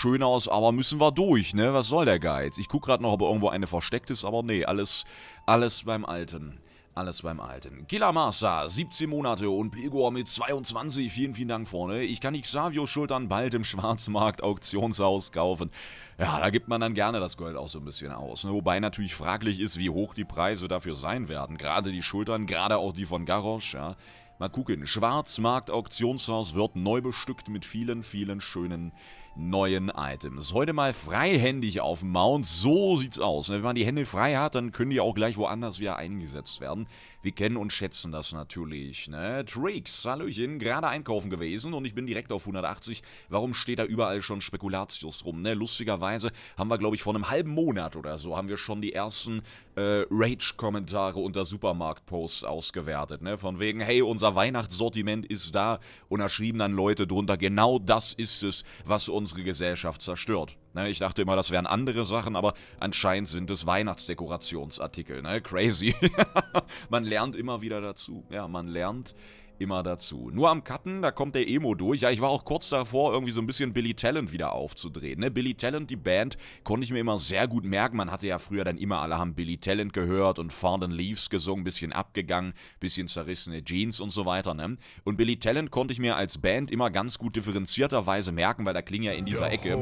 schön aus, aber müssen wir durch, ne? Was soll der Geiz? Ich gucke gerade noch, ob irgendwo eine versteckt ist, aber nee, alles, alles beim Alten. Alles beim Alten. Kilamasa, 17 Monate und Pilgor mit 22. Vielen, vielen Dank, vorne. Ich kann Xavio Schultern bald im Schwarzmarkt Auktionshaus kaufen. Ja, da gibt man dann gerne das Gold auch so ein bisschen aus. Ne? Wobei natürlich fraglich ist, wie hoch die Preise dafür sein werden. Gerade die Schultern, gerade auch die von Garrosch, ja. Mal gucken. Schwarzmarkt Auktionshaus wird neu bestückt mit vielen, vielen schönen neuen Items. Heute mal freihändig auf dem Mount, so sieht's aus. Wenn man die Hände frei hat, dann können die auch gleich woanders wieder eingesetzt werden. Wir kennen und schätzen das natürlich, ne? Tricks, Hallöchen, gerade einkaufen gewesen und ich bin direkt auf 180. Warum steht da überall schon Spekulatius rum, ne? Lustigerweise haben wir, glaube ich, vor einem halben Monat oder so haben wir schon die ersten äh, Rage-Kommentare unter Supermarkt-Posts ausgewertet, ne? Von wegen, hey, unser Weihnachtssortiment ist da und da schrieben dann Leute drunter, genau das ist es, was unsere Gesellschaft zerstört. Ne, ich dachte immer, das wären andere Sachen, aber anscheinend sind es Weihnachtsdekorationsartikel. Ne? Crazy. man lernt immer wieder dazu. Ja, man lernt immer dazu. Nur am Cutten, da kommt der Emo durch. Ja, ich war auch kurz davor, irgendwie so ein bisschen Billy Talent wieder aufzudrehen. Ne? Billy Talent, die Band, konnte ich mir immer sehr gut merken. Man hatte ja früher dann immer, alle haben Billy Talent gehört und Fallen Leaves gesungen, bisschen abgegangen, bisschen zerrissene Jeans und so weiter. Ne? Und Billy Talent konnte ich mir als Band immer ganz gut differenzierterweise merken, weil da klingt ja in dieser Ecke,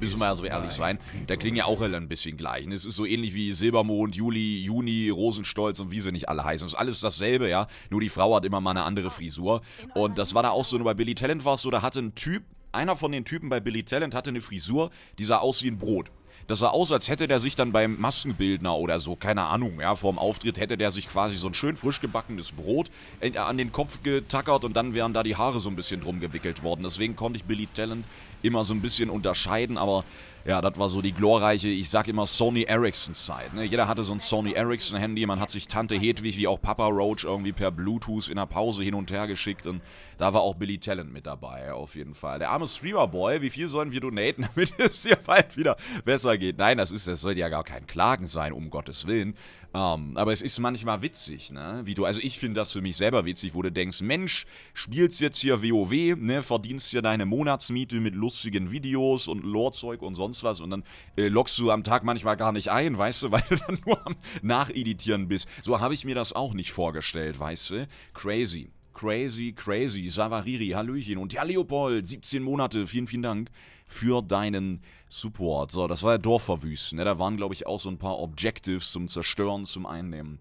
müssen wir ja so ehrlich sein, da klingt ja auch ein bisschen gleich. Es ist so ähnlich wie Silbermond, Juli, Juni, Rosenstolz und wie sie nicht alle heißen. Es ist alles dasselbe, ja. Nur die Frau hat immer mal eine andere Frisur. Und das war da auch so, nur bei Billy Talent war es so, da hatte ein Typ, einer von den Typen bei Billy Talent hatte eine Frisur, die sah aus wie ein Brot. Das sah aus, als hätte der sich dann beim Maskenbildner oder so, keine Ahnung, ja, vorm Auftritt hätte der sich quasi so ein schön frisch gebackenes Brot äh, an den Kopf getackert und dann wären da die Haare so ein bisschen drum gewickelt worden. Deswegen konnte ich Billy Talent immer so ein bisschen unterscheiden, aber ja, das war so die glorreiche, ich sag immer Sony Ericsson-Zeit. Ne? Jeder hatte so ein Sony Ericsson-Handy, man hat sich Tante Hedwig wie auch Papa Roach irgendwie per Bluetooth in der Pause hin und her geschickt und da war auch Billy Talent mit dabei, auf jeden Fall. Der arme Streamer-Boy, wie viel sollen wir donaten, damit es dir bald wieder besser geht? Nein, das ist, das soll ja gar kein Klagen sein, um Gottes Willen. Um, ähm, aber es ist manchmal witzig, ne? Wie du, also ich finde das für mich selber witzig, wo du denkst, Mensch, spielst jetzt hier WoW, ne? Verdienst hier deine Monatsmiete mit lustigen Videos und Lorezeug und sonst was und dann äh, loggst du am Tag manchmal gar nicht ein, weißt du, weil du dann nur am Nacheditieren bist. So habe ich mir das auch nicht vorgestellt, weißt du? Crazy. Crazy, crazy. Savariri, Hallöchen. Und ja, Leopold, 17 Monate. Vielen, vielen Dank für deinen Support. So, das war der Dorfverwüsten. Ne? Da waren, glaube ich, auch so ein paar Objectives zum Zerstören, zum Einnehmen.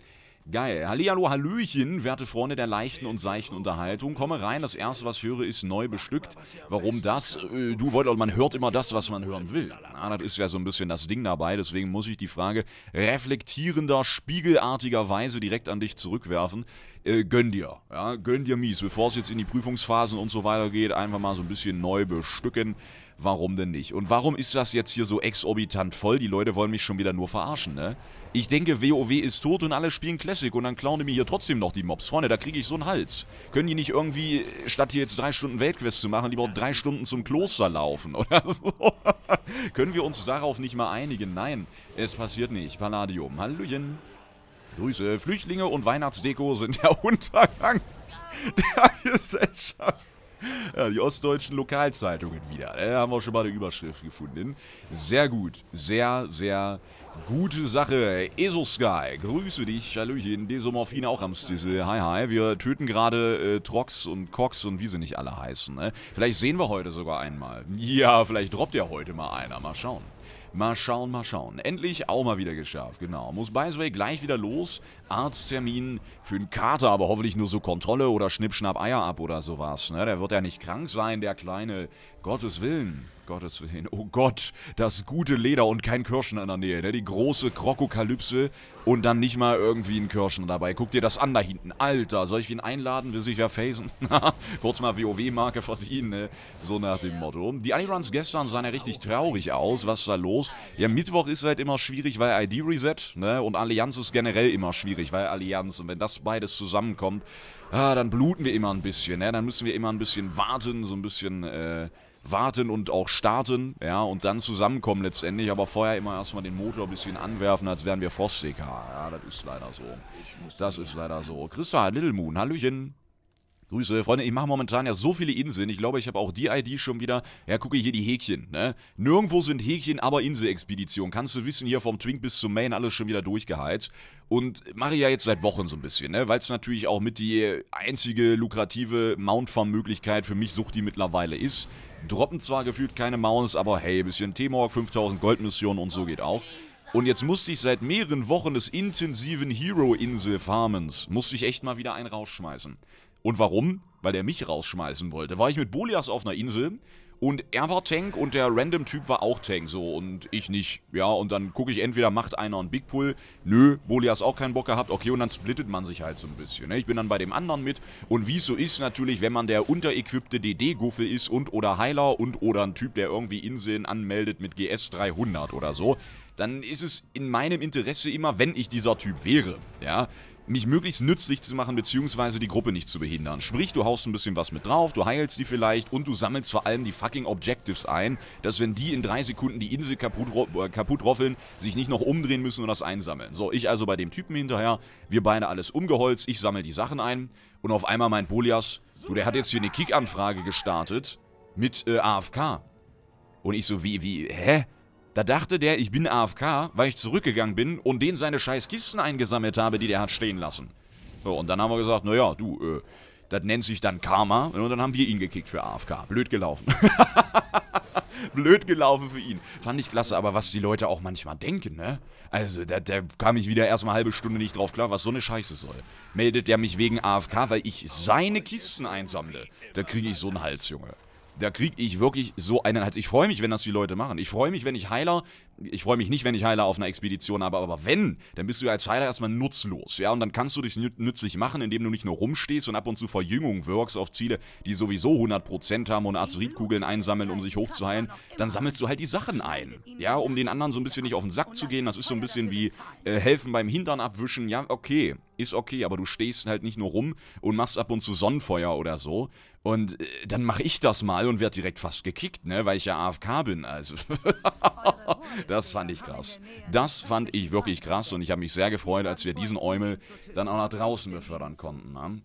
Geil. Hallihallo, Hallöchen, werte Freunde der leichten und seichten Unterhaltung. Komme rein, das erste, was ich höre, ist neu bestückt. Warum das? Äh, du, wolltest, also man hört immer das, was man hören will. Na, ah, das ist ja so ein bisschen das Ding dabei, deswegen muss ich die Frage reflektierender, spiegelartiger Weise direkt an dich zurückwerfen. Äh, gönn dir, ja, gönn dir mies. Bevor es jetzt in die Prüfungsphasen und so weiter geht, einfach mal so ein bisschen neu bestücken warum denn nicht? Und warum ist das jetzt hier so exorbitant voll? Die Leute wollen mich schon wieder nur verarschen, ne? Ich denke, WoW ist tot und alle spielen Classic und dann klauen die mir hier trotzdem noch die Mobs. Freunde, da kriege ich so einen Hals. Können die nicht irgendwie, statt hier jetzt drei Stunden Weltquest zu machen, lieber drei Stunden zum Kloster laufen oder so? Können wir uns darauf nicht mal einigen? Nein, es passiert nicht. Palladium, Hallöchen. Grüße. Flüchtlinge und Weihnachtsdeko sind der Untergang der Gesellschaft. Ja, die ostdeutschen Lokalzeitungen wieder. Da äh, haben wir schon mal eine Überschrift gefunden. Sehr gut. Sehr, sehr gute Sache. EsoSky, grüße dich. Hallöchen. Desomorphine auch am Stissel. Hi, hi. Wir töten gerade äh, Trox und Cox und wie sie nicht alle heißen. Ne? Vielleicht sehen wir heute sogar einmal. Ja, vielleicht droppt ja heute mal einer. Mal schauen. Mal schauen, mal schauen. Endlich auch mal wieder geschafft, genau. Muss by the way gleich wieder los. Arzttermin für einen Kater, aber hoffentlich nur so Kontrolle oder Schnippschnapp Eier ab oder sowas. Ne? Der wird ja nicht krank sein, der Kleine. Gottes Willen. Gottes Willen. Oh Gott, das gute Leder und kein Kirschen in der Nähe. Ne? Die große Krokokalypse und dann nicht mal irgendwie ein Kirschen dabei. Guck dir das an da hinten. Alter, soll ich ihn einladen? Will sich ja phasen. Kurz mal WoW-Marke verdienen, ne? So nach dem Motto. Die Aniruns gestern sahen ja richtig traurig aus. Was ist da los? Ja, Mittwoch ist halt immer schwierig, weil ID-Reset, ne? Und Allianz ist generell immer schwierig, weil Allianz. Und wenn das beides zusammenkommt, ah, dann bluten wir immer ein bisschen, ne? Dann müssen wir immer ein bisschen warten, so ein bisschen, äh, warten und auch starten, ja, und dann zusammenkommen letztendlich, aber vorher immer erstmal den Motor ein bisschen anwerfen, als wären wir frost Ja, das ist leider so. Das ist leider so. Christa, Little Moon, Hallöchen. Grüße, Freunde. Ich mache momentan ja so viele Inseln. Ich glaube, ich habe auch die ID schon wieder. Ja, gucke hier die Häkchen. Ne? Nirgendwo sind Häkchen, aber Inselexpedition. Kannst du wissen, hier vom Twink bis zum Main alles schon wieder durchgeheizt. Und mache ich ja jetzt seit Wochen so ein bisschen, ne? weil es natürlich auch mit die einzige lukrative Mount-Farm-Möglichkeit für mich Sucht die mittlerweile ist droppen zwar gefühlt keine Mounts, aber hey, bisschen T-Morg, 5000 Goldmissionen und so geht auch. Und jetzt musste ich seit mehreren Wochen des intensiven Hero-Insel-Farmens, musste ich echt mal wieder einen rausschmeißen. Und warum? Weil er mich rausschmeißen wollte. War ich mit Bolias auf einer Insel, und er war Tank und der Random-Typ war auch Tank, so, und ich nicht. Ja, und dann gucke ich, entweder macht einer einen Big Pull, nö, Bolias auch keinen Bock gehabt, okay, und dann splittet man sich halt so ein bisschen. Ne? Ich bin dann bei dem anderen mit und wie es so ist natürlich, wenn man der unterequipte DD-Guffel ist und oder Heiler und oder ein Typ, der irgendwie Inseln anmeldet mit GS 300 oder so, dann ist es in meinem Interesse immer, wenn ich dieser Typ wäre, ja, mich möglichst nützlich zu machen, beziehungsweise die Gruppe nicht zu behindern. Sprich, du haust ein bisschen was mit drauf, du heilst die vielleicht und du sammelst vor allem die fucking Objectives ein, dass wenn die in drei Sekunden die Insel kaputt, äh, kaputt roffeln, sich nicht noch umdrehen müssen und das einsammeln. So, ich also bei dem Typen hinterher, wir beide alles umgeholzt, ich sammel die Sachen ein und auf einmal mein Bolias, du, der hat jetzt hier eine Kick-Anfrage gestartet mit äh, AFK. Und ich so, wie, wie, hä? Da dachte der, ich bin AFK, weil ich zurückgegangen bin und den seine scheiß Kisten eingesammelt habe, die der hat stehen lassen. So, und dann haben wir gesagt, naja, du, äh, das nennt sich dann Karma. Und dann haben wir ihn gekickt für AFK. Blöd gelaufen. Blöd gelaufen für ihn. Fand ich klasse, aber was die Leute auch manchmal denken, ne? Also, da, da kam ich wieder erstmal halbe Stunde nicht drauf klar, was so eine Scheiße soll. Meldet der mich wegen AFK, weil ich seine Kisten einsammle. Da kriege ich so einen Hals, Junge da kriege ich wirklich so einen Hals. Ich freue mich, wenn das die Leute machen. Ich freue mich, wenn ich Heiler, ich freue mich nicht, wenn ich Heiler auf einer Expedition habe, aber, wenn, dann bist du ja als Heiler erstmal nutzlos, ja, und dann kannst du dich nützlich machen, indem du nicht nur rumstehst und ab und zu Verjüngung wirkst auf Ziele, die sowieso 100% haben und Azeritkugeln einsammeln, um sich hochzuheilen, dann sammelst du halt die Sachen ein, ja, um den anderen so ein bisschen nicht auf den Sack zu gehen, das ist so ein bisschen wie äh, helfen beim Hintern abwischen, ja, okay, ist okay, aber du stehst halt nicht nur rum und machst ab und zu Sonnenfeuer oder so, und äh, dann mache ich das mal und werde direkt fast gekickt, ne, weil ich ja AFK bin. Also oh, das fand ich krass. Das fand ich wirklich krass und ich habe mich sehr gefreut, als wir diesen Eumel dann auch nach draußen befördern konnten. Ne?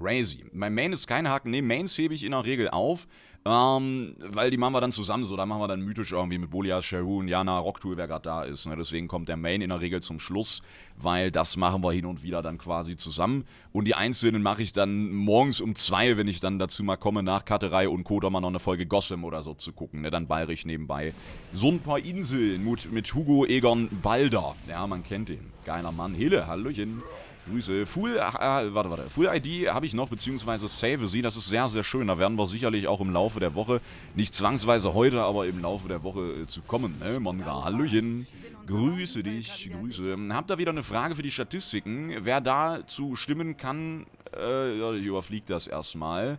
crazy. Mein Main ist kein Haken. Nee, Mains hebe ich in der Regel auf. Ähm, weil die machen wir dann zusammen so. Da machen wir dann mythisch irgendwie mit Bolia, Sharon, Jana, Rocktool, wer gerade da ist. Ne? Deswegen kommt der Main in der Regel zum Schluss, weil das machen wir hin und wieder dann quasi zusammen. Und die einzelnen mache ich dann morgens um zwei, wenn ich dann dazu mal komme, nach Katerei und Co. da mal noch eine Folge Gossam oder so zu gucken. Ne? Dann bayere ich nebenbei. So ein paar Inseln mit, mit Hugo Egon Balder. Ja, man kennt ihn. Geiler Mann. Hele, Hallöchen. Grüße. Full, äh, warte, warte. Full ID habe ich noch, beziehungsweise save sie. Das ist sehr, sehr schön. Da werden wir sicherlich auch im Laufe der Woche, nicht zwangsweise heute, aber im Laufe der Woche äh, zu kommen. Ne? Manga, Hallöchen. Grüße dich, Grüße. Hab da wieder eine Frage für die Statistiken. Wer da zu stimmen kann, äh, ja, ich überfliege das erstmal.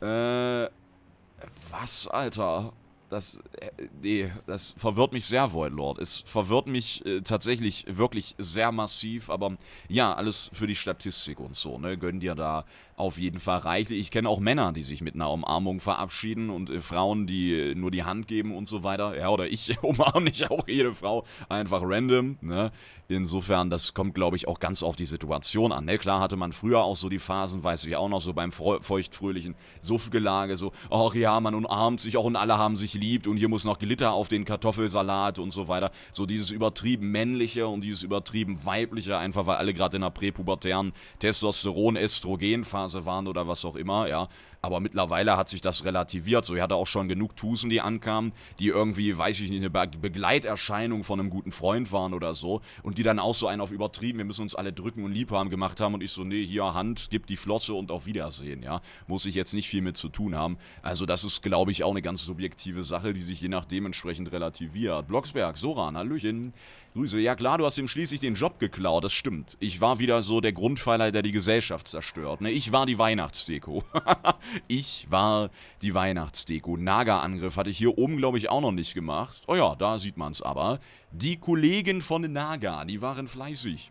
Äh, was, Alter? das, äh, nee, das verwirrt mich sehr, Void Lord. Es verwirrt mich äh, tatsächlich wirklich sehr massiv, aber ja, alles für die Statistik und so, ne? Gönn dir da auf jeden Fall reichlich. Ich kenne auch Männer, die sich mit einer Umarmung verabschieden und äh, Frauen, die äh, nur die Hand geben und so weiter. Ja, oder ich umarme nicht auch jede Frau einfach random. Ne? Insofern, das kommt, glaube ich, auch ganz auf die Situation an. Ne? Klar hatte man früher auch so die Phasen, weiß ich auch noch, so beim feuchtfröhlichen Suffgelage, so, ach ja, man umarmt sich auch und alle haben sich liebt und hier muss noch Glitter auf den Kartoffelsalat und so weiter. So dieses übertrieben männliche und dieses übertrieben weibliche, einfach weil alle gerade in der präpubertären Testosteron-Estrogen-Phase Nase waren oder was auch immer, ja, aber mittlerweile hat sich das relativiert. So, ich hatte auch schon genug Tusen, die ankamen, die irgendwie, weiß ich nicht, eine Be Begleiterscheinung von einem guten Freund waren oder so. Und die dann auch so einen auf übertrieben, wir müssen uns alle drücken und lieb haben gemacht haben. Und ich so, nee, hier Hand, gib die Flosse und auf Wiedersehen, ja. Muss ich jetzt nicht viel mit zu tun haben. Also das ist, glaube ich, auch eine ganz subjektive Sache, die sich je nachdem entsprechend relativiert. Blocksberg, Soran, Hallöchen. Grüße. Ja klar, du hast ihm schließlich den Job geklaut, das stimmt. Ich war wieder so der Grundpfeiler, der die Gesellschaft zerstört. Ne? Ich war die Weihnachtsdeko. Ich war die Weihnachtsdeko. Naga-Angriff hatte ich hier oben, glaube ich, auch noch nicht gemacht. Oh ja, da sieht man es aber. Die Kollegen von Naga, die waren fleißig.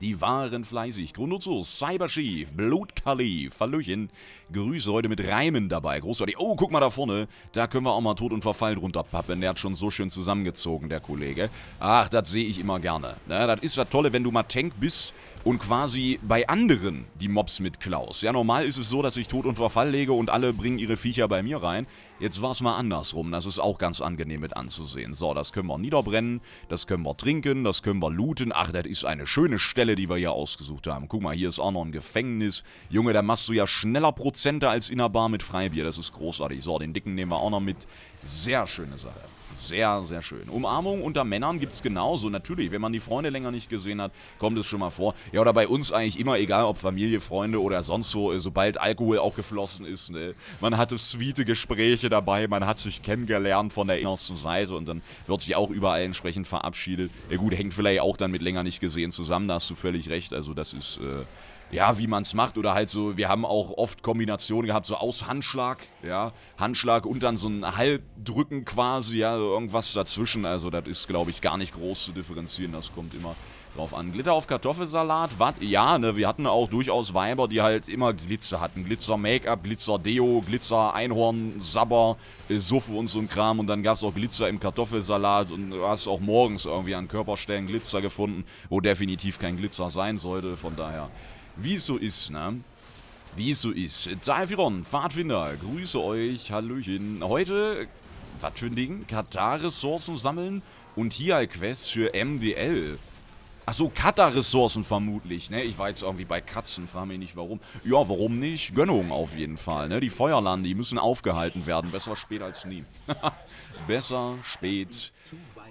Die waren fleißig. Grunutsus, Cyberschief, Blutkali, Hallöchen. Grüße heute mit Reimen dabei. Großartig. Oh, guck mal da vorne. Da können wir auch mal Tod und Verfall drunter pappen. Der hat schon so schön zusammengezogen, der Kollege. Ach, das sehe ich immer gerne. Ja, das ist das Tolle, wenn du mal Tank bist und quasi bei anderen die Mobs mit Klaus. Ja, normal ist es so, dass ich Tod und Verfall lege und alle bringen ihre Viecher bei mir rein. Jetzt war es mal andersrum, das ist auch ganz angenehm mit anzusehen. So, das können wir niederbrennen, das können wir trinken, das können wir looten. Ach, das ist eine schöne Stelle, die wir hier ausgesucht haben. Guck mal, hier ist auch noch ein Gefängnis. Junge, da machst du ja schneller Prozente als in einer Bar mit Freibier. Das ist großartig. So, den Dicken nehmen wir auch noch mit. Sehr schöne Sache. Sehr, sehr schön. Umarmung unter Männern gibt es genauso. Natürlich, wenn man die Freunde länger nicht gesehen hat, kommt es schon mal vor. Ja, oder bei uns eigentlich immer, egal ob Familie, Freunde oder sonst so, äh, sobald Alkohol auch geflossen ist. Ne? Man hatte sweete Gespräche dabei, man hat sich kennengelernt von der innersten Seite und dann wird sich auch überall entsprechend verabschiedet. Ja gut, hängt vielleicht auch dann mit länger nicht gesehen zusammen, da hast du völlig recht. Also das ist... Äh ja, wie man es macht. Oder halt so, wir haben auch oft Kombinationen gehabt, so aus Handschlag, ja, Handschlag und dann so ein Halbdrücken quasi, ja, irgendwas dazwischen. Also das ist, glaube ich, gar nicht groß zu differenzieren, das kommt immer drauf an. Glitter auf Kartoffelsalat, was? Ja, ne, wir hatten auch durchaus Weiber, die halt immer Glitzer hatten. Glitzer-Make-up, Glitzer-Deo, Glitzer-Einhorn, Sabber, äh, Suffe und so ein Kram. Und dann gab es auch Glitzer im Kartoffelsalat und du hast auch morgens irgendwie an Körperstellen Glitzer gefunden, wo definitiv kein Glitzer sein sollte, von daher wie es so ist, ne? Wie es so ist. Daviron, Pfadfinder, grüße euch, hallöchen. Heute, was für ein Ding? Katar-Ressourcen sammeln und hier ein Quest für MDL. Achso, katar ressourcen vermutlich, ne? Ich war jetzt irgendwie bei Katzen, frage mich nicht warum. Ja, warum nicht? Gönnung auf jeden Fall, ne? Die Feuerlande, die müssen aufgehalten werden. Besser spät als nie. Besser spät als nie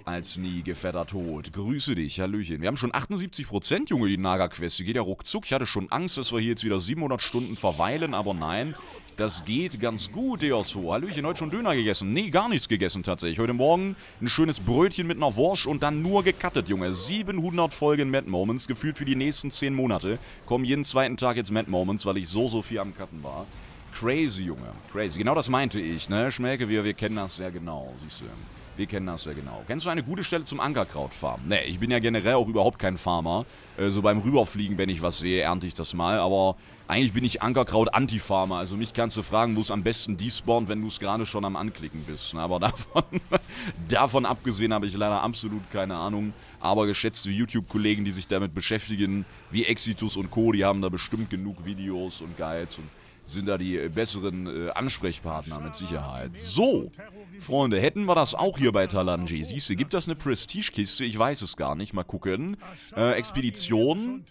als nie gefetter Tod. Grüße dich, Hallöchen. Wir haben schon 78%, Junge, die Naga-Quest. Die geht ja ruckzuck. Ich hatte schon Angst, dass wir hier jetzt wieder 700 Stunden verweilen, aber nein. Das geht ganz gut, Deoso. Hallöchen, heute schon Döner gegessen. Nee, gar nichts gegessen tatsächlich. Heute Morgen ein schönes Brötchen mit einer Worsch und dann nur gecuttet, Junge. 700 Folgen Mad Moments, gefühlt für die nächsten 10 Monate. Kommen jeden zweiten Tag jetzt Mad Moments, weil ich so, so viel am Cutten war. Crazy, Junge. Crazy. Genau das meinte ich, ne? Schmelke, wir, wir kennen das sehr genau, siehst du. Wir kennen das ja genau. Kennst du eine gute Stelle zum Ankerkrautfarmen? Ne, ich bin ja generell auch überhaupt kein Farmer. Äh, so beim Rüberfliegen, wenn ich was sehe, ernte ich das mal. Aber eigentlich bin ich Ankerkraut-Antifarmer. Also mich kannst du fragen, wo es am besten despawnt, wenn du es gerade schon am Anklicken bist. Aber davon, davon abgesehen habe ich leider absolut keine Ahnung. Aber geschätzte YouTube-Kollegen, die sich damit beschäftigen, wie Exitus und Co., die haben da bestimmt genug Videos und Guides und sind da die besseren äh, Ansprechpartner mit Sicherheit. So, Freunde, hätten wir das auch hier bei Talanji. Siehst du, gibt das eine Prestige-Kiste? Ich weiß es gar nicht. Mal gucken. Äh, Expedition.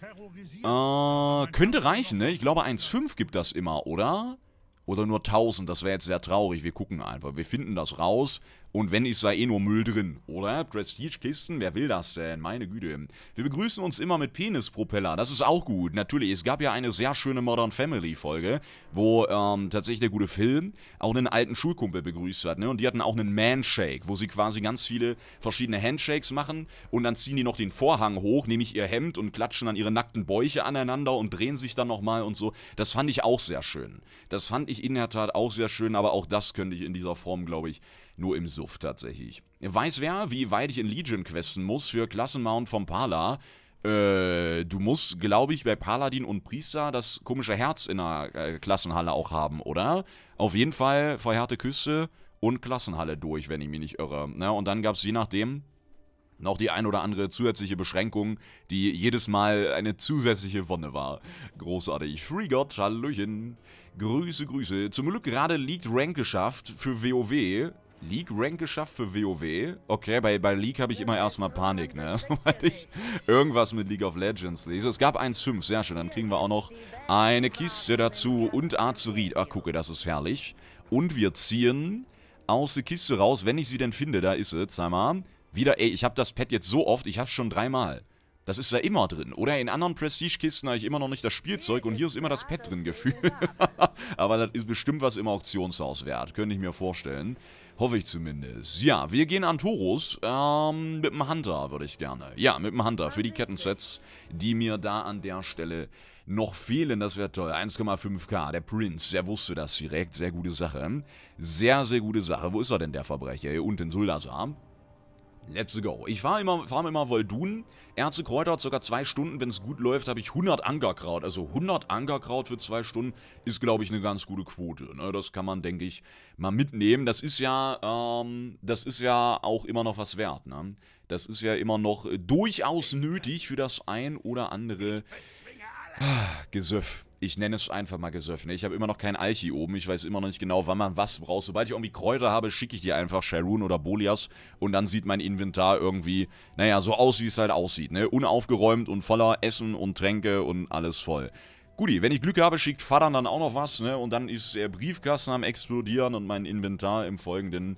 Äh, könnte reichen, ne? Ich glaube, 1,5 gibt das immer, oder? Oder nur 1000. Das wäre jetzt sehr traurig. Wir gucken einfach. Wir finden das raus. Und wenn, ist da eh nur Müll drin, oder? Prestige-Kisten, wer will das denn? Meine Güte. Wir begrüßen uns immer mit Penispropeller, das ist auch gut. Natürlich, es gab ja eine sehr schöne Modern Family-Folge, wo ähm, tatsächlich der gute Film auch einen alten Schulkumpel begrüßt hat, ne? Und die hatten auch einen Manshake, wo sie quasi ganz viele verschiedene Handshakes machen und dann ziehen die noch den Vorhang hoch, nämlich ihr Hemd und klatschen dann ihre nackten Bäuche aneinander und drehen sich dann nochmal und so. Das fand ich auch sehr schön. Das fand ich in der Tat auch sehr schön, aber auch das könnte ich in dieser Form, glaube ich, nur im Suff tatsächlich. Weiß wer, wie weit ich in Legion questen muss für Klassenmount vom Pala? Äh, du musst, glaube ich, bei Paladin und Priester das komische Herz in der äh, Klassenhalle auch haben, oder? Auf jeden Fall verhärte Küste und Klassenhalle durch, wenn ich mich nicht irre. Na, und dann gab es je nachdem noch die ein oder andere zusätzliche Beschränkung, die jedes Mal eine zusätzliche Wonne war. Großartig. Free God, Hallöchen. Grüße, Grüße. Zum Glück gerade liegt Rank geschafft für WoW. League-Rank geschafft für WoW? Okay, bei, bei League habe ich immer erstmal Panik, ne? Sobald ich irgendwas mit League of Legends lese. Es gab 1,5, sehr schön. Dann kriegen wir auch noch eine Kiste dazu und Azurit. Ach, gucke, das ist herrlich. Und wir ziehen aus der Kiste raus, wenn ich sie denn finde. Da ist sie, sag mal. Wieder, ey, ich habe das Pad jetzt so oft, ich habe es schon dreimal. Das ist da immer drin. Oder in anderen Prestige-Kisten habe ich immer noch nicht das Spielzeug und hier ist immer das Pad drin gefühlt. Aber das ist bestimmt was im Auktionshaus wert, könnte ich mir vorstellen. Hoffe ich zumindest. Ja, wir gehen an Torus. Ähm, mit dem Hunter würde ich gerne. Ja, mit dem Hunter für die Kettensets, die mir da an der Stelle noch fehlen. Das wäre toll. 1,5k. Der Prinz, der wusste das direkt. Sehr gute Sache. Sehr, sehr gute Sache. Wo ist er denn, der Verbrecher? Hier unten, Suldasar. Let's go. Ich fahre immer, fahr mir immer Voldun, Erzekräuter, circa zwei Stunden. Wenn es gut läuft, habe ich 100 Ankerkraut. Also 100 Ankerkraut für zwei Stunden ist, glaube ich, eine ganz gute Quote. Ne? Das kann man, denke ich, mal mitnehmen. Das ist ja, ähm, das ist ja auch immer noch was wert. Ne? Das ist ja immer noch äh, durchaus nötig für das ein oder andere ah, Gesöff ich nenne es einfach mal gesöffnet. Ich habe immer noch kein Alchi oben. Ich weiß immer noch nicht genau, wann man was braucht. Sobald ich irgendwie Kräuter habe, schicke ich die einfach Sharon oder Bolias und dann sieht mein Inventar irgendwie, naja, so aus, wie es halt aussieht. Ne? Unaufgeräumt und voller Essen und Tränke und alles voll. Guti, wenn ich Glück habe, schickt Vater dann auch noch was, ne? Und dann ist der Briefkasten am explodieren und mein Inventar im Folgenden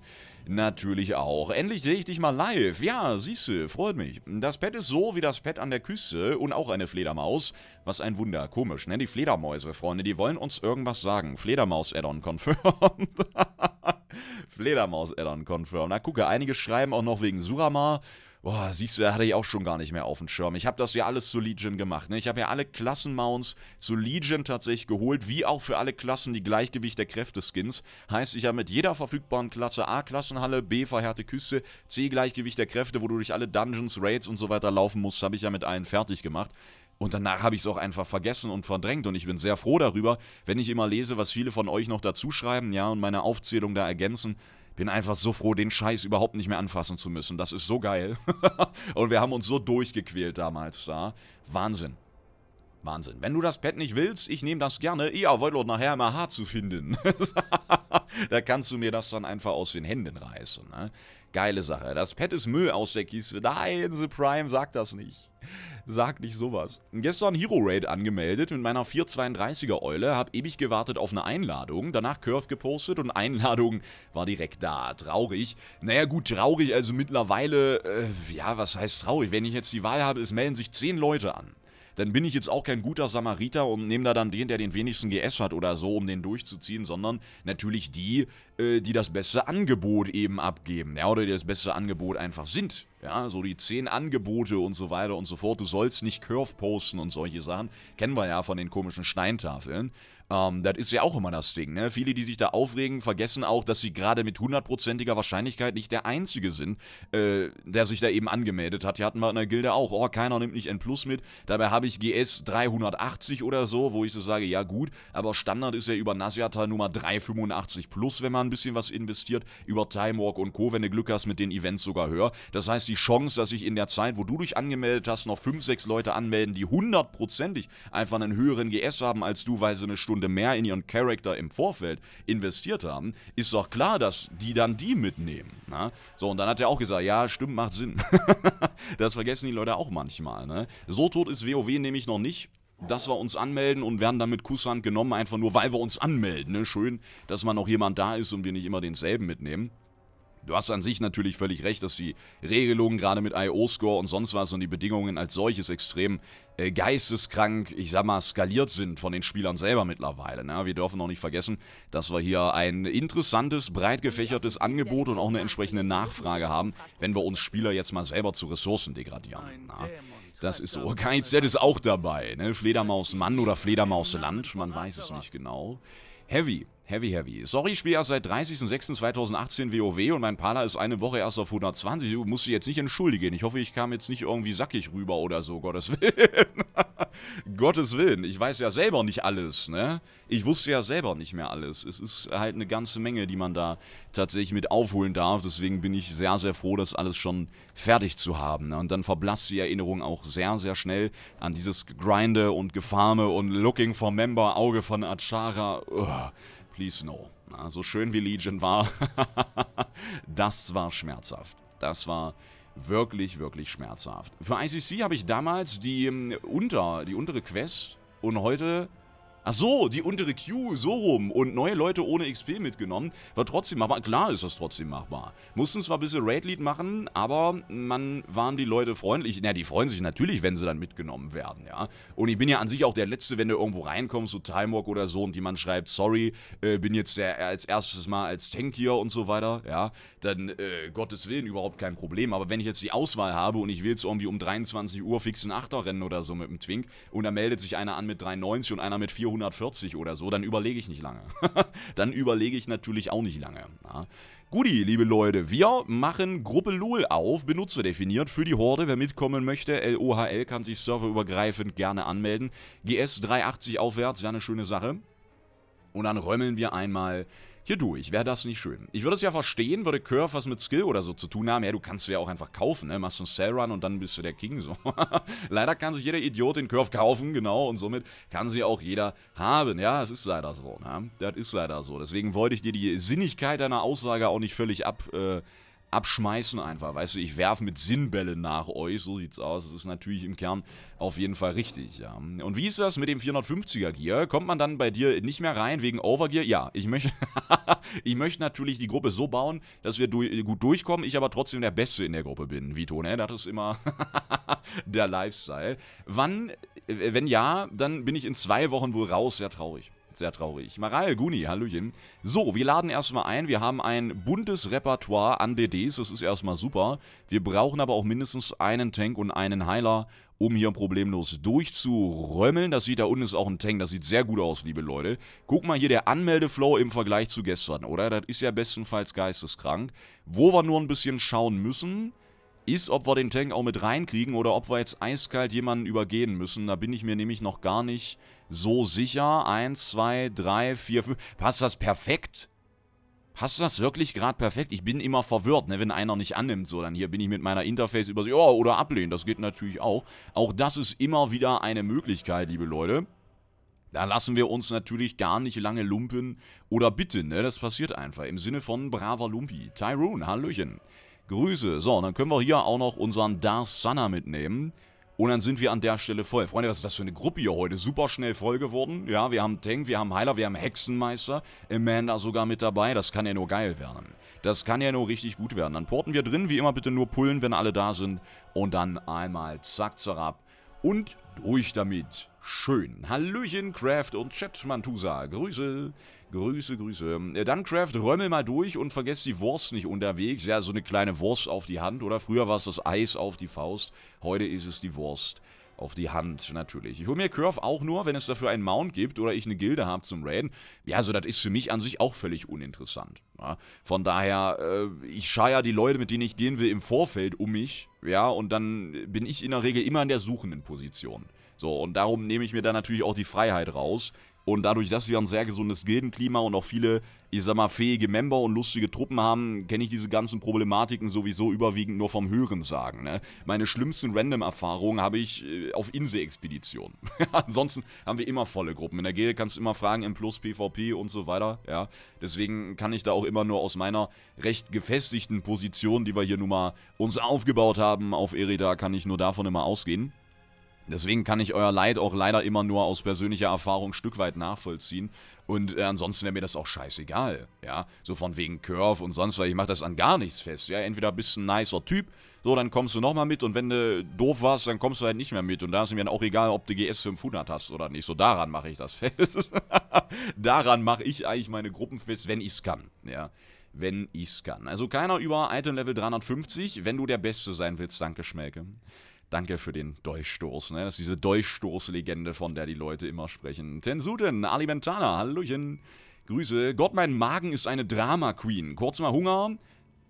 natürlich auch. Endlich sehe ich dich mal live. Ja, siehste, freut mich. Das Pad ist so wie das Pad an der Küste und auch eine Fledermaus. Was ein Wunder. Komisch, ne? Die Fledermäuse, Freunde, die wollen uns irgendwas sagen. Fledermaus-Addon confirmed. Fledermaus-Addon confirmed. Na gucke, einige schreiben auch noch wegen Surama. Boah, siehst du, da hatte ich auch schon gar nicht mehr auf dem Schirm. Ich habe das ja alles zu Legion gemacht. Ne? Ich habe ja alle Klassenmounts zu Legion tatsächlich geholt, wie auch für alle Klassen die Gleichgewicht der Kräfte-Skins. Heißt, ich habe mit jeder verfügbaren Klasse A-Klassenhalle, B verhärte Küste, C Gleichgewicht der Kräfte, wo du durch alle Dungeons, Raids und so weiter laufen musst, habe ich ja mit allen fertig gemacht. Und danach habe ich es auch einfach vergessen und verdrängt und ich bin sehr froh darüber, wenn ich immer lese, was viele von euch noch dazu schreiben, ja, und meine Aufzählung da ergänzen bin einfach so froh, den Scheiß überhaupt nicht mehr anfassen zu müssen. Das ist so geil. und wir haben uns so durchgequält damals da. Wahnsinn. Wahnsinn. Wenn du das Pad nicht willst, ich nehme das gerne. Ja, wollte nachher immer hart zu finden. da kannst du mir das dann einfach aus den Händen reißen. Ne? Geile Sache. Das Pad ist Müll aus der Kiste. Nein, The Prime sagt das nicht sag nicht sowas. Gestern Hero Raid angemeldet mit meiner 432er Eule, hab ewig gewartet auf eine Einladung, danach Curve gepostet und Einladung war direkt da. Traurig. Naja gut, traurig, also mittlerweile, äh, ja, was heißt traurig? Wenn ich jetzt die Wahl habe, es melden sich 10 Leute an dann bin ich jetzt auch kein guter Samariter und nehme da dann den, der den wenigsten GS hat oder so, um den durchzuziehen, sondern natürlich die, äh, die das beste Angebot eben abgeben, ja, oder die das beste Angebot einfach sind, ja, so die 10 Angebote und so weiter und so fort, du sollst nicht Curve posten und solche Sachen, kennen wir ja von den komischen Steintafeln, ähm, das ist ja auch immer das Ding. Ne? Viele, die sich da aufregen, vergessen auch, dass sie gerade mit hundertprozentiger Wahrscheinlichkeit nicht der Einzige sind, äh, der sich da eben angemeldet hat. Hier hatten wir in der Gilde auch, oh, keiner nimmt nicht N Plus mit. Dabei habe ich GS 380 oder so, wo ich so sage, ja gut, aber Standard ist ja über Nasiata Nummer 385 Plus, wenn man ein bisschen was investiert, über Timewalk und Co., wenn du Glück hast, mit den Events sogar höher. Das heißt, die Chance, dass sich in der Zeit, wo du dich angemeldet hast, noch 5, 6 Leute anmelden, die hundertprozentig einfach einen höheren GS haben als du, weil sie eine Stunde Stunde mehr in ihren Charakter im Vorfeld investiert haben, ist doch klar, dass die dann die mitnehmen. Ne? So, und dann hat er auch gesagt, ja, stimmt, macht Sinn. das vergessen die Leute auch manchmal. Ne? So tot ist WoW nämlich noch nicht dass wir uns anmelden und werden damit Kusshand genommen, einfach nur weil wir uns anmelden. Ne? Schön, dass man noch jemand da ist und wir nicht immer denselben mitnehmen. Du hast an sich natürlich völlig recht, dass die Regelungen gerade mit IO-Score und sonst was und die Bedingungen als solches extrem äh, geisteskrank, ich sag mal, skaliert sind von den Spielern selber mittlerweile. Ne? Wir dürfen auch nicht vergessen, dass wir hier ein interessantes, breit gefächertes Angebot und auch eine entsprechende Nachfrage haben, wenn wir uns Spieler jetzt mal selber zu Ressourcen degradieren. Na? Das ist so. KIZ ist auch dabei. Ne? Fledermaus Mann oder Fledermaus Land, man weiß es nicht genau. Heavy. Heavy, heavy. Sorry, ich spiele erst seit 30.06.2018 WoW und mein Pala ist eine Woche erst auf 120. Du musst dich jetzt nicht entschuldigen. Ich hoffe, ich kam jetzt nicht irgendwie sackig rüber oder so, Gottes Willen. Gottes Willen. Ich weiß ja selber nicht alles, ne? Ich wusste ja selber nicht mehr alles. Es ist halt eine ganze Menge, die man da tatsächlich mit aufholen darf. Deswegen bin ich sehr, sehr froh, das alles schon fertig zu haben. Ne? Und dann verblasst die Erinnerung auch sehr, sehr schnell an dieses Grinde und Gefarme und Looking for Member, Auge von Achara. Uah please no. Na, so schön wie Legion war, das war schmerzhaft. Das war wirklich, wirklich schmerzhaft. Für ICC habe ich damals die, ähm, unter, die untere Quest und heute Ach so, die untere Queue, so rum. Und neue Leute ohne XP mitgenommen. War trotzdem machbar. Klar ist das trotzdem machbar. Mussten zwar ein bisschen Raid-Lead machen, aber man waren die Leute freundlich. Na, die freuen sich natürlich, wenn sie dann mitgenommen werden, ja. Und ich bin ja an sich auch der Letzte, wenn du irgendwo reinkommst, so Timewalk oder so, und jemand schreibt, sorry, äh, bin jetzt der, als erstes Mal als Tank hier und so weiter, ja. Dann, äh, Gottes Willen, überhaupt kein Problem. Aber wenn ich jetzt die Auswahl habe und ich will jetzt irgendwie um 23 Uhr fixen Achter rennen oder so mit dem Twink und da meldet sich einer an mit 3,90 und einer mit 400, 440 oder so, dann überlege ich nicht lange. dann überlege ich natürlich auch nicht lange. Ja. Guti, liebe Leute, wir machen Gruppe LOL auf, Benutzer definiert für die Horde. Wer mitkommen möchte, LOHL kann sich serverübergreifend gerne anmelden. GS 380 aufwärts, ja eine schöne Sache. Und dann räumeln wir einmal hier durch. Wäre das nicht schön? Ich würde es ja verstehen, würde Curve was mit Skill oder so zu tun haben. Ja, du kannst du ja auch einfach kaufen, ne? Machst einen Sell run und dann bist du der King, so. leider kann sich jeder Idiot den Curve kaufen, genau, und somit kann sie auch jeder haben. Ja, es ist leider so, ne? Das ist leider so. Deswegen wollte ich dir die Sinnigkeit deiner Aussage auch nicht völlig ab... Äh, abschmeißen einfach, weißt du, ich werfe mit Sinnbälle nach euch, so sieht's aus, das ist natürlich im Kern auf jeden Fall richtig, ja. Und wie ist das mit dem 450er Gear? Kommt man dann bei dir nicht mehr rein wegen Overgear? Ja, ich möchte, ich möchte natürlich die Gruppe so bauen, dass wir du gut durchkommen, ich aber trotzdem der Beste in der Gruppe bin, Vito, ne, das ist immer der Lifestyle. Wann, wenn ja, dann bin ich in zwei Wochen wohl raus, sehr traurig sehr traurig. Maral Guni, Hallöchen. So, wir laden erstmal ein. Wir haben ein buntes Repertoire an DDs. Das ist erstmal super. Wir brauchen aber auch mindestens einen Tank und einen Heiler, um hier problemlos durchzurömmeln. Das sieht da unten ist auch ein Tank. Das sieht sehr gut aus, liebe Leute. Guck mal hier der Anmeldeflow im Vergleich zu gestern, oder? Das ist ja bestenfalls geisteskrank. Wo wir nur ein bisschen schauen müssen ist, ob wir den Tank auch mit reinkriegen oder ob wir jetzt eiskalt jemanden übergehen müssen. Da bin ich mir nämlich noch gar nicht so sicher. Eins, zwei, drei, vier, fünf. Passt das perfekt? Passt das wirklich gerade perfekt? Ich bin immer verwirrt, ne, wenn einer nicht annimmt. So, dann hier bin ich mit meiner Interface über sich. Oh, oder ablehnen, das geht natürlich auch. Auch das ist immer wieder eine Möglichkeit, liebe Leute. Da lassen wir uns natürlich gar nicht lange lumpen oder bitten, ne? Das passiert einfach. Im Sinne von braver Lumpi. Tyrone, Hallöchen. Grüße. So, dann können wir hier auch noch unseren Darth Sunner mitnehmen. Und dann sind wir an der Stelle voll. Freunde, was ist das für eine Gruppe hier heute? Super schnell voll geworden. Ja, wir haben Tank, wir haben Heiler, wir haben Hexenmeister. Amanda sogar mit dabei. Das kann ja nur geil werden. Das kann ja nur richtig gut werden. Dann porten wir drin. Wie immer bitte nur pullen, wenn alle da sind. Und dann einmal zack, zerab. Und durch damit. Schön. Hallöchen, Craft und Chat Mantusa. Grüße. Grüße, Grüße. Äh, dann, Craft, räume mal durch und vergesst die Wurst nicht unterwegs. Ja, so eine kleine Wurst auf die Hand, oder? Früher war es das Eis auf die Faust. Heute ist es die Wurst auf die Hand natürlich. Ich hole mir Curve auch nur, wenn es dafür einen Mount gibt oder ich eine Gilde habe zum Raiden. Ja, so also das ist für mich an sich auch völlig uninteressant. Ja. Von daher, äh, ich schaue ja die Leute, mit denen ich gehen will, im Vorfeld um mich. Ja, und dann bin ich in der Regel immer in der suchenden Position. So, und darum nehme ich mir dann natürlich auch die Freiheit raus, und dadurch, dass wir ein sehr gesundes Gildenklima und auch viele, ich sag mal, fähige Member und lustige Truppen haben, kenne ich diese ganzen Problematiken sowieso überwiegend nur vom Hörensagen. Ne? Meine schlimmsten Random-Erfahrungen habe ich äh, auf Insel-Expeditionen. Ansonsten haben wir immer volle Gruppen. In der Gilde kannst du immer fragen, M plus PvP und so weiter. Ja, Deswegen kann ich da auch immer nur aus meiner recht gefestigten Position, die wir hier nun mal uns aufgebaut haben auf Erida, kann ich nur davon immer ausgehen. Deswegen kann ich euer Leid auch leider immer nur aus persönlicher Erfahrung ein Stück weit nachvollziehen. Und äh, ansonsten wäre mir das auch scheißegal, ja. So von wegen Curve und sonst was. Ich mache das an gar nichts fest, ja. Entweder bist du ein nicer Typ, so, dann kommst du nochmal mit und wenn du doof warst, dann kommst du halt nicht mehr mit. Und da ist mir dann auch egal, ob du GS 500 hast oder nicht. So, daran mache ich das fest. daran mache ich eigentlich meine Gruppen fest, wenn ich es kann, ja wenn ich es kann. Also keiner über Item Level 350, wenn du der Beste sein willst, danke Schmelke. Danke für den Dolchstoß, ne? Das ist diese Dolchstoßlegende, von der die Leute immer sprechen. Tensuten, Alimentana, Hallöchen. Grüße. Gott, mein Magen ist eine Drama-Queen. Kurz mal Hunger,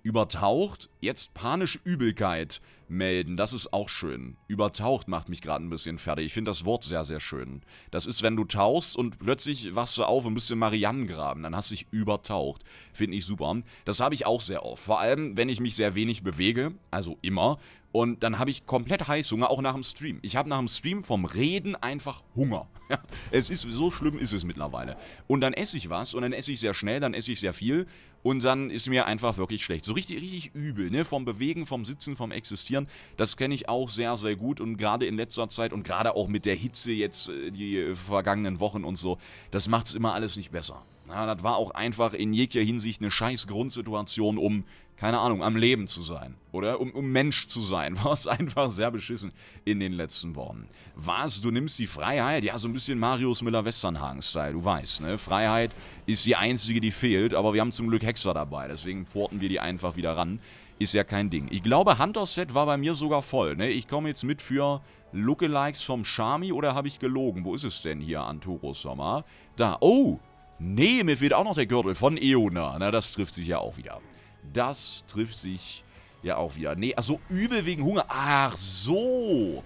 übertaucht, jetzt panische Übelkeit melden. Das ist auch schön. Übertaucht macht mich gerade ein bisschen fertig. Ich finde das Wort sehr, sehr schön. Das ist, wenn du tauchst und plötzlich wachst du auf und bist in Marianne graben. Dann hast du dich übertaucht. Finde ich super. Das habe ich auch sehr oft. Vor allem, wenn ich mich sehr wenig bewege, also immer, und dann habe ich komplett Heißhunger, auch nach dem Stream. Ich habe nach dem Stream vom Reden einfach Hunger. es ist so schlimm ist es mittlerweile. Und dann esse ich was und dann esse ich sehr schnell, dann esse ich sehr viel und dann ist mir einfach wirklich schlecht. So richtig, richtig übel, ne? Vom Bewegen, vom Sitzen, vom Existieren. Das kenne ich auch sehr, sehr gut und gerade in letzter Zeit und gerade auch mit der Hitze jetzt äh, die äh, vergangenen Wochen und so, das macht es immer alles nicht besser. Ja, das war auch einfach in jeglicher Hinsicht eine scheiß Grundsituation, um keine Ahnung, am Leben zu sein, oder? Um, um Mensch zu sein. war es einfach sehr beschissen in den letzten Wochen. Was, du nimmst die Freiheit? Ja, so ein bisschen Marius miller westernhagen style du weißt, ne? Freiheit ist die einzige, die fehlt, aber wir haben zum Glück Hexer dabei, deswegen porten wir die einfach wieder ran. Ist ja kein Ding. Ich glaube, Hunter-Set war bei mir sogar voll, ne? Ich komme jetzt mit für Lookalikes vom Shami oder habe ich gelogen? Wo ist es denn hier, Antoros Sommer? Da, oh! Nee, mir fehlt auch noch der Gürtel von Eona. Na, ne? das trifft sich ja auch wieder. Das trifft sich ja auch wieder. Nee, ach so, übel wegen Hunger. Ach so.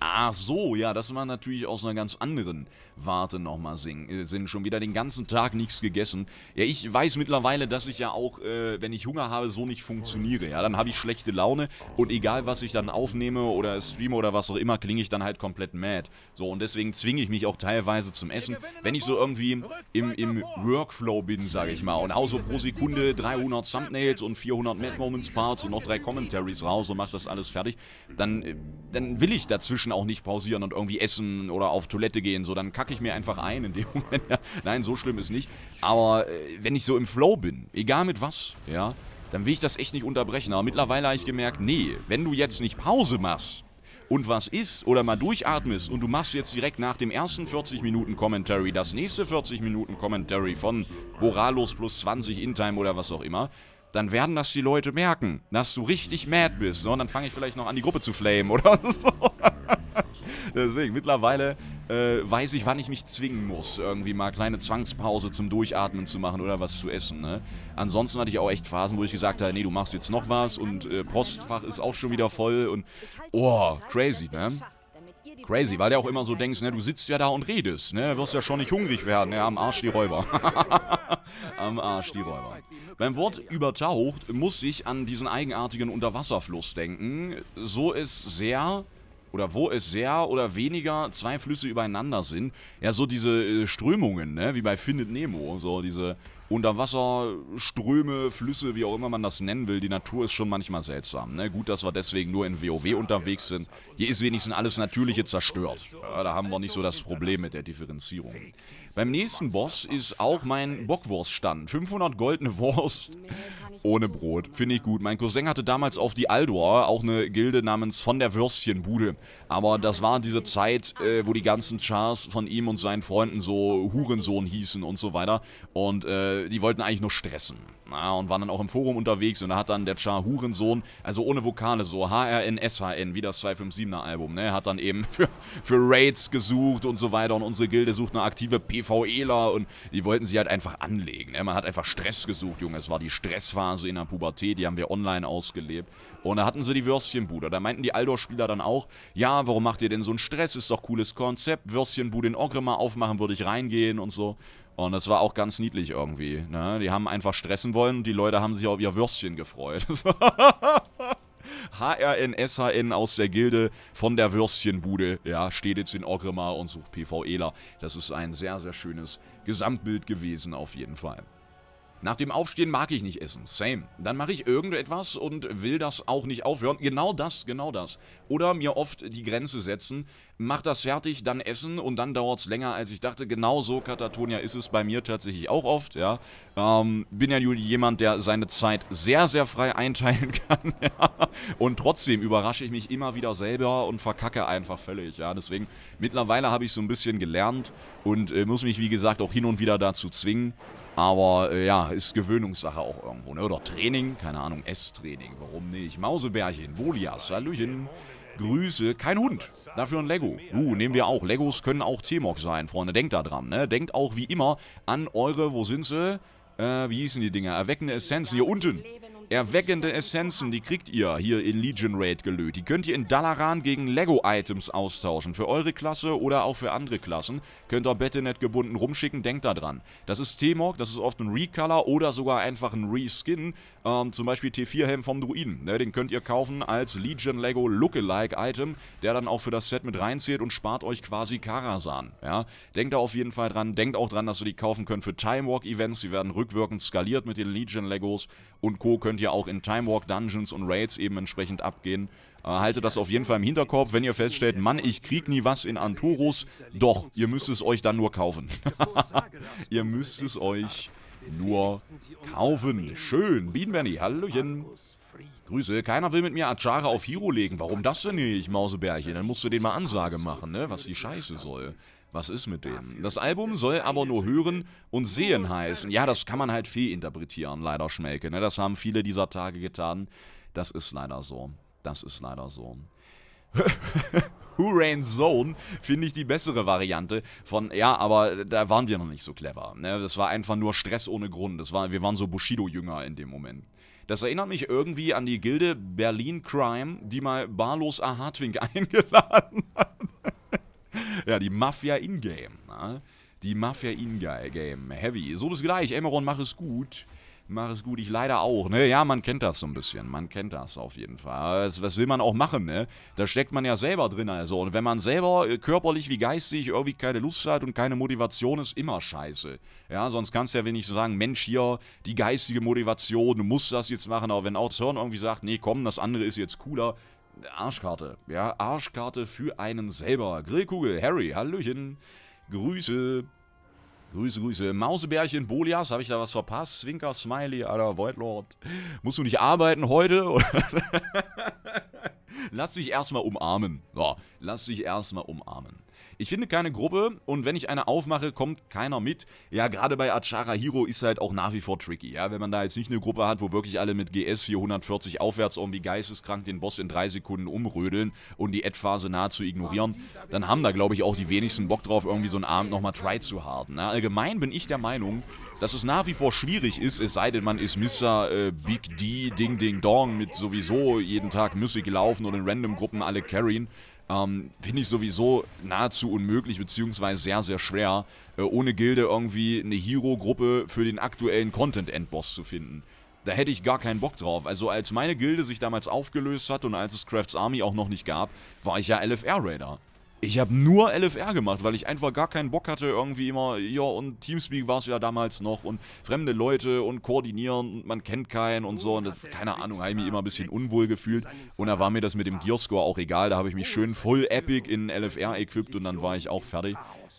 Ach so, ja, das war natürlich aus einer ganz anderen Warte nochmal singen. Äh, sind schon wieder den ganzen Tag nichts gegessen. Ja, ich weiß mittlerweile, dass ich ja auch, äh, wenn ich Hunger habe, so nicht funktioniere. Ja, dann habe ich schlechte Laune und egal, was ich dann aufnehme oder streame oder was auch immer, klinge ich dann halt komplett mad. So, und deswegen zwinge ich mich auch teilweise zum Essen, wenn ich so irgendwie im, im Workflow bin, sage ich mal, und hau so pro Sekunde 300 Thumbnails und 400 Mad Moments Parts und noch drei Commentaries raus und mach das alles fertig, dann, äh, dann will ich dazwischen auch nicht pausieren und irgendwie essen oder auf Toilette gehen, so, dann kacke hacke ich mir einfach ein in dem Moment. Nein, so schlimm ist nicht. Aber äh, wenn ich so im Flow bin, egal mit was, ja, dann will ich das echt nicht unterbrechen. Aber mittlerweile habe ich gemerkt, nee, wenn du jetzt nicht Pause machst, und was isst oder mal durchatmest und du machst jetzt direkt nach dem ersten 40 Minuten Commentary das nächste 40 Minuten Commentary von Boralos plus 20 Intime oder was auch immer, dann werden das die Leute merken, dass du richtig mad bist. So, und dann fange ich vielleicht noch an, die Gruppe zu flamen oder so. Deswegen, mittlerweile äh, weiß ich, wann ich mich zwingen muss, irgendwie mal kleine Zwangspause zum Durchatmen zu machen oder was zu essen. Ne? Ansonsten hatte ich auch echt Phasen, wo ich gesagt habe, nee, du machst jetzt noch was und äh, Postfach ist auch schon wieder voll und oh, crazy, ne? Crazy, weil der auch immer so denkst, ne, du sitzt ja da und redest, ne, wirst ja schon nicht hungrig werden, ne, am Arsch die Räuber. am Arsch die Räuber. Beim Wort übertaucht muss ich an diesen eigenartigen Unterwasserfluss denken. So ist sehr oder wo es sehr oder weniger zwei Flüsse übereinander sind. Ja, so diese äh, Strömungen, ne? wie bei Findet Nemo. So diese Unterwasserströme, Flüsse, wie auch immer man das nennen will. Die Natur ist schon manchmal seltsam. Ne? Gut, dass wir deswegen nur in WoW unterwegs sind. Hier ist wenigstens alles Natürliche zerstört. Ja, da haben wir nicht so das Problem mit der Differenzierung. Beim nächsten Boss ist auch mein Bockwurststand. 500 goldene Wurst ohne Brot. Finde ich gut. Mein Cousin hatte damals auf die Aldor auch eine Gilde namens Von der Würstchenbude. Aber das war diese Zeit, äh, wo die ganzen Chars von ihm und seinen Freunden so Hurensohn hießen und so weiter. Und äh, die wollten eigentlich nur stressen. Na, und waren dann auch im Forum unterwegs und da hat dann der Char Hurensohn, also ohne Vokale so, H-R-N-S-H-N, wie das 257er Album, ne, hat dann eben für, für Raids gesucht und so weiter und unsere Gilde sucht eine aktive PvEler und die wollten sie halt einfach anlegen, ne? man hat einfach Stress gesucht, Junge, es war die Stressphase in der Pubertät, die haben wir online ausgelebt und da hatten sie die Würstchenbude. Da meinten die Aldor-Spieler dann auch, ja, warum macht ihr denn so einen Stress? Ist doch cooles Konzept. Würstchenbude in Ogrimmar aufmachen, würde ich reingehen und so. Und das war auch ganz niedlich irgendwie. Ne? Die haben einfach stressen wollen und die Leute haben sich auf ihr Würstchen gefreut. HRN, SHN aus der Gilde von der Würstchenbude, ja, steht jetzt in Ogrimmar und sucht PvEler. Das ist ein sehr, sehr schönes Gesamtbild gewesen auf jeden Fall. Nach dem Aufstehen mag ich nicht essen. Same. Dann mache ich irgendetwas und will das auch nicht aufhören. Genau das, genau das. Oder mir oft die Grenze setzen, mach das fertig, dann essen und dann dauert es länger, als ich dachte. Genauso, Katatonia, ist es bei mir tatsächlich auch oft, ja. Ähm, bin ja jemand, der seine Zeit sehr, sehr frei einteilen kann, ja. Und trotzdem überrasche ich mich immer wieder selber und verkacke einfach völlig, ja. Deswegen, mittlerweile habe ich so ein bisschen gelernt und äh, muss mich, wie gesagt, auch hin und wieder dazu zwingen, aber äh, ja, ist Gewöhnungssache auch irgendwo, ne? Oder Training, keine Ahnung, Esstraining, warum nicht? Mausebärchen, Bolias, Hallöchen, Grüße, kein Hund, dafür ein Lego. Uh, nehmen wir auch. Legos können auch T-Mock sein, Freunde, denkt da dran, ne? Denkt auch wie immer an eure, wo sind sie? Äh, wie hießen die Dinger? Erweckende Essenzen, hier unten. Erweckende Essenzen, die kriegt ihr hier in Legion Raid gelöht. Die könnt ihr in Dalaran gegen Lego-Items austauschen. Für eure Klasse oder auch für andere Klassen. Könnt ihr Battle.net gebunden rumschicken, denkt da dran. Das ist T-Mog, das ist oft ein Recolor oder sogar einfach ein Reskin. Ähm, zum Beispiel T4-Helm vom Druiden. Ne, den könnt ihr kaufen als Legion Lego Lookalike-Item, der dann auch für das Set mit reinzählt und spart euch quasi Karasan. Ja? Denkt da auf jeden Fall dran. Denkt auch dran, dass ihr die kaufen könnt für Time Walk-Events. Die werden rückwirkend skaliert mit den Legion Legos und Co. könnt ihr auch in Time Walk Dungeons und Raids eben entsprechend abgehen. Äh, haltet das auf jeden Fall im Hinterkopf, wenn ihr feststellt, Mann, ich krieg nie was in Antorus. Doch, ihr müsst es euch dann nur kaufen. ihr müsst es euch nur kaufen. Schön. Bienenbenny, Hallöchen. Grüße. Keiner will mit mir Achara auf Hero legen. Warum das denn nicht, Mausebärchen? Dann musst du den mal Ansage machen, ne? Was die Scheiße soll. Was ist mit dem? Das Album soll aber nur hören und sehen heißen. Ja, das kann man halt fehlinterpretieren, leider Schmelke. Ne? Das haben viele dieser Tage getan. Das ist leider so. Das ist leider so. Hurrain Zone finde ich die bessere Variante von, ja, aber da waren wir noch nicht so clever. Ne? Das war einfach nur Stress ohne Grund. Das war, wir waren so Bushido-Jünger in dem Moment. Das erinnert mich irgendwie an die Gilde Berlin Crime, die mal barlos A. Hartwink eingeladen hat ja, die Mafia Ingame. Ne? Die Mafia Ingame. Heavy. So das gleich. Emeron, mach es gut. Mach es gut, ich leider auch, ne? Ja, man kennt das so ein bisschen. Man kennt das auf jeden Fall. Das, das will man auch machen, ne? Da steckt man ja selber drin, also. Und wenn man selber äh, körperlich wie geistig irgendwie keine Lust hat und keine Motivation, ist immer scheiße. Ja, sonst kannst du ja wenigstens sagen, Mensch, hier, die geistige Motivation, du musst das jetzt machen. Aber wenn auch Zorn irgendwie sagt, nee, komm, das andere ist jetzt cooler, Arschkarte. Ja, Arschkarte für einen selber. Grillkugel, Harry, Hallöchen. Grüße. Grüße, Grüße. Mausebärchen, Bolias, habe ich da was verpasst? Zwinker, Smiley, Alter, Voidlord. Musst du nicht arbeiten heute? lass dich erstmal umarmen. lass dich erstmal umarmen. Ich finde keine Gruppe und wenn ich eine aufmache, kommt keiner mit. Ja, gerade bei Achara Hero ist halt auch nach wie vor tricky. Ja, wenn man da jetzt nicht eine Gruppe hat, wo wirklich alle mit GS 440 aufwärts irgendwie geisteskrank den Boss in drei Sekunden umrödeln und die Ad-Phase nahezu ignorieren, dann haben da, glaube ich, auch die wenigsten Bock drauf, irgendwie so einen Abend nochmal try zu harden. Ja, allgemein bin ich der Meinung, dass es nach wie vor schwierig ist, es sei denn, man ist Mr. Äh, Big D Ding Ding Dong mit sowieso jeden Tag müssig laufen und in Random-Gruppen alle carryen. Ähm, Finde ich sowieso nahezu unmöglich, beziehungsweise sehr, sehr schwer, äh, ohne Gilde irgendwie eine Hero-Gruppe für den aktuellen Content-Endboss zu finden. Da hätte ich gar keinen Bock drauf. Also als meine Gilde sich damals aufgelöst hat und als es Crafts Army auch noch nicht gab, war ich ja LFR-Raider. Ich habe nur LFR gemacht, weil ich einfach gar keinen Bock hatte, irgendwie immer, ja, und Teamspeak war es ja damals noch und fremde Leute und koordinieren und man kennt keinen und so und das, keine Ahnung, habe ich mich immer ein bisschen unwohl gefühlt und da war mir das mit dem Gearscore auch egal, da habe ich mich schön voll epic in LFR equipped und dann war ich auch fertig.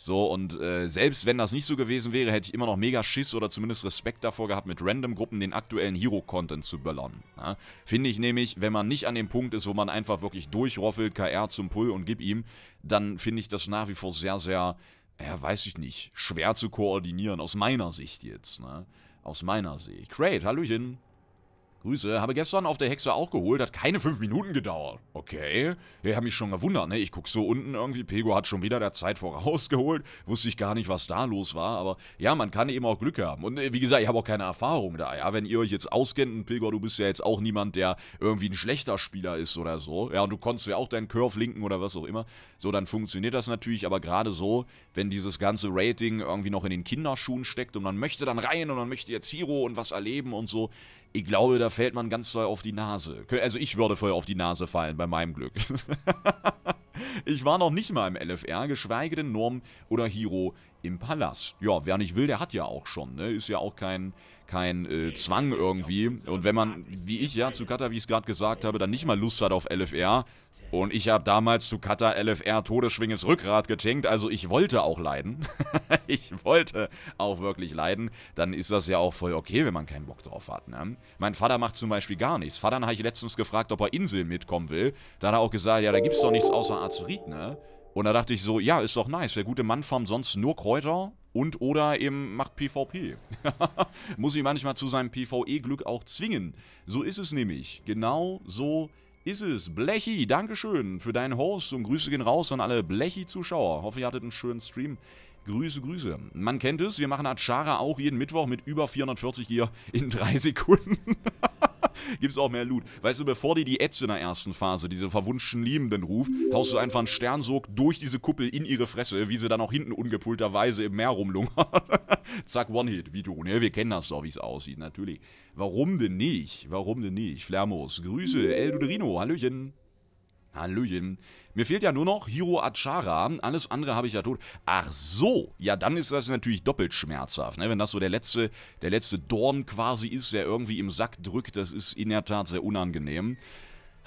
So, und äh, selbst wenn das nicht so gewesen wäre, hätte ich immer noch mega Schiss oder zumindest Respekt davor gehabt, mit Random-Gruppen den aktuellen Hero-Content zu böllern. Ja? Ne? Finde ich nämlich, wenn man nicht an dem Punkt ist, wo man einfach wirklich durchroffelt, KR zum Pull und gib ihm, dann finde ich das nach wie vor sehr, sehr, ja, weiß ich nicht, schwer zu koordinieren, aus meiner Sicht jetzt, ne? Aus meiner Sicht. Great, Hallöchen. Grüße. Habe gestern auf der Hexe auch geholt. Hat keine fünf Minuten gedauert. Okay. Ja, ich habe mich schon gewundert, ne? Ich guck so unten irgendwie. Pego hat schon wieder der Zeit vorausgeholt. Wusste ich gar nicht, was da los war. Aber ja, man kann eben auch Glück haben. Und äh, wie gesagt, ich habe auch keine Erfahrung da. Ja, wenn ihr euch jetzt auskennt, und Pego, du bist ja jetzt auch niemand, der irgendwie ein schlechter Spieler ist oder so. Ja, und du konntest ja auch deinen Curve linken oder was auch immer. So, dann funktioniert das natürlich. Aber gerade so, wenn dieses ganze Rating irgendwie noch in den Kinderschuhen steckt und man möchte dann rein und man möchte jetzt Hero und was erleben und so, ich glaube, da fällt man ganz doll auf die Nase. Also ich würde voll auf die Nase fallen, bei meinem Glück. ich war noch nicht mal im LFR, geschweige denn Norm oder Hero im Palast. Ja, wer nicht will, der hat ja auch schon, ne? Ist ja auch kein, kein äh, Zwang irgendwie. Und wenn man, wie ich ja zu Kata, wie ich es gerade gesagt habe, dann nicht mal Lust hat auf LFR. Und ich habe damals zu Kata LFR Todesschwinges Rückgrat getankt, also ich wollte auch leiden. ich wollte auch wirklich leiden. Dann ist das ja auch voll okay, wenn man keinen Bock drauf hat, ne? Mein Vater macht zum Beispiel gar nichts. Vater habe ich letztens gefragt, ob er Insel mitkommen will. Da hat er auch gesagt, ja, da gibt es doch nichts außer Azurit, ne? Und da dachte ich so, ja, ist doch nice. Der gute Mann farmt sonst nur Kräuter und oder eben macht PvP. Muss ich manchmal zu seinem PvE-Glück auch zwingen. So ist es nämlich. Genau so ist es. Blechi, Dankeschön für deinen Host und Grüße gehen raus an alle Blechi-Zuschauer. Hoffe, ihr hattet einen schönen Stream. Grüße, Grüße. Man kennt es, wir machen Achara auch jeden Mittwoch mit über 440 Gier in drei Sekunden. Gibt's auch mehr Loot. Weißt du, bevor die die Ads in der ersten Phase, diese verwunschen Liebenden ruft, haust du einfach einen Sternsog durch diese Kuppel in ihre Fresse, wie sie dann auch hinten ungepulterweise im Meer rumlungern. Zack, One-Hit, wie du, ne? Wir kennen das doch, wie es aussieht, natürlich. Warum denn nicht? Warum denn nicht? Flermos, Grüße, El Dudrino, Hallöchen. Hallöchen. Mir fehlt ja nur noch Hiro Achara. Alles andere habe ich ja tot. Ach so. Ja, dann ist das natürlich doppelt schmerzhaft. Ne? Wenn das so der letzte, der letzte Dorn quasi ist, der irgendwie im Sack drückt, das ist in der Tat sehr unangenehm.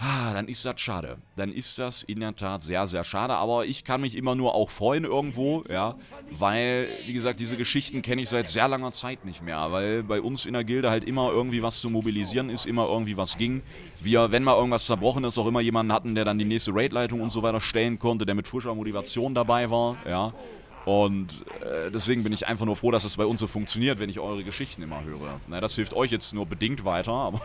Ah, dann ist das schade. Dann ist das in der Tat sehr, sehr schade. Aber ich kann mich immer nur auch freuen irgendwo, ja. Weil, wie gesagt, diese Geschichten kenne ich seit sehr langer Zeit nicht mehr. Weil bei uns in der Gilde halt immer irgendwie was zu mobilisieren ist, immer irgendwie was ging. Wir, wenn mal irgendwas zerbrochen ist, auch immer jemanden hatten, der dann die nächste Raid-Leitung und so weiter stellen konnte, der mit frischer Motivation dabei war, ja. Und äh, deswegen bin ich einfach nur froh, dass es bei uns so funktioniert, wenn ich eure Geschichten immer höre. Na, das hilft euch jetzt nur bedingt weiter, aber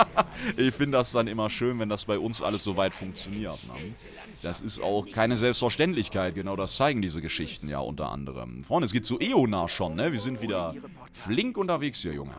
ich finde das dann immer schön, wenn das bei uns alles so weit funktioniert. Ne? Das ist auch keine Selbstverständlichkeit, genau das zeigen diese Geschichten ja unter anderem. Freunde, es geht zu Eonar schon, ne? Wir sind wieder flink unterwegs hier, Junge.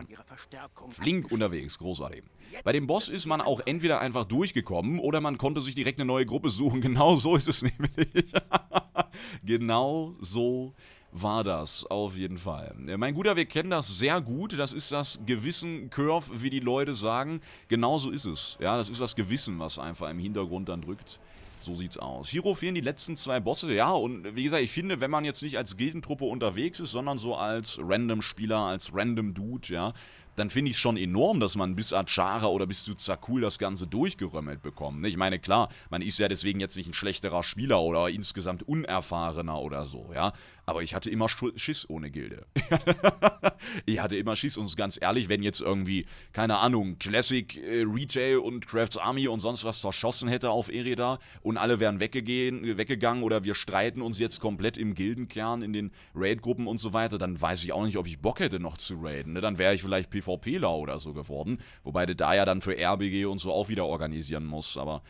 Flink unterwegs, großartig. Bei dem Boss ist man auch entweder einfach durchgekommen oder man konnte sich direkt eine neue Gruppe suchen. Genau so ist es nämlich. genau so war das auf jeden Fall. Mein Guter, wir kennen das sehr gut. Das ist das Gewissen Curve, wie die Leute sagen. Genauso ist es. Ja, das ist das Gewissen, was einfach im Hintergrund dann drückt. So sieht's aus. Hier fehlen die letzten zwei Bosse. Ja, und wie gesagt, ich finde, wenn man jetzt nicht als Gildentruppe unterwegs ist, sondern so als Random-Spieler, als Random-Dude, ja, dann finde ich es schon enorm, dass man bis Achara oder bis zu Zakul das Ganze durchgerömmelt bekommt. Ne? Ich meine, klar, man ist ja deswegen jetzt nicht ein schlechterer Spieler oder insgesamt unerfahrener oder so, ja. Aber ich hatte immer Schiss ohne Gilde. ich hatte immer Schiss und ganz ehrlich, wenn jetzt irgendwie, keine Ahnung, Classic äh, Retail und Crafts Army und sonst was zerschossen hätte auf Ereda und alle wären weggegehen, äh, weggegangen oder wir streiten uns jetzt komplett im Gildenkern, in den Raid-Gruppen und so weiter, dann weiß ich auch nicht, ob ich Bock hätte noch zu raiden. Ne? Dann wäre ich vielleicht PvPler oder so geworden. Wobei du da ja dann für RBG und so auch wieder organisieren musst, aber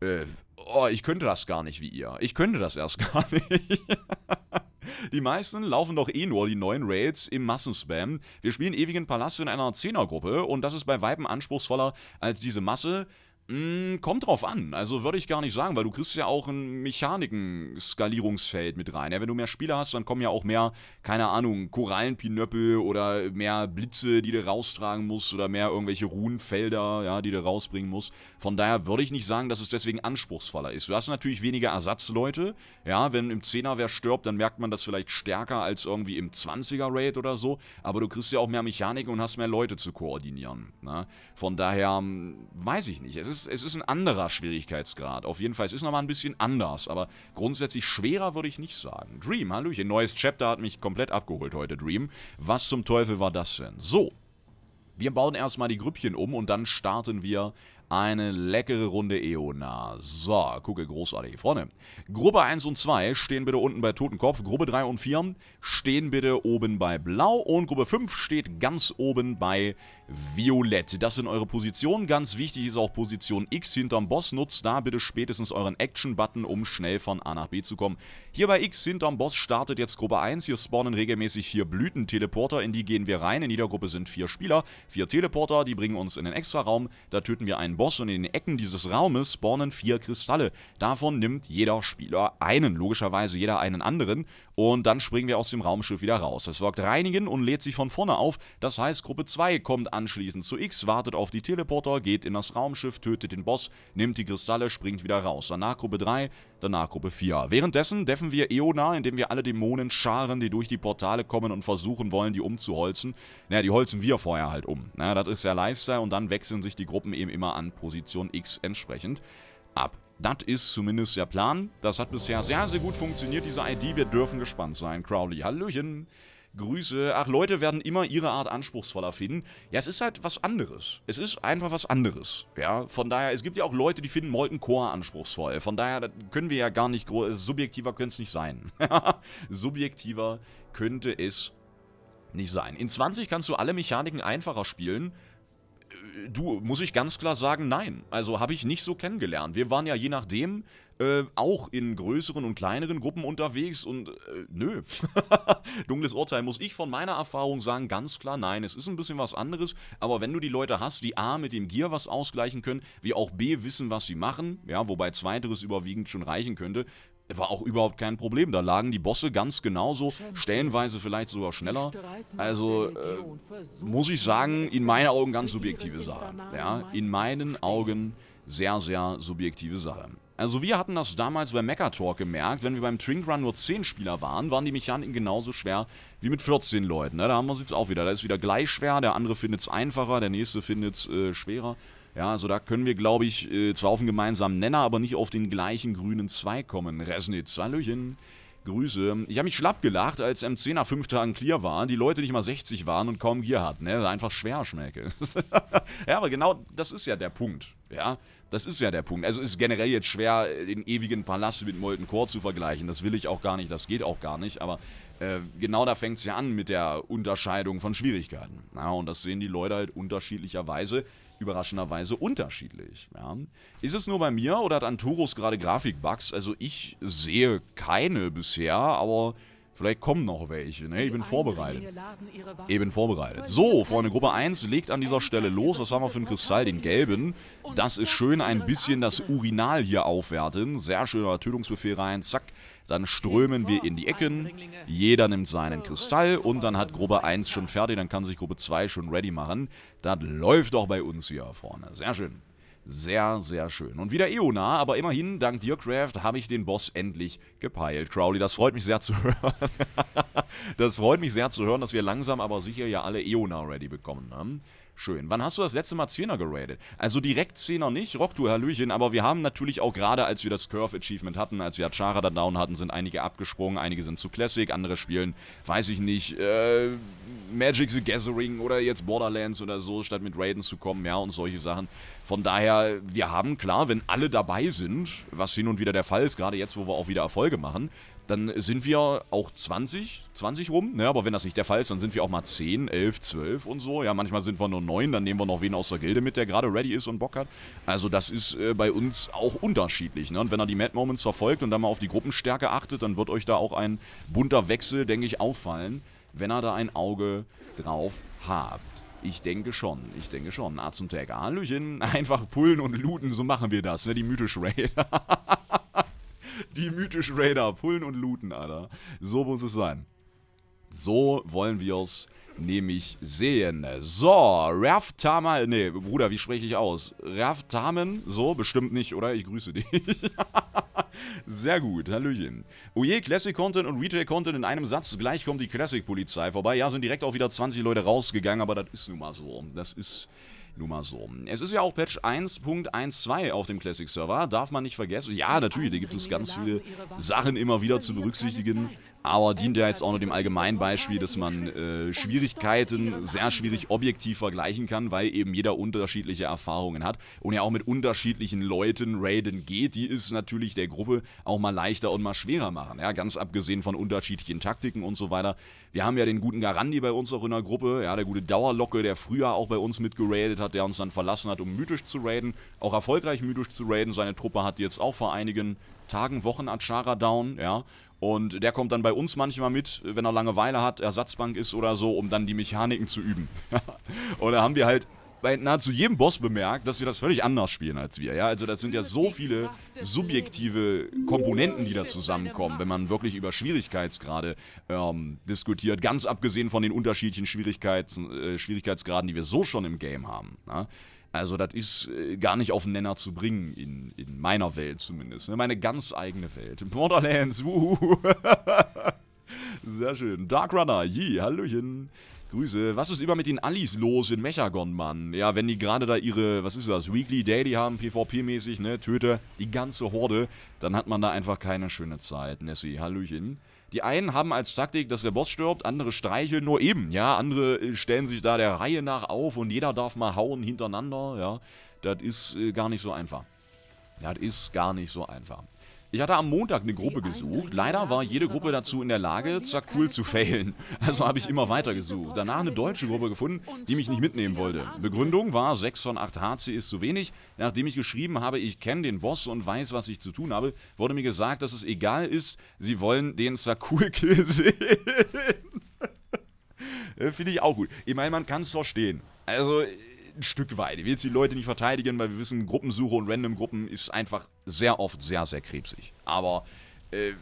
äh, oh, ich könnte das gar nicht wie ihr. Ich könnte das erst gar nicht. Die meisten laufen doch eh nur die neuen Raids im Massenspam. Wir spielen ewigen Palast in einer Zehnergruppe und das ist bei Weiben anspruchsvoller als diese Masse, hm, kommt drauf an. Also würde ich gar nicht sagen, weil du kriegst ja auch ein Mechaniken-Skalierungsfeld mit rein. Ja, wenn du mehr Spieler hast, dann kommen ja auch mehr, keine Ahnung, Korallenpinöppel oder mehr Blitze, die du raustragen musst oder mehr irgendwelche Runenfelder, ja, die du rausbringen musst. Von daher würde ich nicht sagen, dass es deswegen anspruchsvoller ist. Du hast natürlich weniger Ersatzleute. Ja, wenn im 10er wer stirbt, dann merkt man das vielleicht stärker als irgendwie im 20er-Raid oder so. Aber du kriegst ja auch mehr Mechaniken und hast mehr Leute zu koordinieren. Ne? Von daher hm, weiß ich nicht. Es ist ist, es ist ein anderer Schwierigkeitsgrad. Auf jeden Fall, es ist nochmal ein bisschen anders, aber grundsätzlich schwerer würde ich nicht sagen. Dream, hallöchen, neues Chapter hat mich komplett abgeholt heute, Dream. Was zum Teufel war das denn? So, wir bauen erstmal die Grüppchen um und dann starten wir eine leckere Runde Eona. So, gucke, großartig. Freunde, Gruppe 1 und 2 stehen bitte unten bei Totenkopf. Gruppe 3 und 4 stehen bitte oben bei Blau. Und Gruppe 5 steht ganz oben bei Violett. Das sind eure Positionen. Ganz wichtig ist auch Position X hinterm Boss. Nutzt da bitte spätestens euren Action-Button, um schnell von A nach B zu kommen. Hier bei X hinterm Boss startet jetzt Gruppe 1. Hier spawnen regelmäßig vier Blütenteleporter. In die gehen wir rein. In jeder Gruppe sind vier Spieler. Vier Teleporter, die bringen uns in den Extra-Raum. Da töten wir einen Boss. Boss und in den Ecken dieses Raumes spawnen vier Kristalle. Davon nimmt jeder Spieler einen, logischerweise jeder einen anderen. Und dann springen wir aus dem Raumschiff wieder raus. Es wirkt reinigen und lädt sich von vorne auf. Das heißt, Gruppe 2 kommt anschließend zu X, wartet auf die Teleporter, geht in das Raumschiff, tötet den Boss, nimmt die Kristalle, springt wieder raus. Danach Gruppe 3, danach Gruppe 4. Währenddessen deffen wir Eona, indem wir alle Dämonen scharen, die durch die Portale kommen und versuchen wollen, die umzuholzen. Naja, die holzen wir vorher halt um. Naja, das ist ja Lifestyle und dann wechseln sich die Gruppen eben immer an an Position X entsprechend ab. Das ist zumindest der Plan. Das hat bisher sehr, sehr gut funktioniert, diese ID. Wir dürfen gespannt sein. Crowley, Hallöchen. Grüße. Ach, Leute werden immer ihre Art anspruchsvoller finden. Ja, es ist halt was anderes. Es ist einfach was anderes. Ja, von daher, es gibt ja auch Leute, die finden Molten Core anspruchsvoll. Von daher, können wir ja gar nicht, groß... subjektiver könnte es nicht sein. subjektiver könnte es nicht sein. In 20 kannst du alle Mechaniken einfacher spielen du, muss ich ganz klar sagen, nein. Also habe ich nicht so kennengelernt. Wir waren ja je nachdem äh, auch in größeren und kleineren Gruppen unterwegs und äh, nö. Dunkles Urteil muss ich von meiner Erfahrung sagen, ganz klar nein. Es ist ein bisschen was anderes, aber wenn du die Leute hast, die A mit dem Gier was ausgleichen können, wie auch B wissen, was sie machen, ja, wobei zweiteres überwiegend schon reichen könnte, war auch überhaupt kein Problem. Da lagen die Bosse ganz genauso, stellenweise vielleicht sogar schneller. Also äh, muss ich sagen, in meinen Augen ganz subjektive Sache. Ja, in meinen Augen sehr, sehr subjektive Sache. Also wir hatten das damals bei Mechatalk gemerkt, wenn wir beim Trink Run nur 10 Spieler waren, waren die Mechaniken genauso schwer wie mit 14 Leuten. Ne, da haben wir es jetzt auch wieder. Da ist wieder gleich schwer, der andere findet es einfacher, der nächste findet es äh, schwerer. Ja, also da können wir, glaube ich, äh, zwar auf einen gemeinsamen Nenner, aber nicht auf den gleichen grünen Zweig kommen. Resnitz, Hallöchen. Grüße. Ich habe mich schlapp gelacht, als M10 nach fünf Tagen clear war, die Leute nicht mal 60 waren und kaum Gier hatten. Ne? Einfach schwer schmecke. ja, aber genau das ist ja der Punkt. Ja, das ist ja der Punkt. Also ist generell jetzt schwer, äh, den ewigen Palast mit Molten Core zu vergleichen. Das will ich auch gar nicht, das geht auch gar nicht. Aber äh, genau da fängt es ja an mit der Unterscheidung von Schwierigkeiten. Na, und das sehen die Leute halt unterschiedlicherweise überraschenderweise unterschiedlich. Ja. Ist es nur bei mir oder hat Anturus gerade Grafikbugs? Also ich sehe keine bisher, aber vielleicht kommen noch welche. Ne? Ich bin vorbereitet. Ich vorbereitet. So, Freunde, Gruppe 1 legt an dieser Stelle los. Was haben wir für einen Kristall? Den gelben. Das ist schön ein bisschen das Urinal hier aufwerten. Sehr schöner Tötungsbefehl rein. Zack. Dann strömen wir in die Ecken. Jeder nimmt seinen Kristall und dann hat Gruppe 1 schon fertig. Dann kann sich Gruppe 2 schon ready machen. Das läuft doch bei uns hier vorne. Sehr schön. Sehr, sehr schön. Und wieder Eona, aber immerhin, dank Dearcraft, habe ich den Boss endlich gepeilt. Crowley, das freut mich sehr zu hören. das freut mich sehr zu hören, dass wir langsam aber sicher ja alle Eona ready bekommen haben. Ne? schön. Wann hast du das letzte Mal Zehner geradet? Also direkt Zehner nicht, Rock du Hallöchen, aber wir haben natürlich auch gerade, als wir das Curve-Achievement hatten, als wir Achara da down hatten, sind einige abgesprungen, einige sind zu Classic, andere spielen, weiß ich nicht, äh, Magic the Gathering oder jetzt Borderlands oder so, statt mit Raiden zu kommen, ja, und solche Sachen. Von daher, wir haben klar, wenn alle dabei sind, was hin und wieder der Fall ist, gerade jetzt, wo wir auch wieder Erfolge machen, dann sind wir auch 20, 20 rum, ne? aber wenn das nicht der Fall ist, dann sind wir auch mal 10, 11, 12 und so. Ja, manchmal sind wir nur 9, dann nehmen wir noch wen aus der Gilde mit, der gerade ready ist und Bock hat. Also das ist äh, bei uns auch unterschiedlich. Ne? Und wenn er die Mad Moments verfolgt und dann mal auf die Gruppenstärke achtet, dann wird euch da auch ein bunter Wechsel, denke ich, auffallen, wenn er da ein Auge drauf hat. Ich denke schon, ich denke schon. Arzt und Tag, Hallöchen. Einfach pullen und looten, so machen wir das, ne? Die mythische Raid. Die mythischen Raider pullen und looten, Alter. So muss es sein. So wollen wir es nämlich sehen. So, Raf Tamal, nee, Bruder, wie spreche ich aus? Raf Tamen, so, bestimmt nicht, oder? Ich grüße dich. Sehr gut, Hallöchen. Oje, Classic-Content und Retail-Content in einem Satz. Gleich kommt die Classic-Polizei vorbei. Ja, sind direkt auch wieder 20 Leute rausgegangen, aber das ist nun mal so. Das ist nur mal so. Es ist ja auch Patch 1.12 auf dem Classic Server, darf man nicht vergessen. Ja, natürlich, da gibt es ganz viele Sachen immer wieder zu berücksichtigen aber dient ja jetzt auch nur dem Allgemeinbeispiel, dass man äh, Schwierigkeiten sehr schwierig objektiv vergleichen kann, weil eben jeder unterschiedliche Erfahrungen hat und ja auch mit unterschiedlichen Leuten Raiden geht, die es natürlich der Gruppe auch mal leichter und mal schwerer machen, ja, ganz abgesehen von unterschiedlichen Taktiken und so weiter. Wir haben ja den guten Garandi bei uns auch in der Gruppe, ja, der gute Dauerlocke, der früher auch bei uns mitgeradet hat, der uns dann verlassen hat, um mythisch zu raiden, auch erfolgreich mythisch zu raiden, seine Truppe hat jetzt auch vor einigen Tagen, Wochen Achara down, ja, und der kommt dann bei uns manchmal mit, wenn er Langeweile hat, Ersatzbank ist oder so, um dann die Mechaniken zu üben. und da haben wir halt bei nahezu jedem Boss bemerkt, dass wir das völlig anders spielen als wir. Ja, also das sind ja so viele subjektive Komponenten, die da zusammenkommen, wenn man wirklich über Schwierigkeitsgrade ähm, diskutiert. Ganz abgesehen von den unterschiedlichen Schwierigkeits äh, Schwierigkeitsgraden, die wir so schon im Game haben. Na? Also das ist äh, gar nicht auf den Nenner zu bringen, in, in meiner Welt zumindest. Ne? Meine ganz eigene Welt. Borderlands, wuhu. Sehr schön. Dark Runner, je, hallöchen. Grüße. Was ist immer mit den Allis los in Mechagon, Mann? Ja, wenn die gerade da ihre, was ist das, Weekly, Daily haben, PvP-mäßig, ne, töte die ganze Horde, dann hat man da einfach keine schöne Zeit. Nessie, hallöchen. Die einen haben als Taktik, dass der Boss stirbt, andere streicheln nur eben, ja. Andere äh, stellen sich da der Reihe nach auf und jeder darf mal hauen hintereinander, ja. Das ist äh, gar nicht so einfach. Das ist gar nicht so einfach. Ich hatte am Montag eine Gruppe gesucht. Leider war jede Gruppe dazu in der Lage, zack cool zu failen. Also habe ich immer weiter gesucht. Danach eine deutsche Gruppe gefunden, die mich nicht mitnehmen wollte. Begründung war, 6 von 8 HC ist zu wenig. Nachdem ich geschrieben habe, ich kenne den Boss und weiß, was ich zu tun habe, wurde mir gesagt, dass es egal ist, sie wollen den Sakul-Kill sehen. Äh, finde ich auch gut. Ich meine, man kann es verstehen. Also, ein Stück weit. Ich will jetzt die Leute nicht verteidigen, weil wir wissen, Gruppensuche und Random-Gruppen ist einfach sehr oft sehr, sehr krebsig. Aber äh,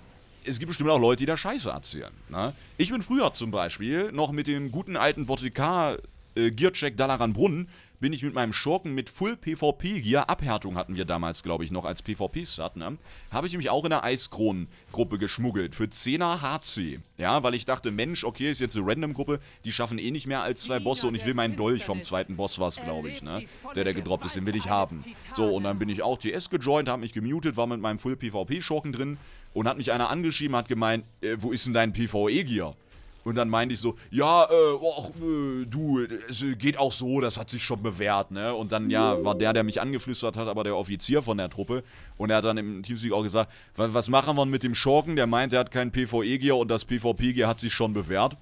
es gibt bestimmt auch Leute, die da Scheiße erzählen. Ne? Ich bin früher zum Beispiel noch mit dem guten alten Vortikar äh, Giercheck Dalaran Brunn bin ich mit meinem Schurken mit Full PvP-Gear, Abhärtung hatten wir damals, glaube ich, noch als PvP-Start, ne? Habe ich mich auch in der Eiskronengruppe geschmuggelt für 10er HC. Ja, weil ich dachte, Mensch, okay, ist jetzt eine Random-Gruppe, die schaffen eh nicht mehr als zwei Bosse und ich will meinen Dolch vom zweiten Boss was, glaube ich, ne? Der, der gedroppt ist, den will ich haben. So, und dann bin ich auch TS gejoint, habe mich gemutet, war mit meinem Full PvP-Schurken drin und hat mich einer angeschrieben, hat gemeint, äh, wo ist denn dein PvE-Gear? Und dann meinte ich so, ja, äh, och, äh, du, es geht auch so, das hat sich schon bewährt, ne? Und dann, ja, war der, der mich angeflüstert hat, aber der Offizier von der Truppe. Und er hat dann im Teamspeak auch gesagt, was machen wir mit dem Schurken? Der meint, er hat kein PvE-Gear und das PvP-Gear hat sich schon bewährt.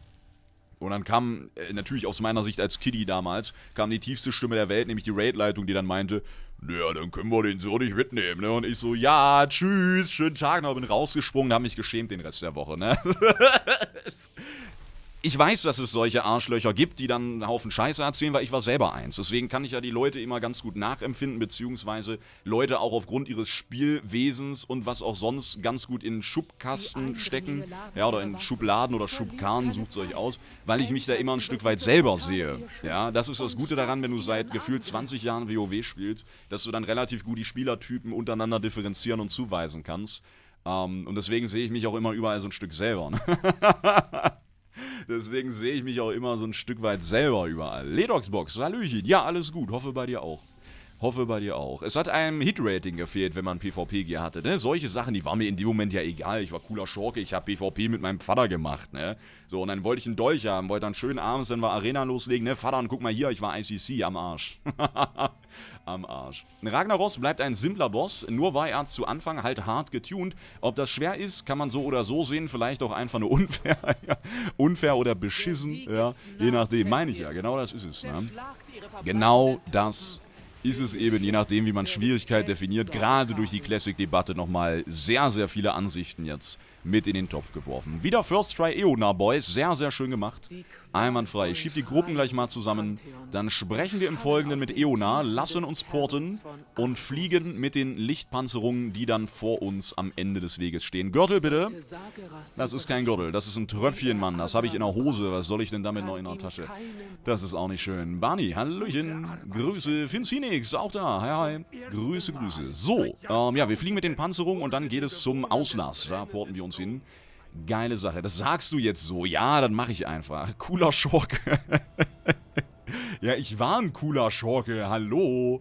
Und dann kam, äh, natürlich aus meiner Sicht als Kiddie damals, kam die tiefste Stimme der Welt, nämlich die Raid-Leitung, die dann meinte, naja, dann können wir den so nicht mitnehmen, ne? Und ich so, ja, tschüss, schönen Tag noch, bin rausgesprungen, hab mich geschämt den Rest der Woche, ne? ich weiß, dass es solche Arschlöcher gibt, die dann einen Haufen Scheiße erzählen, weil ich war selber eins. Deswegen kann ich ja die Leute immer ganz gut nachempfinden, beziehungsweise Leute auch aufgrund ihres Spielwesens und was auch sonst ganz gut in Schubkasten stecken. Ja, oder in Schubladen oder Schubkarren, sucht euch aus, weil ich mich da immer ein Stück weit selber sehe. Ja, das ist das Gute daran, wenn du seit gefühlt 20 Jahren WoW spielst, dass du dann relativ gut die Spielertypen untereinander differenzieren und zuweisen kannst. Ähm, und deswegen sehe ich mich auch immer überall so ein Stück selber. Ne? Deswegen sehe ich mich auch immer so ein Stück weit selber überall. Ledoxbox, Hallöchen. Ja, alles gut. Hoffe bei dir auch. Hoffe bei dir auch. Es hat einem Hit-Rating gefehlt, wenn man PvP-Gear hatte, ne? Solche Sachen, die waren mir in dem Moment ja egal. Ich war cooler Schorke, ich habe PvP mit meinem Vater gemacht, ne? So, und dann wollte ich einen Dolch haben, wollte dann schön abends in der Arena loslegen, ne? Vater, und guck mal hier, ich war ICC am Arsch. am Arsch. Ragnaros bleibt ein simpler Boss, nur war er zu Anfang halt hart getuned. Ob das schwer ist, kann man so oder so sehen, vielleicht auch einfach nur unfair. unfair oder beschissen, ja? Je nachdem, meine ich ja, genau das ist es, ne? Genau das ist ist es eben, je nachdem, wie man Schwierigkeit definiert, gerade durch die Classic-Debatte nochmal sehr, sehr viele Ansichten jetzt mit in den Topf geworfen. Wieder First Try Eona Boys, sehr, sehr schön gemacht. Einwandfrei. Ich schieb die Gruppen gleich mal zusammen. Dann sprechen wir im Folgenden mit Eona, lassen uns porten und fliegen mit den Lichtpanzerungen, die dann vor uns am Ende des Weges stehen. Gürtel bitte. Das ist kein Gürtel, das ist ein Tröpfchen, Mann. Das habe ich in der Hose. Was soll ich denn damit noch in der Tasche? Das ist auch nicht schön. Barney, Hallöchen. Grüße. Vince Phoenix, auch da. Hi, hi. Grüße, Grüße. So, ähm, ja, wir fliegen mit den Panzerungen und dann geht es zum Auslass. Da porten wir uns hin. Geile Sache. Das sagst du jetzt so. Ja, dann mache ich einfach. Cooler Schurke. ja, ich war ein cooler Schurke. Hallo.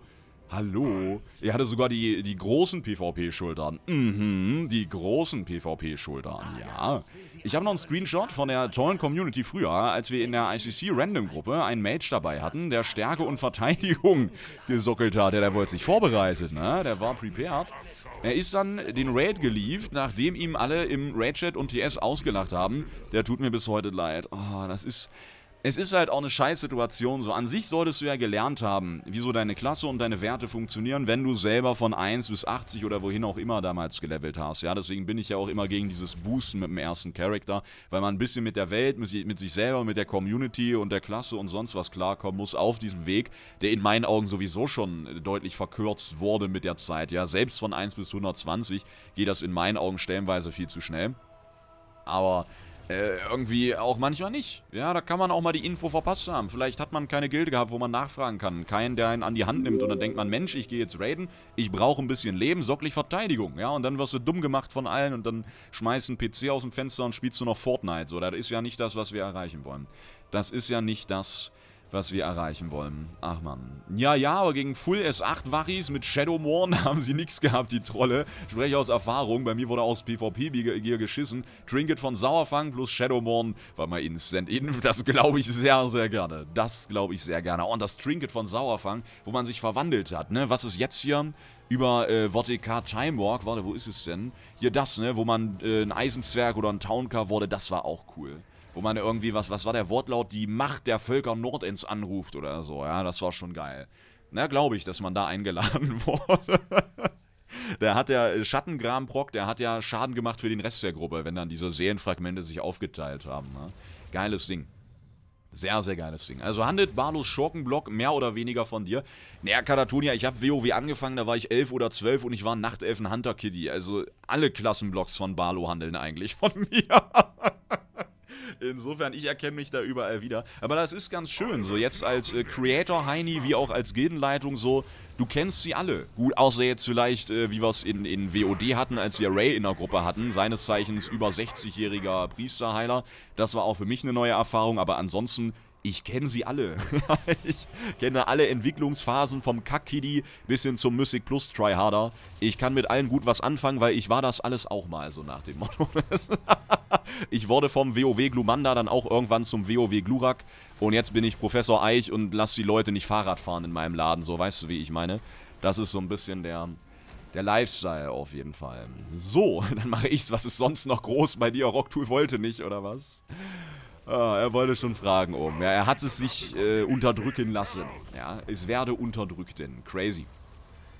Hallo. Er hatte sogar die, die großen PvP-Schultern. Mhm, die großen PvP-Schultern, ja. Ich habe noch einen Screenshot von der tollen Community früher, als wir in der ICC-Random-Gruppe einen Mage dabei hatten, der Stärke und Verteidigung gesockelt hat. Ja, der wollte sich vorbereitet, ne? Der war prepared. Er ist dann den Raid geliefert, nachdem ihm alle im Raid-Chat und TS ausgelacht haben. Der tut mir bis heute leid. Oh, das ist es ist halt auch eine scheiß Situation so. An sich solltest du ja gelernt haben, wieso deine Klasse und deine Werte funktionieren, wenn du selber von 1 bis 80 oder wohin auch immer damals gelevelt hast. Ja, deswegen bin ich ja auch immer gegen dieses Boosten mit dem ersten Charakter, weil man ein bisschen mit der Welt, mit sich selber, mit der Community und der Klasse und sonst was klarkommen muss auf diesem Weg, der in meinen Augen sowieso schon deutlich verkürzt wurde mit der Zeit. Ja, selbst von 1 bis 120 geht das in meinen Augen stellenweise viel zu schnell. Aber äh, irgendwie auch manchmal nicht. Ja, da kann man auch mal die Info verpasst haben. Vielleicht hat man keine Gilde gehabt, wo man nachfragen kann. Keinen, der einen an die Hand nimmt und dann denkt man, Mensch, ich gehe jetzt raiden, ich brauche ein bisschen Leben, sorglich Verteidigung. Ja, und dann wirst du dumm gemacht von allen und dann schmeißt ein PC aus dem Fenster und spielst du noch Fortnite. So, das ist ja nicht das, was wir erreichen wollen. Das ist ja nicht das, äh, was wir erreichen wollen. Ach man. Ja, ja, aber gegen Full S8 Wachis mit Shadow Morn haben sie nichts gehabt, die Trolle. Spreche aus Erfahrung, bei mir wurde aus PvP-Gear geschissen. Trinket von Sauerfang plus Shadow Morn war mal instant inf. Das glaube ich sehr, sehr gerne. Das glaube ich sehr gerne. Und das Trinket von Sauerfang, wo man sich verwandelt hat, ne? Was ist jetzt hier? über äh, VTK Time Walk, warte, wo ist es denn? Hier das, ne, wo man äh, ein Eisenzwerg oder ein Towncar wurde, das war auch cool wo man irgendwie, was, was war der Wortlaut, die Macht der Völker Nordends anruft oder so. Ja, das war schon geil. Na, glaube ich, dass man da eingeladen wurde. Der hat ja äh, Schattengram Proc, der hat ja Schaden gemacht für den Rest der Gruppe, wenn dann diese Seelenfragmente sich aufgeteilt haben. Ne? Geiles Ding. Sehr, sehr geiles Ding. Also handelt Barlos Schurkenblock mehr oder weniger von dir. Naja, Katatonia, ich habe WoW angefangen, da war ich elf oder zwölf und ich war Nachtelfen Hunter kiddy Also alle Klassenblocks von Barlo handeln eigentlich von mir. Insofern, ich erkenne mich da überall wieder. Aber das ist ganz schön, so jetzt als äh, Creator-Heini wie auch als Gildenleitung so, du kennst sie alle. Gut, außer jetzt vielleicht, äh, wie wir es in, in WOD hatten, als wir Ray in der Gruppe hatten, seines Zeichens über 60-jähriger Priesterheiler. Das war auch für mich eine neue Erfahrung, aber ansonsten ich kenne sie alle. ich kenne alle Entwicklungsphasen vom Kackkiddy bis hin zum Mystic Plus Tryharder. Ich kann mit allen gut was anfangen, weil ich war das alles auch mal, so nach dem Motto. ich wurde vom WoW Glumanda dann auch irgendwann zum WoW Glurak und jetzt bin ich Professor Eich und lasse die Leute nicht Fahrrad fahren in meinem Laden, so weißt du, wie ich meine. Das ist so ein bisschen der, der Lifestyle auf jeden Fall. So, dann mache ich's. Was ist sonst noch groß bei dir? Rocktool wollte nicht, oder was? Ah, er wollte schon fragen oben. Ja, er hat es sich äh, unterdrücken lassen. Ja, es werde unterdrückt, denn Crazy.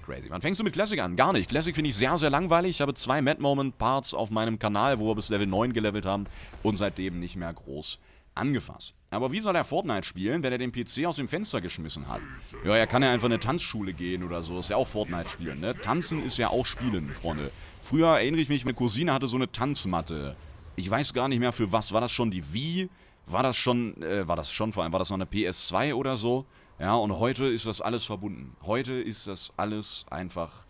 Crazy. Wann fängst du mit Classic an? Gar nicht. Classic finde ich sehr, sehr langweilig. Ich habe zwei Mad Moment Parts auf meinem Kanal, wo wir bis Level 9 gelevelt haben und seitdem nicht mehr groß angefasst. Aber wie soll er Fortnite spielen, wenn er den PC aus dem Fenster geschmissen hat? Ja, er kann ja einfach in eine Tanzschule gehen oder so. Ist ja auch Fortnite spielen, ne? Tanzen ist ja auch Spielen, Freunde. Früher erinnere ich mich, meine Cousine hatte so eine Tanzmatte ich weiß gar nicht mehr, für was war das schon die Wii? War das schon, äh, war das schon vor allem, war das noch eine PS2 oder so? Ja, und heute ist das alles verbunden. Heute ist das alles einfach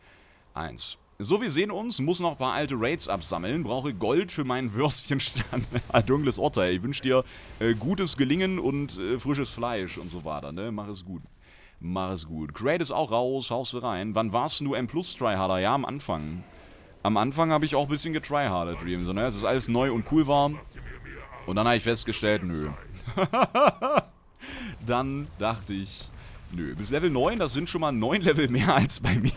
eins. So, wir sehen uns, muss noch ein paar alte Raids absammeln, brauche Gold für meinen Würstchenstand. Dunkles Otter, ich wünsche dir äh, gutes Gelingen und äh, frisches Fleisch und so weiter, ne? Mach es gut. Mach es gut. Crate ist auch raus, haust du rein. Wann warst du M-Plus-Tryharder? Ja, am Anfang am Anfang habe ich auch ein bisschen getryhardet Dream. So, ne? Es ist alles neu und cool warm. Und dann habe ich festgestellt, nö. dann dachte ich, nö. Bis Level 9, das sind schon mal 9 Level mehr als bei mir.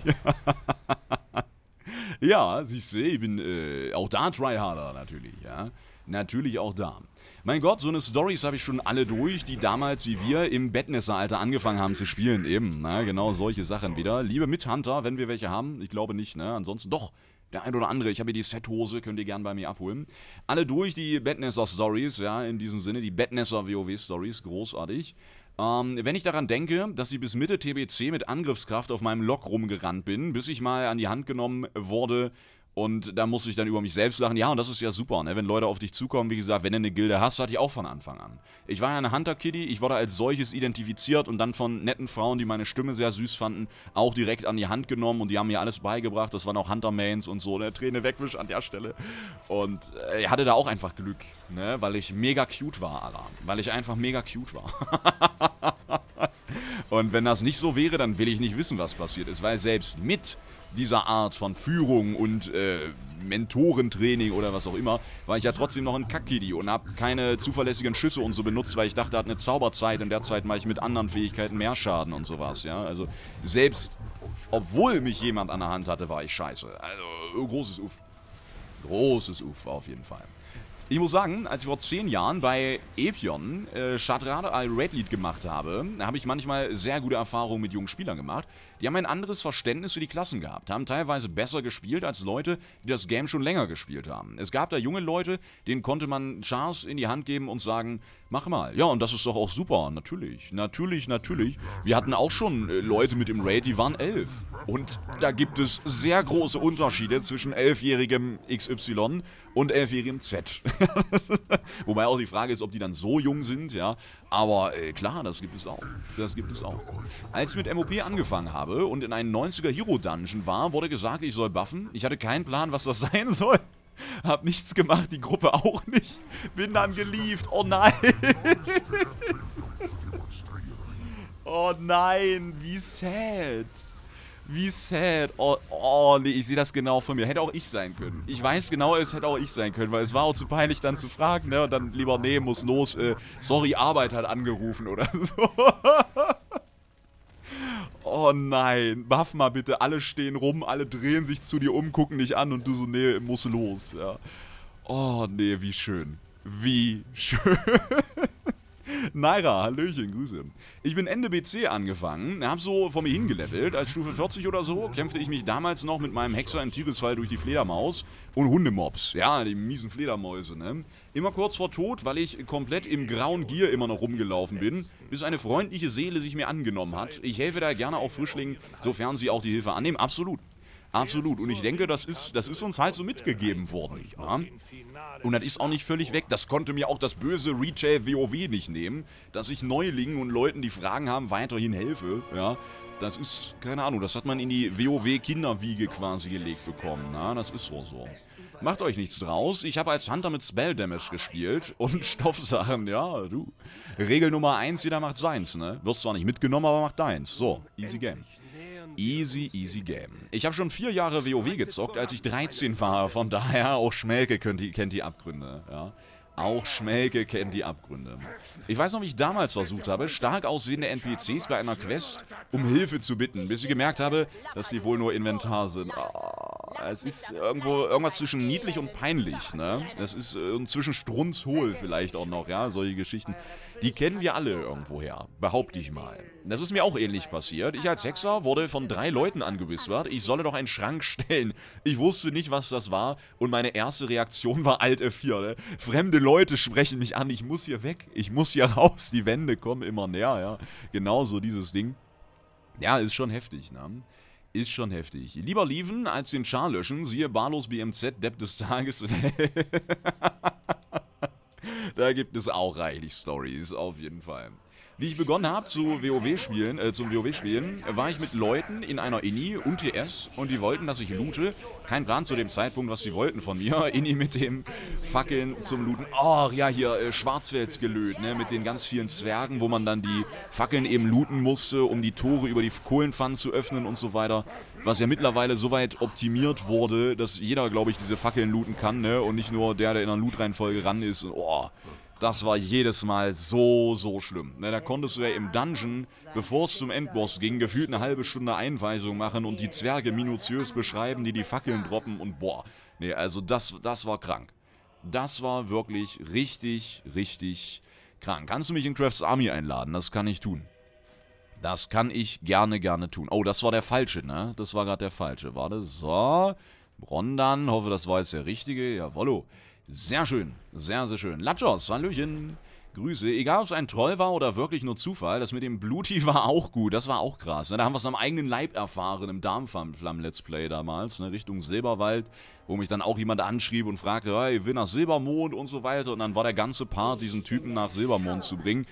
ja, siehst du, ich bin äh, auch da Tryharder natürlich, ja. Natürlich auch da. Mein Gott, so eine Stories habe ich schon alle durch, die damals wie wir im bettnässer angefangen haben zu spielen. Eben, na, ne? genau solche Sachen wieder. Liebe Mithunter, wenn wir welche haben. Ich glaube nicht, ne? Ansonsten doch. Der ein oder andere, ich habe hier die Sethose, könnt ihr gerne bei mir abholen. Alle durch die Badnesser stories ja, in diesem Sinne, die Badnesser wow stories großartig. Ähm, wenn ich daran denke, dass ich bis Mitte TBC mit Angriffskraft auf meinem Lok rumgerannt bin, bis ich mal an die Hand genommen wurde und da musste ich dann über mich selbst lachen. Ja, und das ist ja super, ne? wenn Leute auf dich zukommen. Wie gesagt, wenn du eine Gilde hast, hatte ich auch von Anfang an. Ich war ja eine Hunter-Kitty, ich wurde als solches identifiziert und dann von netten Frauen, die meine Stimme sehr süß fanden, auch direkt an die Hand genommen. Und die haben mir alles beigebracht. Das waren auch Hunter-Mains und so. Ne? Träne wegwisch an der Stelle. Und äh, ich äh, hatte da auch einfach Glück, ne? weil ich mega cute war, Alarm. Weil ich einfach mega cute war. und wenn das nicht so wäre, dann will ich nicht wissen, was passiert ist. Weil selbst mit dieser Art von Führung und äh, Mentorentraining oder was auch immer, war ich ja trotzdem noch ein Kackidi und habe keine zuverlässigen Schüsse und so benutzt, weil ich dachte, er hat eine Zauberzeit. In der Zeit mache ich mit anderen Fähigkeiten mehr Schaden und sowas, ja. Also selbst obwohl mich jemand an der Hand hatte, war ich scheiße. Also großes Uff. Großes Uff auf jeden Fall. Ich muss sagen, als ich vor zehn Jahren bei Epion äh, Shadrada Al Lead gemacht habe, habe ich manchmal sehr gute Erfahrungen mit jungen Spielern gemacht. Die haben ein anderes Verständnis für die Klassen gehabt, haben teilweise besser gespielt als Leute, die das Game schon länger gespielt haben. Es gab da junge Leute, denen konnte man Chars in die Hand geben und sagen, mach mal. Ja, und das ist doch auch super, natürlich. Natürlich, natürlich. Wir hatten auch schon äh, Leute mit im Raid, die waren elf. Und da gibt es sehr große Unterschiede zwischen elfjährigem XY und elfjährigem Z. Wobei auch die Frage ist, ob die dann so jung sind, ja. Aber äh, klar, das gibt es auch. Das gibt es auch. Als ich mit MOP angefangen habe und in einem 90er Hero Dungeon war, wurde gesagt, ich soll buffen. Ich hatte keinen Plan, was das sein soll. Hab nichts gemacht, die Gruppe auch nicht. Bin dann gelieft. Oh nein. Oh nein, wie sad. Wie sad. Oh, oh nee, ich sehe das genau von mir. Hätte auch ich sein können. Ich weiß genau, es hätte auch ich sein können, weil es war auch zu peinlich, dann zu fragen, ne? Und dann lieber, nee, muss los. Äh, sorry, Arbeit hat angerufen oder so. oh nein, baff mal bitte. Alle stehen rum, alle drehen sich zu dir um, gucken dich an und du so, nee, muss los. Ja. Oh nee, wie schön. Wie schön. Naira, Hallöchen, Grüße. Ich bin Ende BC angefangen, hab so vor mir hingelevelt. Als Stufe 40 oder so kämpfte ich mich damals noch mit meinem Hexer im Tieresfall durch die Fledermaus und Hundemobs. Ja, die miesen Fledermäuse, ne? Immer kurz vor Tod, weil ich komplett im grauen Gier immer noch rumgelaufen bin, bis eine freundliche Seele sich mir angenommen hat. Ich helfe da gerne auch Frischlingen, sofern sie auch die Hilfe annehmen. Absolut. Absolut. Und ich denke, das ist, das ist uns halt so mitgegeben worden. Ja? Und das ist auch nicht völlig weg. Das konnte mir auch das böse Retail WoW nicht nehmen, dass ich Neulingen und Leuten, die Fragen haben, weiterhin helfe. Ja, das ist, keine Ahnung, das hat man in die WoW-Kinderwiege quasi gelegt bekommen. Na, das ist so so. Macht euch nichts draus. Ich habe als Hunter mit Spell Damage gespielt und Stoffsachen, ja, du. Regel Nummer 1, jeder macht seins, ne? Wirst zwar nicht mitgenommen, aber macht deins. So, easy game easy, easy Game. Ich habe schon vier Jahre WoW gezockt, als ich 13 war. Von daher auch Schmelke kennt die, kennt die Abgründe. Ja. Auch Schmelke kennt die Abgründe. Ich weiß noch, wie ich damals versucht habe, stark aussehende NPCs bei einer Quest um Hilfe zu bitten, bis ich gemerkt habe, dass sie wohl nur Inventar sind. Oh, es ist irgendwo irgendwas zwischen niedlich und peinlich, ne? Es ist äh, zwischen strunzhohl vielleicht auch noch, ja, solche Geschichten. Die kennen wir alle irgendwoher, behaupte ich mal. Das ist mir auch ähnlich passiert. Ich als Sechser wurde von drei Leuten angewissert, ich solle doch einen Schrank stellen. Ich wusste nicht, was das war und meine erste Reaktion war Alt F4. Ne? Fremde Leute sprechen mich an, ich muss hier weg, ich muss hier raus, die Wände kommen immer näher, ja. Genauso dieses Ding. Ja, ist schon heftig, ne? Ist schon heftig. Lieber lieben, als den Char löschen, siehe Barlos BMZ, Depp des Tages. da gibt es auch reichlich Stories, auf jeden Fall. Wie ich begonnen habe zu WoW spielen, äh, zum WoW spielen, war ich mit Leuten in einer Inni und TS und die wollten, dass ich loote. Kein Plan zu dem Zeitpunkt, was sie wollten von mir. Inni mit dem Fackeln zum Looten. Oh, ja, hier äh, Schwarzwälzgelöt, ne, mit den ganz vielen Zwergen, wo man dann die Fackeln eben looten musste, um die Tore über die Kohlenpfannen zu öffnen und so weiter. Was ja mittlerweile so weit optimiert wurde, dass jeder, glaube ich, diese Fackeln looten kann, ne, und nicht nur der, der in einer Loot-Reihenfolge ran ist und, oh, das war jedes Mal so, so schlimm. Ne, da konntest du ja im Dungeon, bevor es zum Endboss ging, gefühlt eine halbe Stunde Einweisung machen und die Zwerge minutiös beschreiben, die die Fackeln droppen und boah. Nee, also das, das war krank. Das war wirklich richtig, richtig krank. Kannst du mich in Crafts Army einladen? Das kann ich tun. Das kann ich gerne, gerne tun. Oh, das war der falsche, ne? Das war gerade der falsche. Warte, so. Rondan, hoffe, das war jetzt der richtige. Jawollo. Sehr schön, sehr, sehr schön. Lachos, Hallöchen. Grüße. Egal, ob es ein Troll war oder wirklich nur Zufall, das mit dem Bluti war auch gut. Das war auch krass. Ne? Da haben wir es am eigenen Leib erfahren im Darmflamm-Let's Play damals, ne? Richtung Silberwald, wo mich dann auch jemand anschrieb und fragte, hey, will nach Silbermond und so weiter. Und dann war der ganze Part, diesen Typen nach Silbermond zu bringen.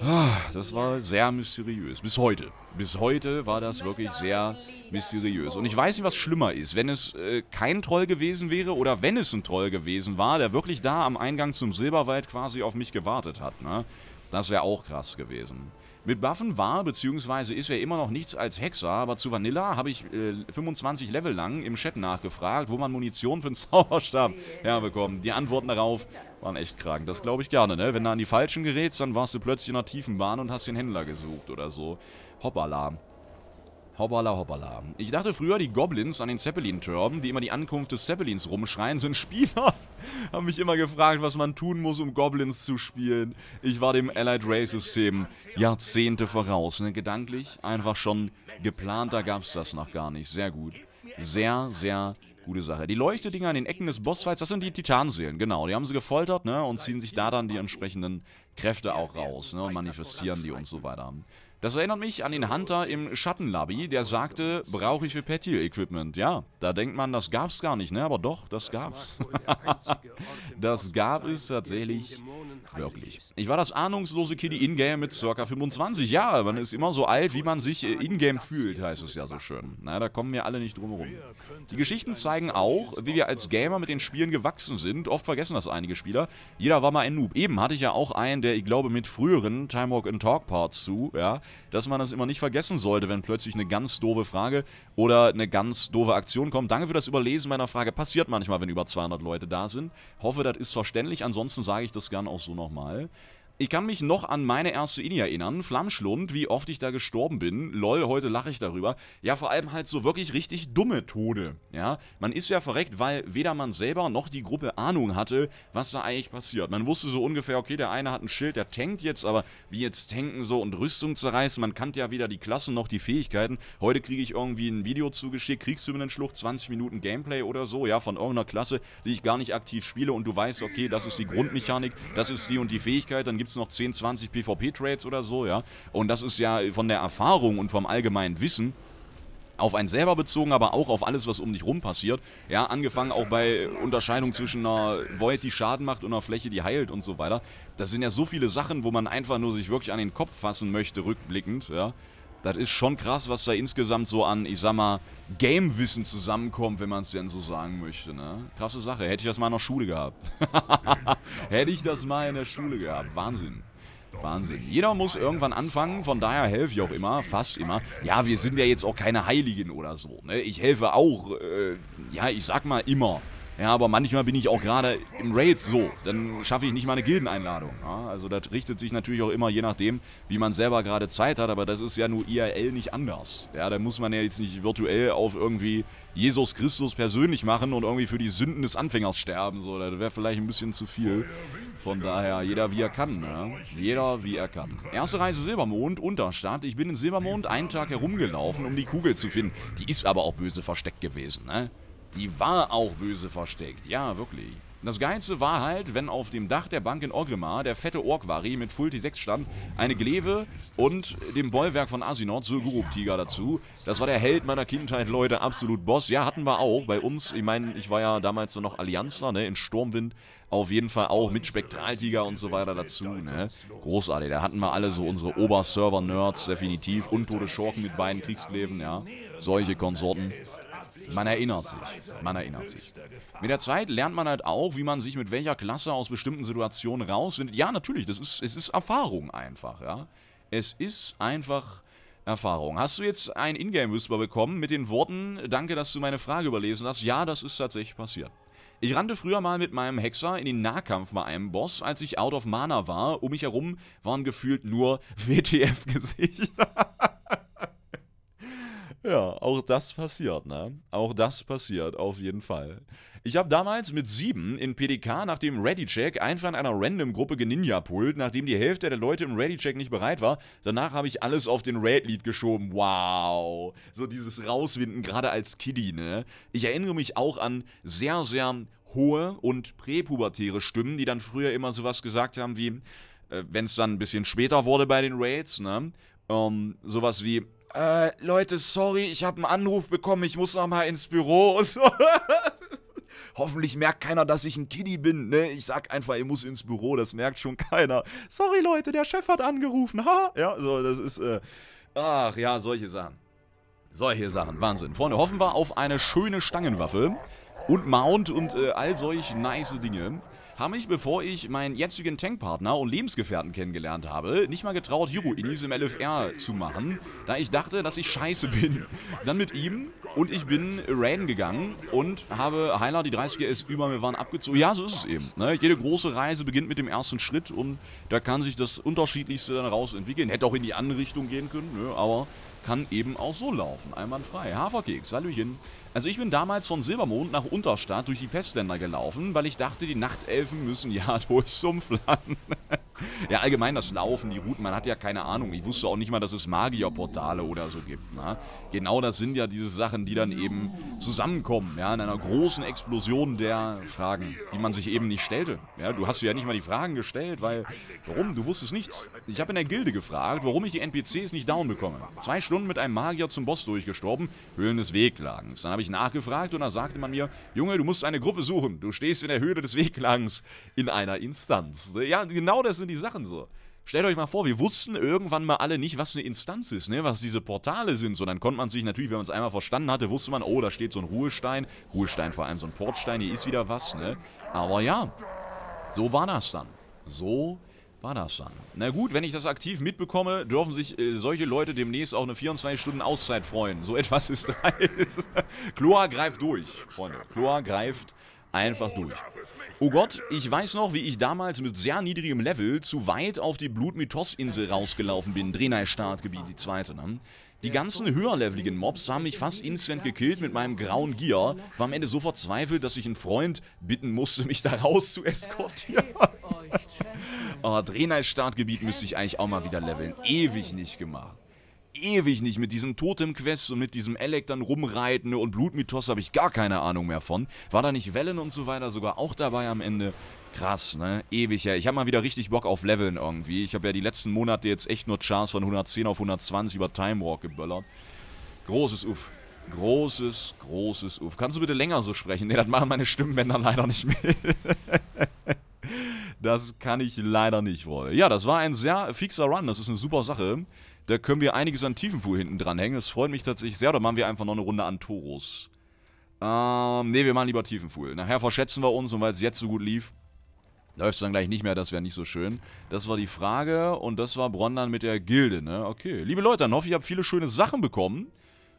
Ah, das war sehr mysteriös. Bis heute. Bis heute war das wirklich sehr mysteriös. Und ich weiß nicht, was schlimmer ist. Wenn es äh, kein Troll gewesen wäre oder wenn es ein Troll gewesen war, der wirklich da am Eingang zum Silberwald quasi auf mich gewartet hat. Ne? Das wäre auch krass gewesen. Mit Buffen war bzw. ist er immer noch nichts als Hexer, aber zu Vanilla habe ich äh, 25 Level lang im Chat nachgefragt, wo man Munition für einen Zauberstab herbekommt. Die Antworten darauf waren echt krank. Das glaube ich gerne, ne? Wenn du an die Falschen gerätst, dann warst du plötzlich in einer tiefen Bahn und hast den Händler gesucht oder so. Hoppalarm. Hoppala, hoppala. Ich dachte früher, die Goblins an den Zeppelin-Türmen, die immer die Ankunft des Zeppelins rumschreien, sind Spieler. Haben mich immer gefragt, was man tun muss, um Goblins zu spielen. Ich war dem Allied Race-System Jahrzehnte voraus. Ne? Gedanklich einfach schon geplant, da gab es das noch gar nicht. Sehr gut. Sehr, sehr gute Sache. Die Leuchtedinger an den Ecken des Bossfights, das sind die Titanseelen, genau. Die haben sie gefoltert ne? und ziehen sich da dann die entsprechenden Kräfte auch raus ne? und manifestieren die und so weiter. Das erinnert mich an den Hunter im Schattenlobby, der sagte, brauche ich für Patio-Equipment. Ja, da denkt man, das gab's gar nicht, ne? Aber doch, das gab's. das gab es tatsächlich wirklich. Ich war das ahnungslose Kiddy in-game mit ca. 25 Jahre. Man ist immer so alt, wie man sich äh, in-game fühlt, heißt es ja so schön. Na, da kommen wir alle nicht drum herum. Die Geschichten zeigen auch, wie wir als Gamer mit den Spielen gewachsen sind. Oft vergessen das einige Spieler. Jeder war mal ein Noob. Eben hatte ich ja auch einen, der, ich glaube, mit früheren Time Walk and Talk Parts zu, ja, dass man das immer nicht vergessen sollte, wenn plötzlich eine ganz doofe Frage oder eine ganz doofe Aktion kommt. Danke für das Überlesen meiner Frage. Passiert manchmal, wenn über 200 Leute da sind. Hoffe, das ist verständlich. Ansonsten sage ich das gern auch so noch nochmal. Ich kann mich noch an meine erste Ini erinnern. Flammschlund, wie oft ich da gestorben bin. Lol, heute lache ich darüber. Ja, vor allem halt so wirklich richtig dumme Tode. Ja, man ist ja verreckt, weil weder man selber noch die Gruppe Ahnung hatte, was da eigentlich passiert. Man wusste so ungefähr, okay, der eine hat ein Schild, der tankt jetzt, aber wie jetzt tanken so und Rüstung zerreißen, man kannte ja weder die Klassen noch die Fähigkeiten. Heute kriege ich irgendwie ein Video zugeschickt, kriegst du mir einen Kriegshymnenschlucht, 20 Minuten Gameplay oder so, ja, von irgendeiner Klasse, die ich gar nicht aktiv spiele und du weißt, okay, das ist die Grundmechanik, das ist die und die Fähigkeit, dann gibt gibt es noch 10, 20 PvP-Trades oder so, ja. Und das ist ja von der Erfahrung und vom allgemeinen Wissen auf einen selber bezogen, aber auch auf alles, was um dich rum passiert. Ja, angefangen auch bei Unterscheidung zwischen einer Void, die Schaden macht und einer Fläche, die heilt und so weiter. Das sind ja so viele Sachen, wo man einfach nur sich wirklich an den Kopf fassen möchte, rückblickend, ja das ist schon krass, was da insgesamt so an, ich sag mal, Game-Wissen zusammenkommt, wenn man es denn so sagen möchte, ne? Krasse Sache. Hätte ich das mal in der Schule gehabt. Hätte ich das mal in der Schule gehabt. Wahnsinn. Wahnsinn. Jeder muss irgendwann anfangen, von daher helfe ich auch immer, fast immer. Ja, wir sind ja jetzt auch keine Heiligen oder so, ne? Ich helfe auch, äh, ja, ich sag mal immer. Ja, aber manchmal bin ich auch gerade im Raid so. Dann schaffe ich nicht mal eine Gildeneinladung. Ja, also das richtet sich natürlich auch immer je nachdem, wie man selber gerade Zeit hat. Aber das ist ja nur IRL nicht anders. Ja, da muss man ja jetzt nicht virtuell auf irgendwie Jesus Christus persönlich machen und irgendwie für die Sünden des Anfängers sterben. So, das wäre vielleicht ein bisschen zu viel. Von daher, jeder wie er kann. Ja? Ne? Jeder wie er kann. Erste Reise Silbermond, Unterstadt. Ich bin in Silbermond einen Tag herumgelaufen, um die Kugel zu finden. Die ist aber auch böse versteckt gewesen, ne? Die war auch böse versteckt. Ja, wirklich. Das Geilste war halt, wenn auf dem Dach der Bank in Orgrimmar der fette Orkwari mit Full T6 stand, eine Gleve und dem Bollwerk von Asinot, Sögurup-Tiger dazu. Das war der Held meiner Kindheit, Leute, absolut Boss. Ja, hatten wir auch bei uns. Ich meine, ich war ja damals so noch Allianzler, ne, in Sturmwind. Auf jeden Fall auch mit Spektraltiger und so weiter dazu, ne. Großartig, da hatten wir alle so unsere Oberserver-Nerds, definitiv. Untote Schorken mit beiden Kriegskleven, ja. Solche Konsorten. Man erinnert sich. Man erinnert sich. Mit der Zeit lernt man halt auch, wie man sich mit welcher Klasse aus bestimmten Situationen rausfindet. Ja, natürlich, das ist, es ist Erfahrung einfach, ja. Es ist einfach Erfahrung. Hast du jetzt einen Ingame-Whisper bekommen mit den Worten, danke, dass du meine Frage überlesen hast? Ja, das ist tatsächlich passiert. Ich rannte früher mal mit meinem Hexer in den Nahkampf bei einem Boss, als ich out of Mana war. Um mich herum waren gefühlt nur WTF-Gesichter. Ja, auch das passiert, ne? Auch das passiert, auf jeden Fall. Ich habe damals mit sieben in PDK nach dem Ready-Check einfach in einer Random-Gruppe geninja pult, nachdem die Hälfte der Leute im Ready-Check nicht bereit war. Danach habe ich alles auf den Raid-Lead geschoben. Wow. So dieses Rauswinden, gerade als Kiddie, ne? Ich erinnere mich auch an sehr, sehr hohe und präpubertäre Stimmen, die dann früher immer sowas gesagt haben wie, äh, wenn es dann ein bisschen später wurde bei den Raids, ne? Ähm, sowas wie, äh, Leute, sorry, ich habe einen Anruf bekommen, ich muss noch mal ins Büro und so. Hoffentlich merkt keiner, dass ich ein Kiddie bin, ne? Ich sag einfach, ich muss ins Büro, das merkt schon keiner. Sorry, Leute, der Chef hat angerufen, ha? Ja, so, das ist, äh, ach ja, solche Sachen. Solche Sachen, Wahnsinn. Freunde, hoffen wir auf eine schöne Stangenwaffe und Mount und äh, all solche nice Dinge habe ich, bevor ich meinen jetzigen Tankpartner und Lebensgefährten kennengelernt habe, nicht mal getraut, Hiro in diesem LFR zu machen, da ich dachte, dass ich scheiße bin. Dann mit ihm und ich bin Raiden gegangen und habe Heiler, die 30er ist über mir waren, abgezogen. Ja, so ist es eben. Ne? Jede große Reise beginnt mit dem ersten Schritt und da kann sich das Unterschiedlichste dann raus entwickeln. Hätte auch in die andere Richtung gehen können, ne? aber kann eben auch so laufen. Einwandfrei. Haferkeks, Hallöchen. Also ich bin damals von Silbermond nach Unterstadt durch die Pestländer gelaufen, weil ich dachte, die Nachtelfen müssen ja durch landen. ja, allgemein das Laufen, die Routen, man hat ja keine Ahnung. Ich wusste auch nicht mal, dass es Magierportale oder so gibt. Ne? Genau das sind ja diese Sachen, die dann eben zusammenkommen, ja, in einer großen Explosion der Fragen, die man sich eben nicht stellte. Ja, du hast ja nicht mal die Fragen gestellt, weil, warum? Du wusstest nichts. Ich habe in der Gilde gefragt, warum ich die NPCs nicht down bekomme. Zwei Stunden mit einem Magier zum Boss durchgestorben, Höhlen des Weglagens. Dann habe ich ich nachgefragt und da sagte man mir, Junge, du musst eine Gruppe suchen. Du stehst in der Höhle des Weglangs in einer Instanz. Ja, genau das sind die Sachen so. Stellt euch mal vor, wir wussten irgendwann mal alle nicht, was eine Instanz ist, ne? was diese Portale sind. So, dann konnte man sich natürlich, wenn man es einmal verstanden hatte, wusste man, oh, da steht so ein Ruhestein. Ruhestein vor allem, so ein Portstein, hier ist wieder was. ne? Aber ja, so war das dann. So war das dann? Na gut, wenn ich das aktiv mitbekomme, dürfen sich äh, solche Leute demnächst auch eine 24 Stunden Auszeit freuen. So etwas ist dreist. Kloa greift durch, Freunde. Chloa greift einfach durch. Oh Gott, ich weiß noch, wie ich damals mit sehr niedrigem Level zu weit auf die Blutmythos-Insel rausgelaufen bin. Drenai-Startgebiet, die zweite, ne? Die ganzen höherleveligen Mobs haben mich fast instant gekillt mit meinem grauen Gear. War am Ende so verzweifelt, dass ich einen Freund bitten musste, mich da raus zu eskortieren. oh, drehneis startgebiet müsste ich eigentlich auch mal wieder leveln. Ewig nicht gemacht ewig nicht mit diesen Totem-Quests und mit diesem Elek dann rumreiten und Blutmythos habe ich gar keine Ahnung mehr von. War da nicht Wellen und so weiter sogar auch dabei am Ende? Krass, ne? Ewig her. Ich habe mal wieder richtig Bock auf Leveln irgendwie. Ich habe ja die letzten Monate jetzt echt nur Chance von 110 auf 120 über Time Walk geböllert. Großes Uff. Großes, großes Uff. Kannst du bitte länger so sprechen? Ne, das machen meine Stimmbänder leider nicht mehr. das kann ich leider nicht, wollen. Ja, das war ein sehr fixer Run. Das ist eine super Sache. Da können wir einiges an Tiefenfuhr hinten dranhängen. Das freut mich tatsächlich sehr. Oder machen wir einfach noch eine Runde an Toros. Ähm, ne, wir machen lieber Tiefenfuhl. Nachher verschätzen wir uns und weil es jetzt so gut lief, läuft es dann gleich nicht mehr, das wäre nicht so schön. Das war die Frage und das war Bronn dann mit der Gilde, ne? Okay, liebe Leute, dann hoffe ich, ihr habt viele schöne Sachen bekommen.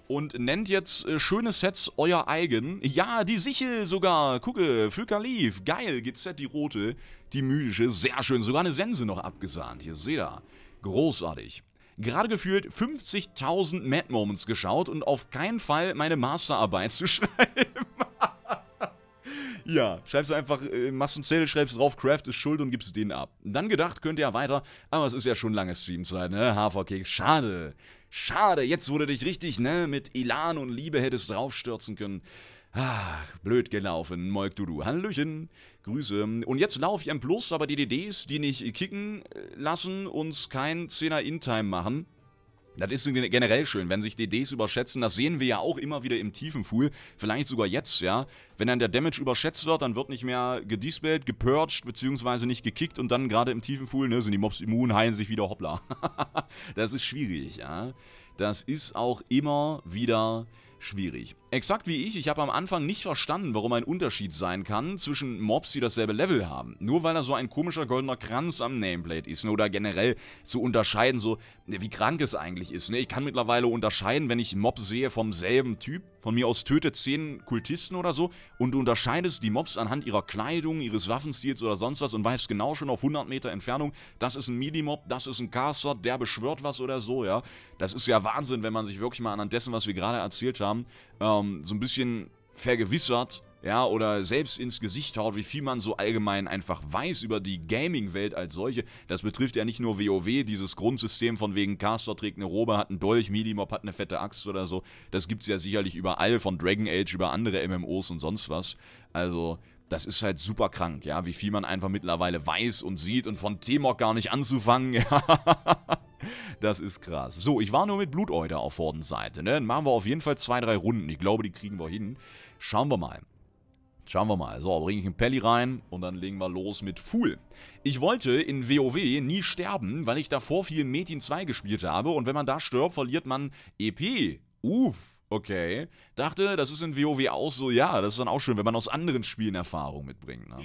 Und nennt jetzt äh, schöne Sets euer eigen. Ja, die Sichel sogar. Gucke, für Kalif. Geil, GZ die rote, die mythische. Sehr schön, sogar eine Sense noch abgesahnt. Hier, seht ihr. Großartig. Gerade gefühlt 50.000 Mad Moments geschaut und auf keinen Fall meine Masterarbeit zu schreiben ja, schreibst einfach, äh, machst ein Zettel, schreibst drauf, Craft ist schuld und gibst den ab. Dann gedacht, könnte ihr ja weiter, aber es ist ja schon lange Streamzeit, ne? Haferkeks, schade. Schade, jetzt wurde dich richtig, ne? Mit Elan und Liebe hättest draufstürzen können. Ach, blöd gelaufen, Moik Dudu. Hallöchen, Grüße. Und jetzt laufe ich am Plus, aber die DDs, die nicht kicken äh, lassen, uns kein 10er In-Time machen. Das ist generell schön, wenn sich DDs überschätzen. Das sehen wir ja auch immer wieder im tiefen Pool. Vielleicht sogar jetzt, ja. Wenn dann der Damage überschätzt wird, dann wird nicht mehr gedispelt, gepurged, beziehungsweise nicht gekickt. Und dann gerade im tiefen Pool, ne, sind die Mobs immun, heilen sich wieder, hoppla. das ist schwierig, ja. Das ist auch immer wieder schwierig. Exakt wie ich, ich habe am Anfang nicht verstanden, warum ein Unterschied sein kann zwischen Mobs, die dasselbe Level haben. Nur weil da so ein komischer goldener Kranz am Nameplate ist, ne? oder generell zu unterscheiden, so ne, wie krank es eigentlich ist. Ne? Ich kann mittlerweile unterscheiden, wenn ich Mobs sehe vom selben Typ, von mir aus töte 10 Kultisten oder so und du unterscheidest die Mobs anhand ihrer Kleidung, ihres Waffenstils oder sonst was und weißt genau schon auf 100 Meter Entfernung, das ist ein Midi-Mob, das ist ein Caster, der beschwört was oder so, ja. Das ist ja Wahnsinn, wenn man sich wirklich mal anhand dessen, was wir gerade erzählt haben, ähm, so ein bisschen vergewissert, ja, oder selbst ins Gesicht haut, wie viel man so allgemein einfach weiß über die Gaming-Welt als solche. Das betrifft ja nicht nur WoW, dieses Grundsystem von wegen Caster trägt eine Robe, hat einen Dolch, Minimob hat eine fette Axt oder so. Das gibt es ja sicherlich überall, von Dragon Age über andere MMOs und sonst was. Also, das ist halt super krank, ja, wie viel man einfach mittlerweile weiß und sieht und von T-Mog gar nicht anzufangen, ja. Das ist krass. So, ich war nur mit Blutäuter auf Hordenseite, ne? Dann machen wir auf jeden Fall zwei, drei Runden. Ich glaube, die kriegen wir hin. Schauen wir mal. Schauen wir mal. So, bringe ich einen Pelli rein und dann legen wir los mit Fool. Ich wollte in WoW nie sterben, weil ich davor viel Metin 2 gespielt habe und wenn man da stirbt, verliert man EP. Uff. Okay. Dachte, das ist in WoW auch so, ja, das ist dann auch schön, wenn man aus anderen Spielen Erfahrung mitbringt. Ne?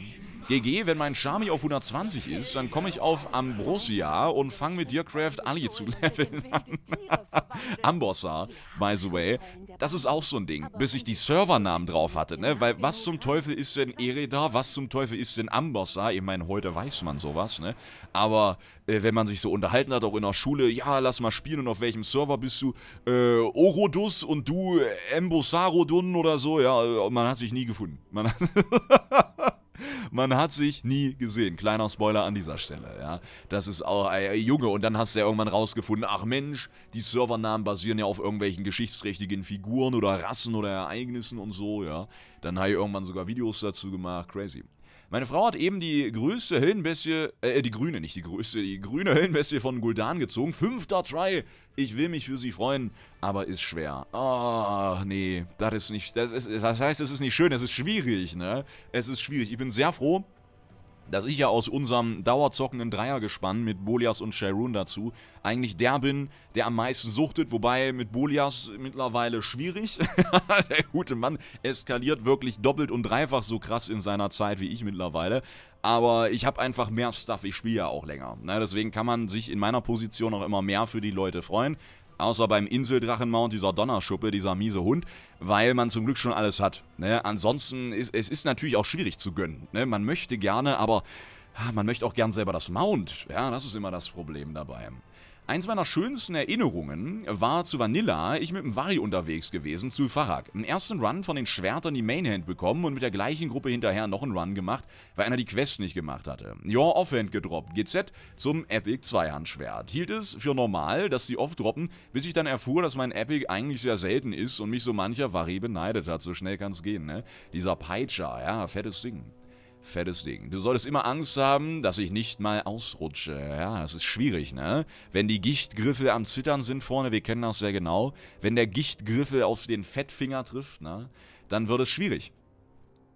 GG, wenn mein Charmi auf 120 ist, dann komme ich auf Ambrosia und fange mit Dirkraft Ali zu leveln an. Ambossa, by the way. Das ist auch so ein Ding, bis ich die Servernamen drauf hatte, ne? Weil was zum Teufel ist denn Ereda, was zum Teufel ist denn Ambossa? Ich meine, heute weiß man sowas, ne? Aber äh, wenn man sich so unterhalten hat, auch in der Schule, ja, lass mal spielen und auf welchem Server bist du? Äh, Orodus und du äh, Embossarodun oder so, ja, äh, man hat sich nie gefunden. Man hat Man hat sich nie gesehen. Kleiner Spoiler an dieser Stelle, ja. Das ist auch, ey, Junge, und dann hast du ja irgendwann rausgefunden, ach Mensch, die Servernamen basieren ja auf irgendwelchen geschichtsträchtigen Figuren oder Rassen oder Ereignissen und so, ja. Dann habe ich irgendwann sogar Videos dazu gemacht, crazy. Meine Frau hat eben die größte Hellenbestie, äh, die grüne, nicht die größte, die grüne Hellenbestie von Guldan gezogen. Fünfter Try. Ich will mich für sie freuen, aber ist schwer. Ach, oh, nee, das ist nicht, das, ist, das heißt, es ist nicht schön, es ist schwierig, ne? Es ist schwierig. Ich bin sehr froh, dass ich ja aus unserem dauerzockenden Dreiergespann mit Bolias und Sharon dazu eigentlich der bin, der am meisten suchtet, wobei mit Bolias mittlerweile schwierig. der gute Mann eskaliert wirklich doppelt und dreifach so krass in seiner Zeit wie ich mittlerweile. Aber ich habe einfach mehr Stuff, ich spiele ja auch länger. Na, deswegen kann man sich in meiner Position auch immer mehr für die Leute freuen außer beim Inseldrachenmount, dieser Donnerschuppe, dieser miese Hund, weil man zum Glück schon alles hat. Ne? Ansonsten ist es ist natürlich auch schwierig zu gönnen. Ne? Man möchte gerne, aber ah, man möchte auch gern selber das Mount. Ja, das ist immer das Problem dabei. Eins meiner schönsten Erinnerungen war zu Vanilla, ich mit dem Vari unterwegs gewesen zu Farag. Im ersten Run von den Schwertern die Mainhand bekommen und mit der gleichen Gruppe hinterher noch einen Run gemacht, weil einer die Quest nicht gemacht hatte. Ja, Offhand gedroppt, GZ zum Epic Zweihandschwert. Hielt es für normal, dass die oft droppen, bis ich dann erfuhr, dass mein Epic eigentlich sehr selten ist und mich so mancher Vari beneidet hat. So schnell kann's gehen, ne? Dieser Peitscher, ja, fettes Ding fettes Ding. Du solltest immer Angst haben, dass ich nicht mal ausrutsche. Ja, das ist schwierig, ne? Wenn die Gichtgriffel am Zittern sind vorne, wir kennen das sehr genau, wenn der Gichtgriffel auf den Fettfinger trifft, ne? Dann wird es schwierig.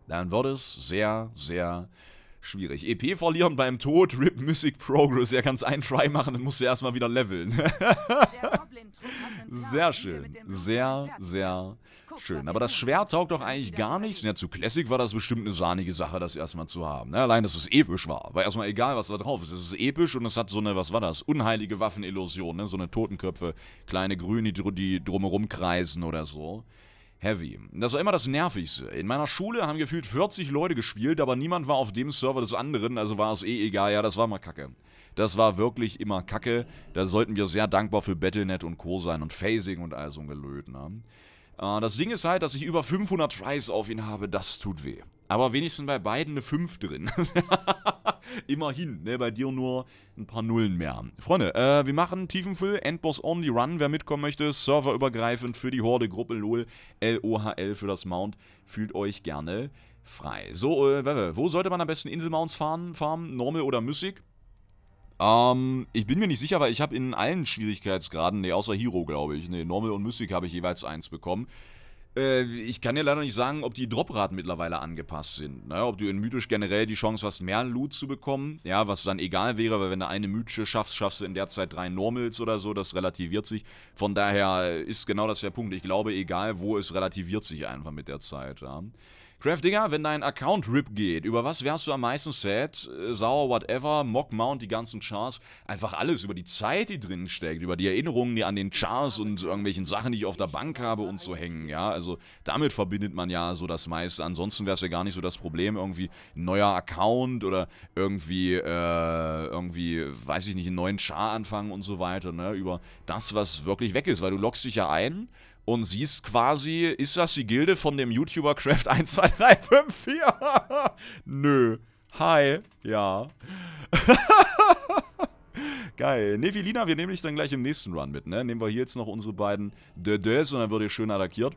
Dann wird es sehr, sehr schwierig. EP verlieren beim Tod, Rip Music Progress. Ja, kannst einen Try machen, dann musst du erstmal wieder leveln. sehr schön. Sehr, sehr schön. Aber das Schwert taugt doch eigentlich gar nichts. Ja, zu Classic war das bestimmt eine sahnige Sache, das erstmal zu haben. Ne? Allein, dass es episch war. War erstmal egal, was da drauf ist. Es ist episch und es hat so eine, was war das? Unheilige Waffenillusion, ne? So eine Totenköpfe, kleine Grüne, die drumherum kreisen oder so. Heavy. Das war immer das Nervigste. In meiner Schule haben gefühlt 40 Leute gespielt, aber niemand war auf dem Server des anderen, also war es eh egal. Ja, das war mal kacke. Das war wirklich immer kacke. Da sollten wir sehr dankbar für Battlenet und Co. sein und Phasing und all so ein Gelöt. Ne? Äh, das Ding ist halt, dass ich über 500 Tries auf ihn habe, das tut weh. Aber wenigstens bei beiden eine 5 drin. Immerhin, ne, bei dir nur ein paar Nullen mehr. Freunde, äh, wir machen Tiefenfüll, Endboss Only Run, wer mitkommen möchte, serverübergreifend für die Horde, Gruppe LOL, LOHL für das Mount, fühlt euch gerne frei. So, äh, wo sollte man am besten Inselmounts fahren, farmen, Normal oder Müssig? Ähm, ich bin mir nicht sicher, weil ich habe in allen Schwierigkeitsgraden, ne, außer Hero, glaube ich, ne, Normal und Mystic habe ich jeweils eins bekommen. Äh, ich kann dir leider nicht sagen, ob die Dropraten mittlerweile angepasst sind. Ne? Ob du in Mythisch generell die Chance hast, mehr Loot zu bekommen. Ja, was dann egal wäre, weil wenn du eine Mythische schaffst, schaffst du in der Zeit drei Normals oder so. Das relativiert sich. Von daher ist genau das der Punkt. Ich glaube, egal wo, es relativiert sich einfach mit der Zeit. Ja? Craftinger, wenn dein Account RIP geht, über was wärst du am meisten sad? Äh, Sauer, whatever, Mock Mount, die ganzen Chars, einfach alles, über die Zeit, die drin steckt, über die Erinnerungen, die an den Chars und irgendwelchen Sachen, die ich auf der Bank habe und so hängen, ja, also damit verbindet man ja so das meiste, ansonsten wäre es ja gar nicht so das Problem, irgendwie ein neuer Account oder irgendwie, äh, irgendwie, weiß ich nicht, einen neuen Char anfangen und so weiter, ne, über das, was wirklich weg ist, weil du lockst dich ja ein, und siehst quasi, ist das die Gilde von dem YouTuber Craft 12354? Nö. Hi. Ja. Geil. Nevilina, wir nehmen dich dann gleich im nächsten Run mit, ne? Nehmen wir hier jetzt noch unsere beiden Dödös und dann wird ihr schön attackiert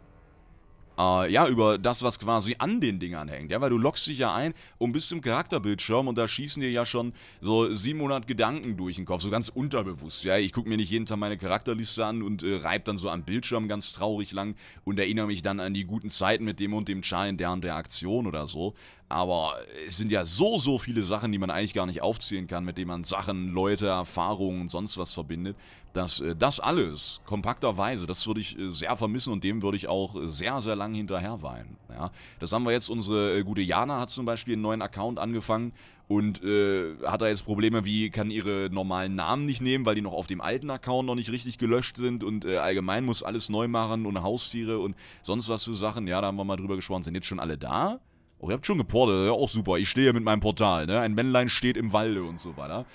äh, ja, über das, was quasi an den Dingern hängt. Ja, weil du lockst dich ja ein und bist im Charakterbildschirm und da schießen dir ja schon so 700 Gedanken durch den Kopf, so ganz unterbewusst. Ja, ich gucke mir nicht jeden Tag meine Charakterliste an und äh, reib dann so am Bildschirm ganz traurig lang und erinnere mich dann an die guten Zeiten mit dem und dem Giant der und der Aktion oder so. Aber es sind ja so, so viele Sachen, die man eigentlich gar nicht aufzählen kann, mit denen man Sachen, Leute, Erfahrungen und sonst was verbindet dass äh, das alles kompakterweise, das würde ich äh, sehr vermissen und dem würde ich auch äh, sehr, sehr lang hinterherweinen. Ja? Das haben wir jetzt, unsere gute Jana hat zum Beispiel einen neuen Account angefangen und äh, hat da jetzt Probleme wie, kann ihre normalen Namen nicht nehmen, weil die noch auf dem alten Account noch nicht richtig gelöscht sind und äh, allgemein muss alles neu machen und Haustiere und sonst was für Sachen. Ja, da haben wir mal drüber gesprochen. Sind jetzt schon alle da? Oh, ihr habt schon geportet, ja, auch super. Ich stehe hier mit meinem Portal, ne? Ein Männlein steht im Walde und so weiter.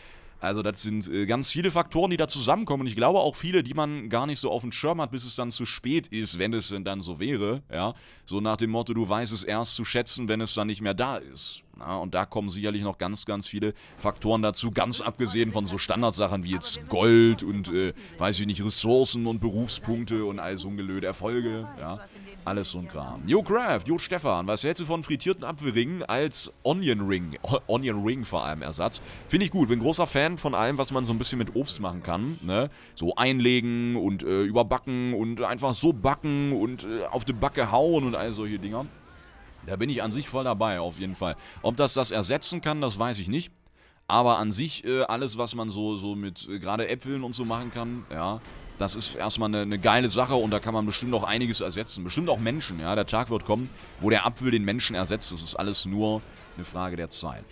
Also das sind äh, ganz viele Faktoren, die da zusammenkommen. Und ich glaube auch viele, die man gar nicht so auf dem Schirm hat, bis es dann zu spät ist, wenn es denn dann so wäre. Ja, so nach dem Motto, du weißt es erst zu schätzen, wenn es dann nicht mehr da ist. Na, und da kommen sicherlich noch ganz, ganz viele Faktoren dazu, ganz abgesehen von so Standardsachen wie jetzt Gold und, äh, weiß ich nicht, Ressourcen und Berufspunkte und all so ein Gelöde, Erfolge, ja alles so ein Kram. Jo Craft, Jo Stefan, was hältst du von frittierten Apfelringen als Onion Ring? O Onion Ring vor allem Ersatz. Finde ich gut, bin großer Fan von allem, was man so ein bisschen mit Obst machen kann. Ne? So einlegen und äh, überbacken und einfach so backen und äh, auf die Backe hauen und all solche Dinger. Da bin ich an sich voll dabei, auf jeden Fall. Ob das das ersetzen kann, das weiß ich nicht. Aber an sich äh, alles, was man so, so mit äh, gerade Äpfeln und so machen kann, ja, das ist erstmal eine, eine, geile Sache und da kann man bestimmt auch einiges ersetzen. Bestimmt auch Menschen, ja. Der Tag wird kommen, wo der Apfel den Menschen ersetzt. Das ist alles nur eine Frage der Zeit.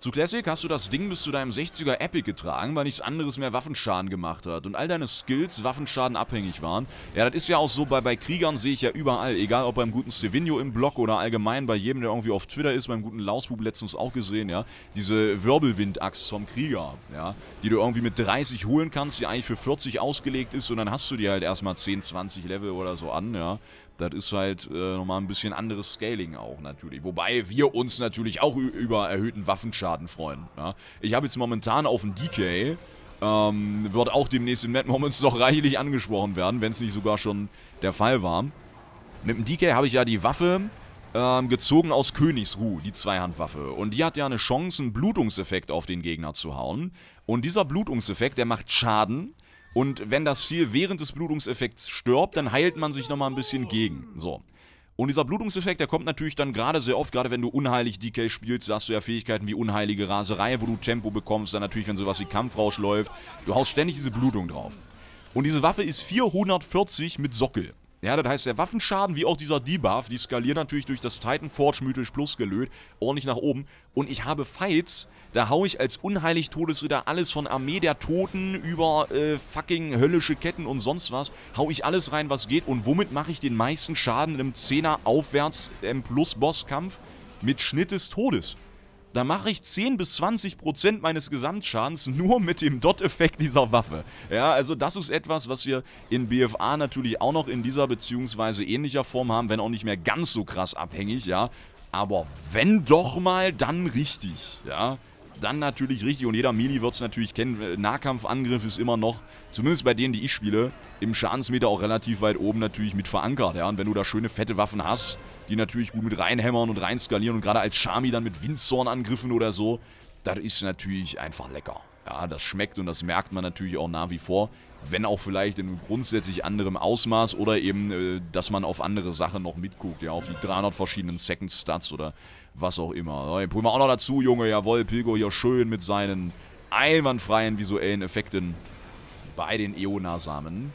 Zu Classic hast du das Ding bis zu deinem 60er Epic getragen, weil nichts anderes mehr Waffenschaden gemacht hat und all deine Skills Waffenschaden abhängig waren. Ja, das ist ja auch so, bei, bei Kriegern sehe ich ja überall, egal ob beim guten Stevino im Block oder allgemein bei jedem, der irgendwie auf Twitter ist, beim guten Lausbub letztens auch gesehen, ja, diese Wirbelwindachs vom Krieger, ja, die du irgendwie mit 30 holen kannst, die eigentlich für 40 ausgelegt ist und dann hast du die halt erstmal 10, 20 Level oder so an, ja. Das ist halt äh, nochmal ein bisschen anderes Scaling auch natürlich. Wobei wir uns natürlich auch über erhöhten Waffenschaden freuen. Ja? Ich habe jetzt momentan auf dem DK, ähm, wird auch demnächst in Mad Moments noch reichlich angesprochen werden, wenn es nicht sogar schon der Fall war. Mit dem DK habe ich ja die Waffe ähm, gezogen aus Königsruh, die Zweihandwaffe. Und die hat ja eine Chance, einen Blutungseffekt auf den Gegner zu hauen. Und dieser Blutungseffekt, der macht Schaden und wenn das Ziel während des Blutungseffekts stirbt, dann heilt man sich nochmal ein bisschen gegen. So. Und dieser Blutungseffekt, der kommt natürlich dann gerade sehr oft, gerade wenn du unheilig DK spielst, da hast du ja Fähigkeiten wie unheilige Raserei, wo du Tempo bekommst, dann natürlich, wenn sowas wie Kampfrausch läuft. Du haust ständig diese Blutung drauf. Und diese Waffe ist 440 mit Sockel. Ja, das heißt, der Waffenschaden wie auch dieser Debuff, die skalieren natürlich durch das Titan Forge Mythisch Plus gelöht, ordentlich nach oben. Und ich habe Fights, da haue ich als unheilig Todesritter alles von Armee der Toten über äh, fucking höllische Ketten und sonst was, haue ich alles rein, was geht. Und womit mache ich den meisten Schaden im 10er aufwärts im plus boss kampf Mit Schnitt des Todes da mache ich 10 bis 20 Prozent meines Gesamtschadens nur mit dem Dot-Effekt dieser Waffe. Ja, also das ist etwas, was wir in BFA natürlich auch noch in dieser beziehungsweise ähnlicher Form haben, wenn auch nicht mehr ganz so krass abhängig, ja. Aber wenn doch mal, dann richtig, ja. Dann natürlich richtig und jeder Mini wird es natürlich kennen. Nahkampfangriff ist immer noch, zumindest bei denen, die ich spiele, im Schadensmeter auch relativ weit oben natürlich mit verankert, ja. Und wenn du da schöne fette Waffen hast, die natürlich gut mit reinhämmern und reinskalieren und gerade als Shami dann mit Windzornangriffen oder so, das ist natürlich einfach lecker. Ja, das schmeckt und das merkt man natürlich auch nach wie vor, wenn auch vielleicht in grundsätzlich anderem Ausmaß oder eben, äh, dass man auf andere Sachen noch mitguckt, ja, auf die 300 verschiedenen Second Stats oder was auch immer. So, den wir auch noch dazu, Junge, jawohl, Pilgo hier schön mit seinen einwandfreien visuellen Effekten bei den Eona-Samen.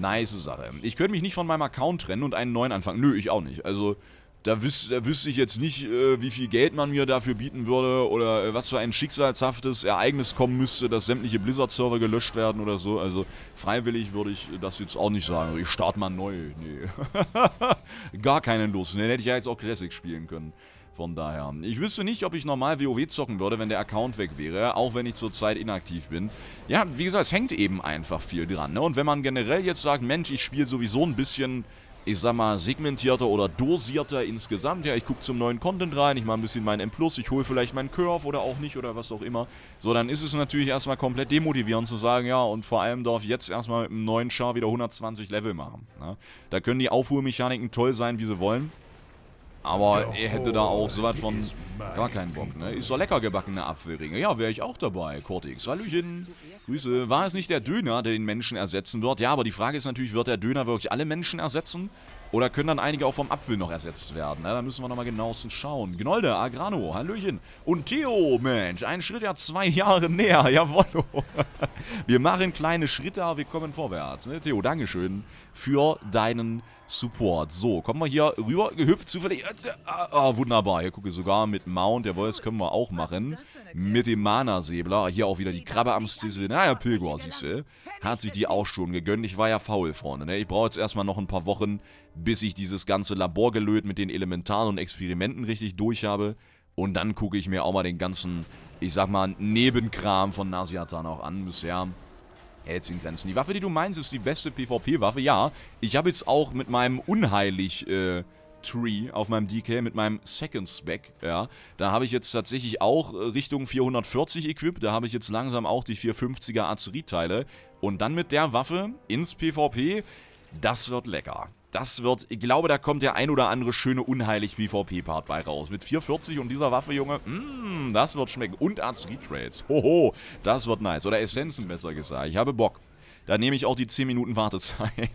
Nice Sache. Ich könnte mich nicht von meinem Account trennen und einen neuen anfangen. Nö, ich auch nicht. Also, da, wüs da wüsste ich jetzt nicht, äh, wie viel Geld man mir dafür bieten würde oder äh, was für ein schicksalshaftes Ereignis kommen müsste, dass sämtliche Blizzard-Server gelöscht werden oder so. Also freiwillig würde ich das jetzt auch nicht sagen. Ich starte mal neu. Nee. Gar keinen Lust. Dann hätte ich ja jetzt auch Classic spielen können. Von daher. Ich wüsste nicht, ob ich normal WoW zocken würde, wenn der Account weg wäre, auch wenn ich zurzeit inaktiv bin. Ja, wie gesagt, es hängt eben einfach viel dran. Ne? Und wenn man generell jetzt sagt, Mensch, ich spiele sowieso ein bisschen ich sag mal, segmentierter oder dosierter insgesamt. Ja, ich gucke zum neuen Content rein, ich mache ein bisschen mein M+, ich hole vielleicht meinen Curve oder auch nicht oder was auch immer. So, dann ist es natürlich erstmal komplett demotivierend zu sagen, ja, und vor allem darf ich jetzt erstmal mit dem neuen Char wieder 120 Level machen. Ne? Da können die Aufholmechaniken toll sein, wie sie wollen. Aber er hätte da auch so sowas von gar keinen Bock, ne? Ist so lecker gebackene Apfelringe. Ja, wäre ich auch dabei. Cortex, Hallöchen. Grüße. War es nicht der Döner, der den Menschen ersetzen wird? Ja, aber die Frage ist natürlich, wird der Döner wirklich alle Menschen ersetzen? Oder können dann einige auch vom Apfel noch ersetzt werden? Na, da müssen wir nochmal genauestens schauen. Gnolde, Agrano, Hallöchen. Und Theo, Mensch, ein Schritt ja zwei Jahre näher. Jawollo. Wir machen kleine Schritte, aber wir kommen vorwärts. Ne? Theo, Dankeschön für deinen Support. So, kommen wir hier rüber, gehüpft, zufällig. Ah, ah, wunderbar, hier gucke sogar mit Mount, jawohl, das können wir auch machen. Mit dem Mana-Säbler, hier auch wieder die Krabbe am Stissel. Naja, Pilgor, siehst du, hat sich die auch schon gegönnt. Ich war ja faul, Freunde, ne? Ich brauche jetzt erstmal noch ein paar Wochen, bis ich dieses ganze Labor Laborgelöt mit den Elementaren und Experimenten richtig durch habe. Und dann gucke ich mir auch mal den ganzen, ich sag mal, Nebenkram von Nasiatan auch an bisher in Grenzen. Die Waffe, die du meinst, ist die beste PvP-Waffe. Ja, ich habe jetzt auch mit meinem unheilig... Äh, Tree auf meinem DK mit meinem Second Spec, ja. Da habe ich jetzt tatsächlich auch äh, Richtung 440 Equip, da habe ich jetzt langsam auch die 450er Artillerieteile. Und dann mit der Waffe ins PvP, das wird lecker das wird, ich glaube, da kommt der ein oder andere schöne unheilig PvP-Part bei raus. Mit 440 und dieser Waffe, Junge, mh, mm, das wird schmecken. Und Arzt-Retrades, hoho, das wird nice. Oder Essenzen, besser gesagt. Ich habe Bock. Da nehme ich auch die 10 Minuten Wartezeit,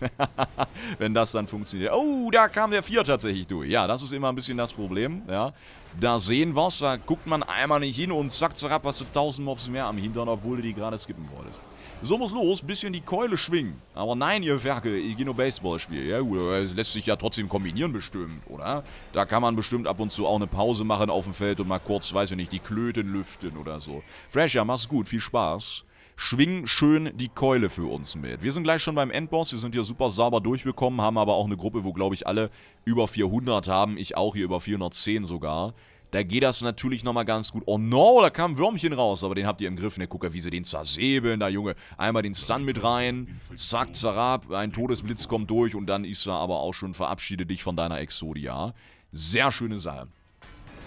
wenn das dann funktioniert. Oh, da kam der 4 tatsächlich durch. Ja, das ist immer ein bisschen das Problem, ja. Da sehen wir es, da guckt man einmal nicht hin und zack, zack, hast du 1000 Mobs mehr am Hintern, obwohl du die gerade skippen wolltest. So muss los, bisschen die Keule schwingen. Aber nein, ihr Ferkel, ich gehe nur Baseball spielen. Ja gut, das lässt sich ja trotzdem kombinieren bestimmt, oder? Da kann man bestimmt ab und zu auch eine Pause machen auf dem Feld und mal kurz, weiß ich nicht, die Klöten lüften oder so. Fresher, ja, mach's gut, viel Spaß. Schwing schön die Keule für uns mit. Wir sind gleich schon beim Endboss. Wir sind hier super sauber durchgekommen, haben aber auch eine Gruppe, wo, glaube ich, alle über 400 haben. Ich auch hier über 410 sogar. Da geht das natürlich nochmal ganz gut. Oh no, da kam ein Würmchen raus, aber den habt ihr im Griff. Ne, guck mal, wie sie den zersäbeln, da Junge. Einmal den Stun mit rein, zack, zarab, ein Todesblitz kommt durch und dann ist er aber auch schon, verabschiede dich von deiner Exodia. Sehr schöne Sache.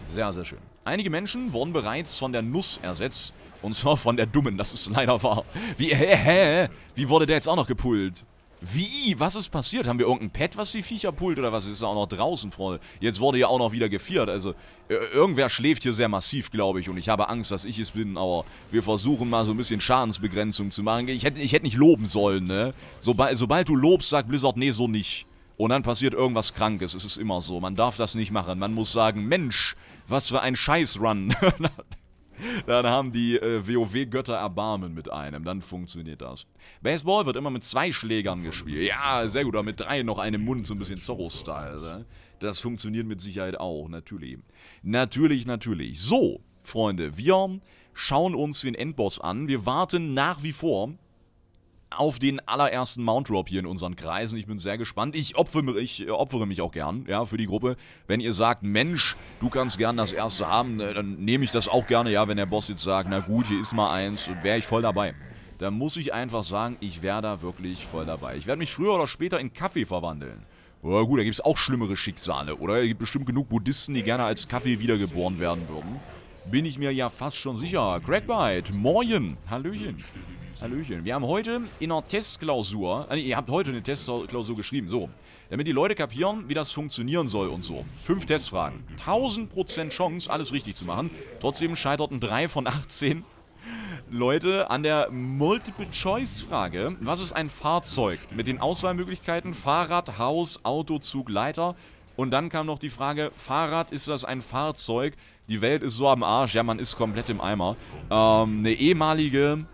Sehr, sehr schön. Einige Menschen wurden bereits von der Nuss ersetzt. Und zwar von der Dummen, das ist leider wahr. Wie, hä, hä? Wie wurde der jetzt auch noch gepult? Wie? Was ist passiert? Haben wir irgendein Pet, was die Viecher pult oder was ist da auch noch draußen, Freunde? Jetzt wurde ja auch noch wieder gefiert, also irgendwer schläft hier sehr massiv, glaube ich und ich habe Angst, dass ich es bin, aber wir versuchen mal so ein bisschen Schadensbegrenzung zu machen. Ich hätte, ich hätte nicht loben sollen, ne? Sobald, sobald du lobst, sagt Blizzard, nee, so nicht. Und dann passiert irgendwas Krankes, es ist immer so. Man darf das nicht machen. Man muss sagen, Mensch, was für ein Scheiß-Run. Dann haben die äh, WoW-Götter Erbarmen mit einem. Dann funktioniert das. Baseball wird immer mit zwei Schlägern gespielt. Ja, sehr gut. Aber mit drei noch einem Mund, so ein bisschen Zorro-Style. Ne? Das funktioniert mit Sicherheit auch, natürlich. Natürlich, natürlich. So, Freunde, wir schauen uns den Endboss an. Wir warten nach wie vor auf den allerersten Mount Drop hier in unseren Kreisen. Ich bin sehr gespannt. Ich opfere, ich äh, opfere mich auch gern, ja, für die Gruppe. Wenn ihr sagt, Mensch, du kannst gern das erste haben, äh, dann nehme ich das auch gerne, ja, wenn der Boss jetzt sagt, na gut, hier ist mal eins, wäre ich voll dabei. Dann muss ich einfach sagen, ich wäre da wirklich voll dabei. Ich werde mich früher oder später in Kaffee verwandeln. Aber gut, da gibt es auch schlimmere Schicksale, oder? Es gibt bestimmt genug Buddhisten, die gerne als Kaffee wiedergeboren werden würden. Bin ich mir ja fast schon sicher. Crackbite, moin, Hallöchen. Hallöchen. Wir haben heute in einer Testklausur, äh, nee, ihr habt heute eine Testklausur geschrieben, so. Damit die Leute kapieren, wie das funktionieren soll und so. Fünf Testfragen. 1000% Chance, alles richtig zu machen. Trotzdem scheiterten drei von 18 Leute an der Multiple-Choice-Frage. Was ist ein Fahrzeug? Mit den Auswahlmöglichkeiten Fahrrad, Haus, Auto, Zug, Leiter. Und dann kam noch die Frage, Fahrrad, ist das ein Fahrzeug? Die Welt ist so am Arsch, ja, man ist komplett im Eimer. Ähm, eine ehemalige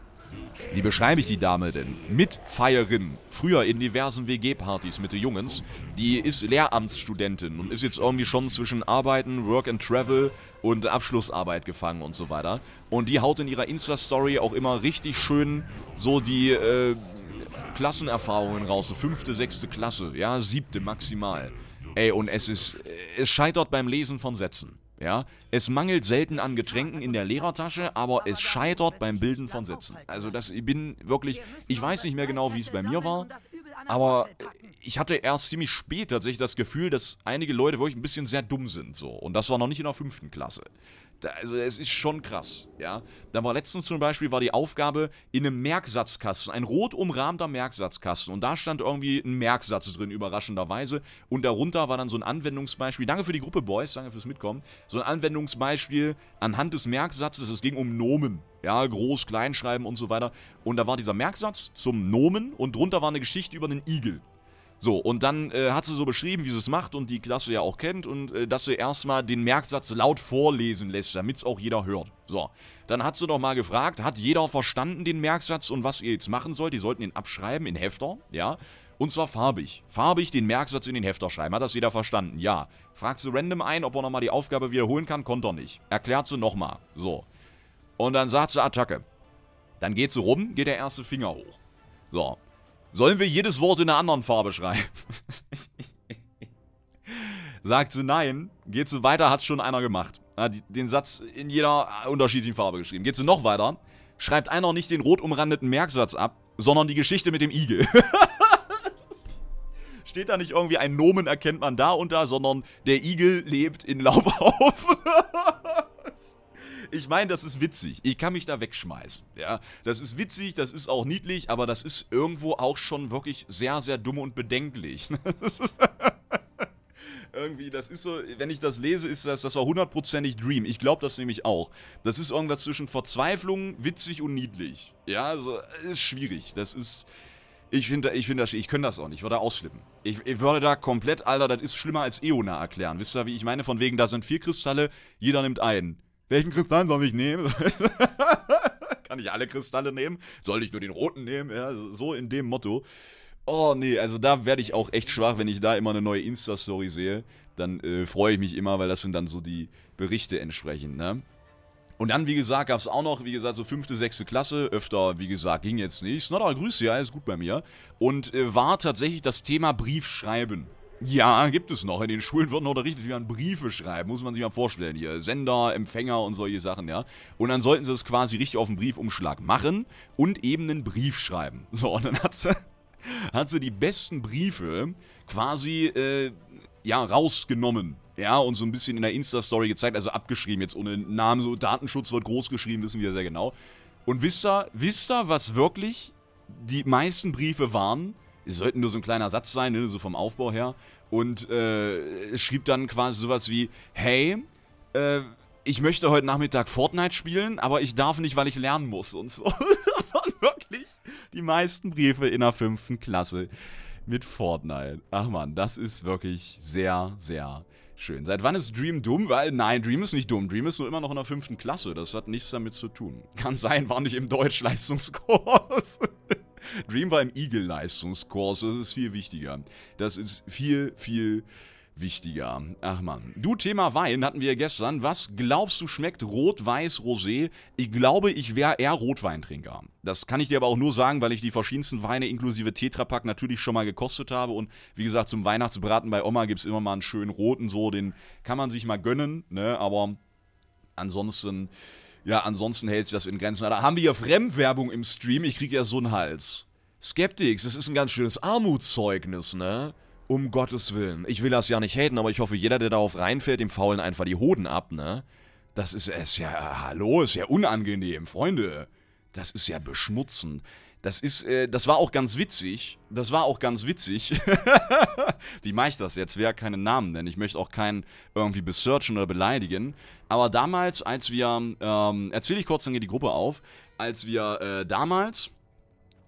wie beschreibe ich die Dame denn? Mitfeierin. Früher in diversen WG-Partys mit den Jungens. Die ist Lehramtsstudentin und ist jetzt irgendwie schon zwischen Arbeiten, Work and Travel und Abschlussarbeit gefangen und so weiter. Und die haut in ihrer Insta-Story auch immer richtig schön so die äh, Klassenerfahrungen raus. Fünfte, sechste Klasse, ja, siebte maximal. Ey, und es ist. Äh, es scheitert beim Lesen von Sätzen. Ja, es mangelt selten an Getränken in der Lehrertasche, aber es scheitert beim Bilden von Sätzen. Also das, ich bin wirklich, ich weiß nicht mehr genau, wie es bei mir war, aber ich hatte erst ziemlich spät tatsächlich das Gefühl, dass einige Leute wirklich ein bisschen sehr dumm sind so. Und das war noch nicht in der fünften Klasse also es ist schon krass, ja. Da war letztens zum Beispiel war die Aufgabe in einem Merksatzkasten, ein rot umrahmter Merksatzkasten und da stand irgendwie ein Merksatz drin, überraschenderweise und darunter war dann so ein Anwendungsbeispiel, danke für die Gruppe Boys, danke fürs Mitkommen, so ein Anwendungsbeispiel anhand des Merksatzes, es ging um Nomen, ja, Groß-, Kleinschreiben und so weiter und da war dieser Merksatz zum Nomen und drunter war eine Geschichte über einen Igel. So, und dann äh, hat sie so beschrieben, wie sie es macht und die Klasse ja auch kennt und äh, dass sie erstmal den Merksatz laut vorlesen lässt, damit es auch jeder hört. So, dann hat sie doch mal gefragt, hat jeder verstanden den Merksatz und was ihr jetzt machen sollt? Die sollten ihn abschreiben in Hefter, ja? Und zwar farbig. Farbig den Merksatz in den Hefter schreiben. Hat das jeder verstanden? Ja. Fragt sie random ein, ob er nochmal die Aufgabe wiederholen kann, konnte er nicht. Erklärt sie nochmal. So. Und dann sagt sie Attacke. Dann geht sie rum, geht der erste Finger hoch. So, Sollen wir jedes Wort in einer anderen Farbe schreiben? Sagt sie nein, geht sie weiter, hat schon einer gemacht. Hat den Satz in jeder unterschiedlichen Farbe geschrieben. Geht sie noch weiter, schreibt einer nicht den rot umrandeten Merksatz ab, sondern die Geschichte mit dem Igel. Steht da nicht irgendwie ein Nomen erkennt man da und da, sondern der Igel lebt in Laub auf. ich meine, das ist witzig. Ich kann mich da wegschmeißen. Ja, das ist witzig, das ist auch niedlich, aber das ist irgendwo auch schon wirklich sehr, sehr dumm und bedenklich. irgendwie, das ist so, wenn ich das lese, ist das, das war hundertprozentig Dream. Ich glaube das nämlich auch. Das ist irgendwas zwischen Verzweiflung, witzig und niedlich. Ja, also, ist schwierig. Das ist, ich finde, ich finde das, ich könnte das auch nicht. Ich würde da ausflippen. Ich, ich, würde da komplett, Alter, das ist schlimmer als Eona erklären. Wisst ihr, wie ich meine? Von wegen, da sind vier Kristalle, jeder nimmt einen. Welchen Kristall soll ich nehmen? Kann ich alle Kristalle nehmen? Soll ich nur den roten nehmen? Ja, so in dem Motto. Oh nee, also da werde ich auch echt schwach, wenn ich da immer eine neue Insta-Story sehe. Dann äh, freue ich mich immer, weil das sind dann so die Berichte entsprechend, ne? Und dann, wie gesagt, gab es auch noch, wie gesagt, so fünfte, sechste Klasse. Öfter, wie gesagt, ging jetzt nicht. Snodder, grüß dich, alles gut bei mir. Und äh, war tatsächlich das Thema Briefschreiben. Ja, gibt es noch. In den Schulen wird noch unterrichtet, wie man Briefe schreibt. Muss man sich mal vorstellen. Hier Sender, Empfänger und solche Sachen, ja. Und dann sollten sie es quasi richtig auf den Briefumschlag machen und eben einen Brief schreiben. So, und dann hat sie, hat sie die besten Briefe quasi, äh, ja, rausgenommen. Ja, und so ein bisschen in der Insta-Story gezeigt, also abgeschrieben jetzt ohne Namen, so Datenschutz wird groß geschrieben, wissen wir sehr genau. Und wisst ihr, wisst ihr, was wirklich die meisten Briefe waren? es sollte nur so ein kleiner Satz sein, ne, so vom Aufbau her. Und äh, schrieb dann quasi sowas wie, hey, äh, ich möchte heute Nachmittag Fortnite spielen, aber ich darf nicht, weil ich lernen muss und so. Das waren wirklich die meisten Briefe in der fünften Klasse mit Fortnite. Ach man, das ist wirklich sehr, sehr schön. Seit wann ist Dream dumm? Weil, nein, Dream ist nicht dumm. Dream ist nur immer noch in der fünften Klasse. Das hat nichts damit zu tun. Kann sein, war nicht im Deutschleistungskurs. Dream war im Eagle-Leistungskurs, das ist viel wichtiger. Das ist viel, viel wichtiger. Ach man. Du, Thema Wein hatten wir gestern. Was glaubst du schmeckt rot, weiß, rosé? Ich glaube, ich wäre eher Rotweintrinker. Das kann ich dir aber auch nur sagen, weil ich die verschiedensten Weine inklusive Tetrapack natürlich schon mal gekostet habe. Und wie gesagt, zum Weihnachtsbraten bei Oma gibt es immer mal einen schönen roten so. Den kann man sich mal gönnen, ne? Aber ansonsten ja, ansonsten hält sich das in Grenzen. Da haben wir ja Fremdwerbung im Stream. Ich kriege ja so einen Hals. Skeptics, das ist ein ganz schönes Armutszeugnis, ne? Um Gottes Willen. Ich will das ja nicht haten, aber ich hoffe, jeder, der darauf reinfällt, dem faulen einfach die Hoden ab, ne? Das ist ist ja. Hallo, ist ja unangenehm, Freunde. Das ist ja beschmutzend. Das ist, äh, das war auch ganz witzig. Das war auch ganz witzig. Wie mache ich das jetzt? Wer keinen Namen denn? Ich möchte auch keinen irgendwie besearchen oder beleidigen. Aber damals, als wir, ähm, erzähle ich kurz, dann geht die Gruppe auf. Als wir äh, damals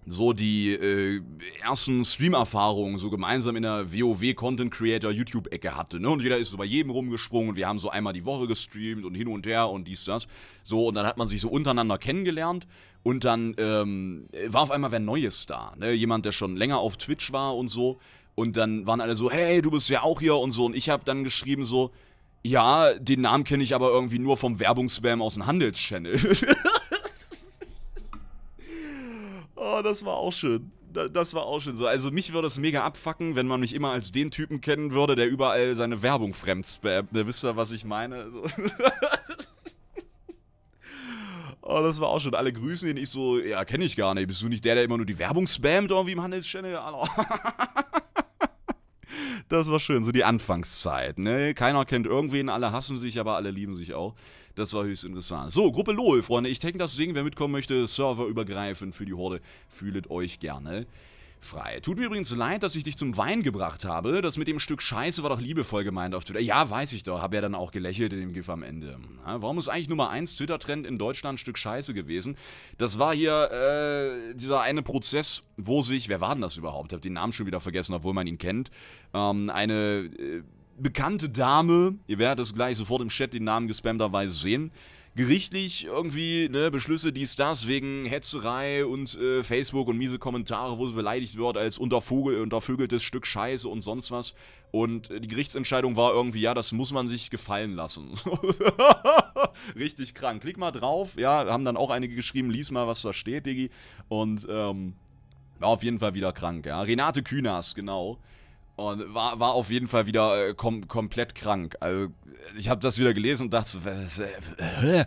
so die äh, ersten Stream-Erfahrungen so gemeinsam in der WoW-Content-Creator-YouTube-Ecke hatte. Ne? Und jeder ist so bei jedem rumgesprungen und wir haben so einmal die Woche gestreamt und hin und her und dies, das. So, und dann hat man sich so untereinander kennengelernt und dann ähm, war auf einmal wer Neues da. Ne? Jemand, der schon länger auf Twitch war und so. Und dann waren alle so, hey, du bist ja auch hier und so. Und ich habe dann geschrieben so, ja, den Namen kenne ich aber irgendwie nur vom Werbungsspam aus dem Handelschannel. oh, das war auch schön. Das war auch schön so. Also mich würde es mega abfacken, wenn man mich immer als den Typen kennen würde, der überall seine Werbung fremd spammt. Ne, wisst ihr, was ich meine? Und oh, das war auch schon. Alle grüßen ihn. Ich so, ja, kenne ich gar nicht. Bist du nicht der, der immer nur die Werbung spammt irgendwie im Handelschannel? das war schön. So die Anfangszeit. Ne? Keiner kennt irgendwen, alle hassen sich, aber alle lieben sich auch. Das war höchst interessant. So, Gruppe LOL, Freunde. Ich denke, das Ding, wer mitkommen möchte, serverübergreifend für die Horde, fühlet euch gerne frei. Tut mir übrigens leid, dass ich dich zum Wein gebracht habe. Das mit dem Stück Scheiße war doch liebevoll gemeint auf Twitter. Ja, weiß ich doch. Hab ja dann auch gelächelt in dem GIF am Ende. warum ist eigentlich Nummer 1 Twitter-Trend in Deutschland ein Stück Scheiße gewesen? Das war hier äh, dieser eine Prozess, wo sich, wer war denn das überhaupt? Ich Hab den Namen schon wieder vergessen, obwohl man ihn kennt. Ähm, eine äh, bekannte Dame, ihr werdet es gleich sofort im Chat den Namen gespammterweise sehen, gerichtlich irgendwie ne, Beschlüsse, dies, das, wegen Hetzerei und äh, Facebook und miese Kommentare, wo sie beleidigt wird als untervogel, untervögeltes Stück Scheiße und sonst was. Und äh, die Gerichtsentscheidung war irgendwie, ja, das muss man sich gefallen lassen. Richtig krank. Klick mal drauf. Ja, haben dann auch einige geschrieben, lies mal, was da steht, Digi. Und, ähm, war auf jeden Fall wieder krank, ja. Renate Künast, genau. Und war, war auf jeden Fall wieder äh, kom komplett krank. Also, ich habe das wieder gelesen und dachte, äh,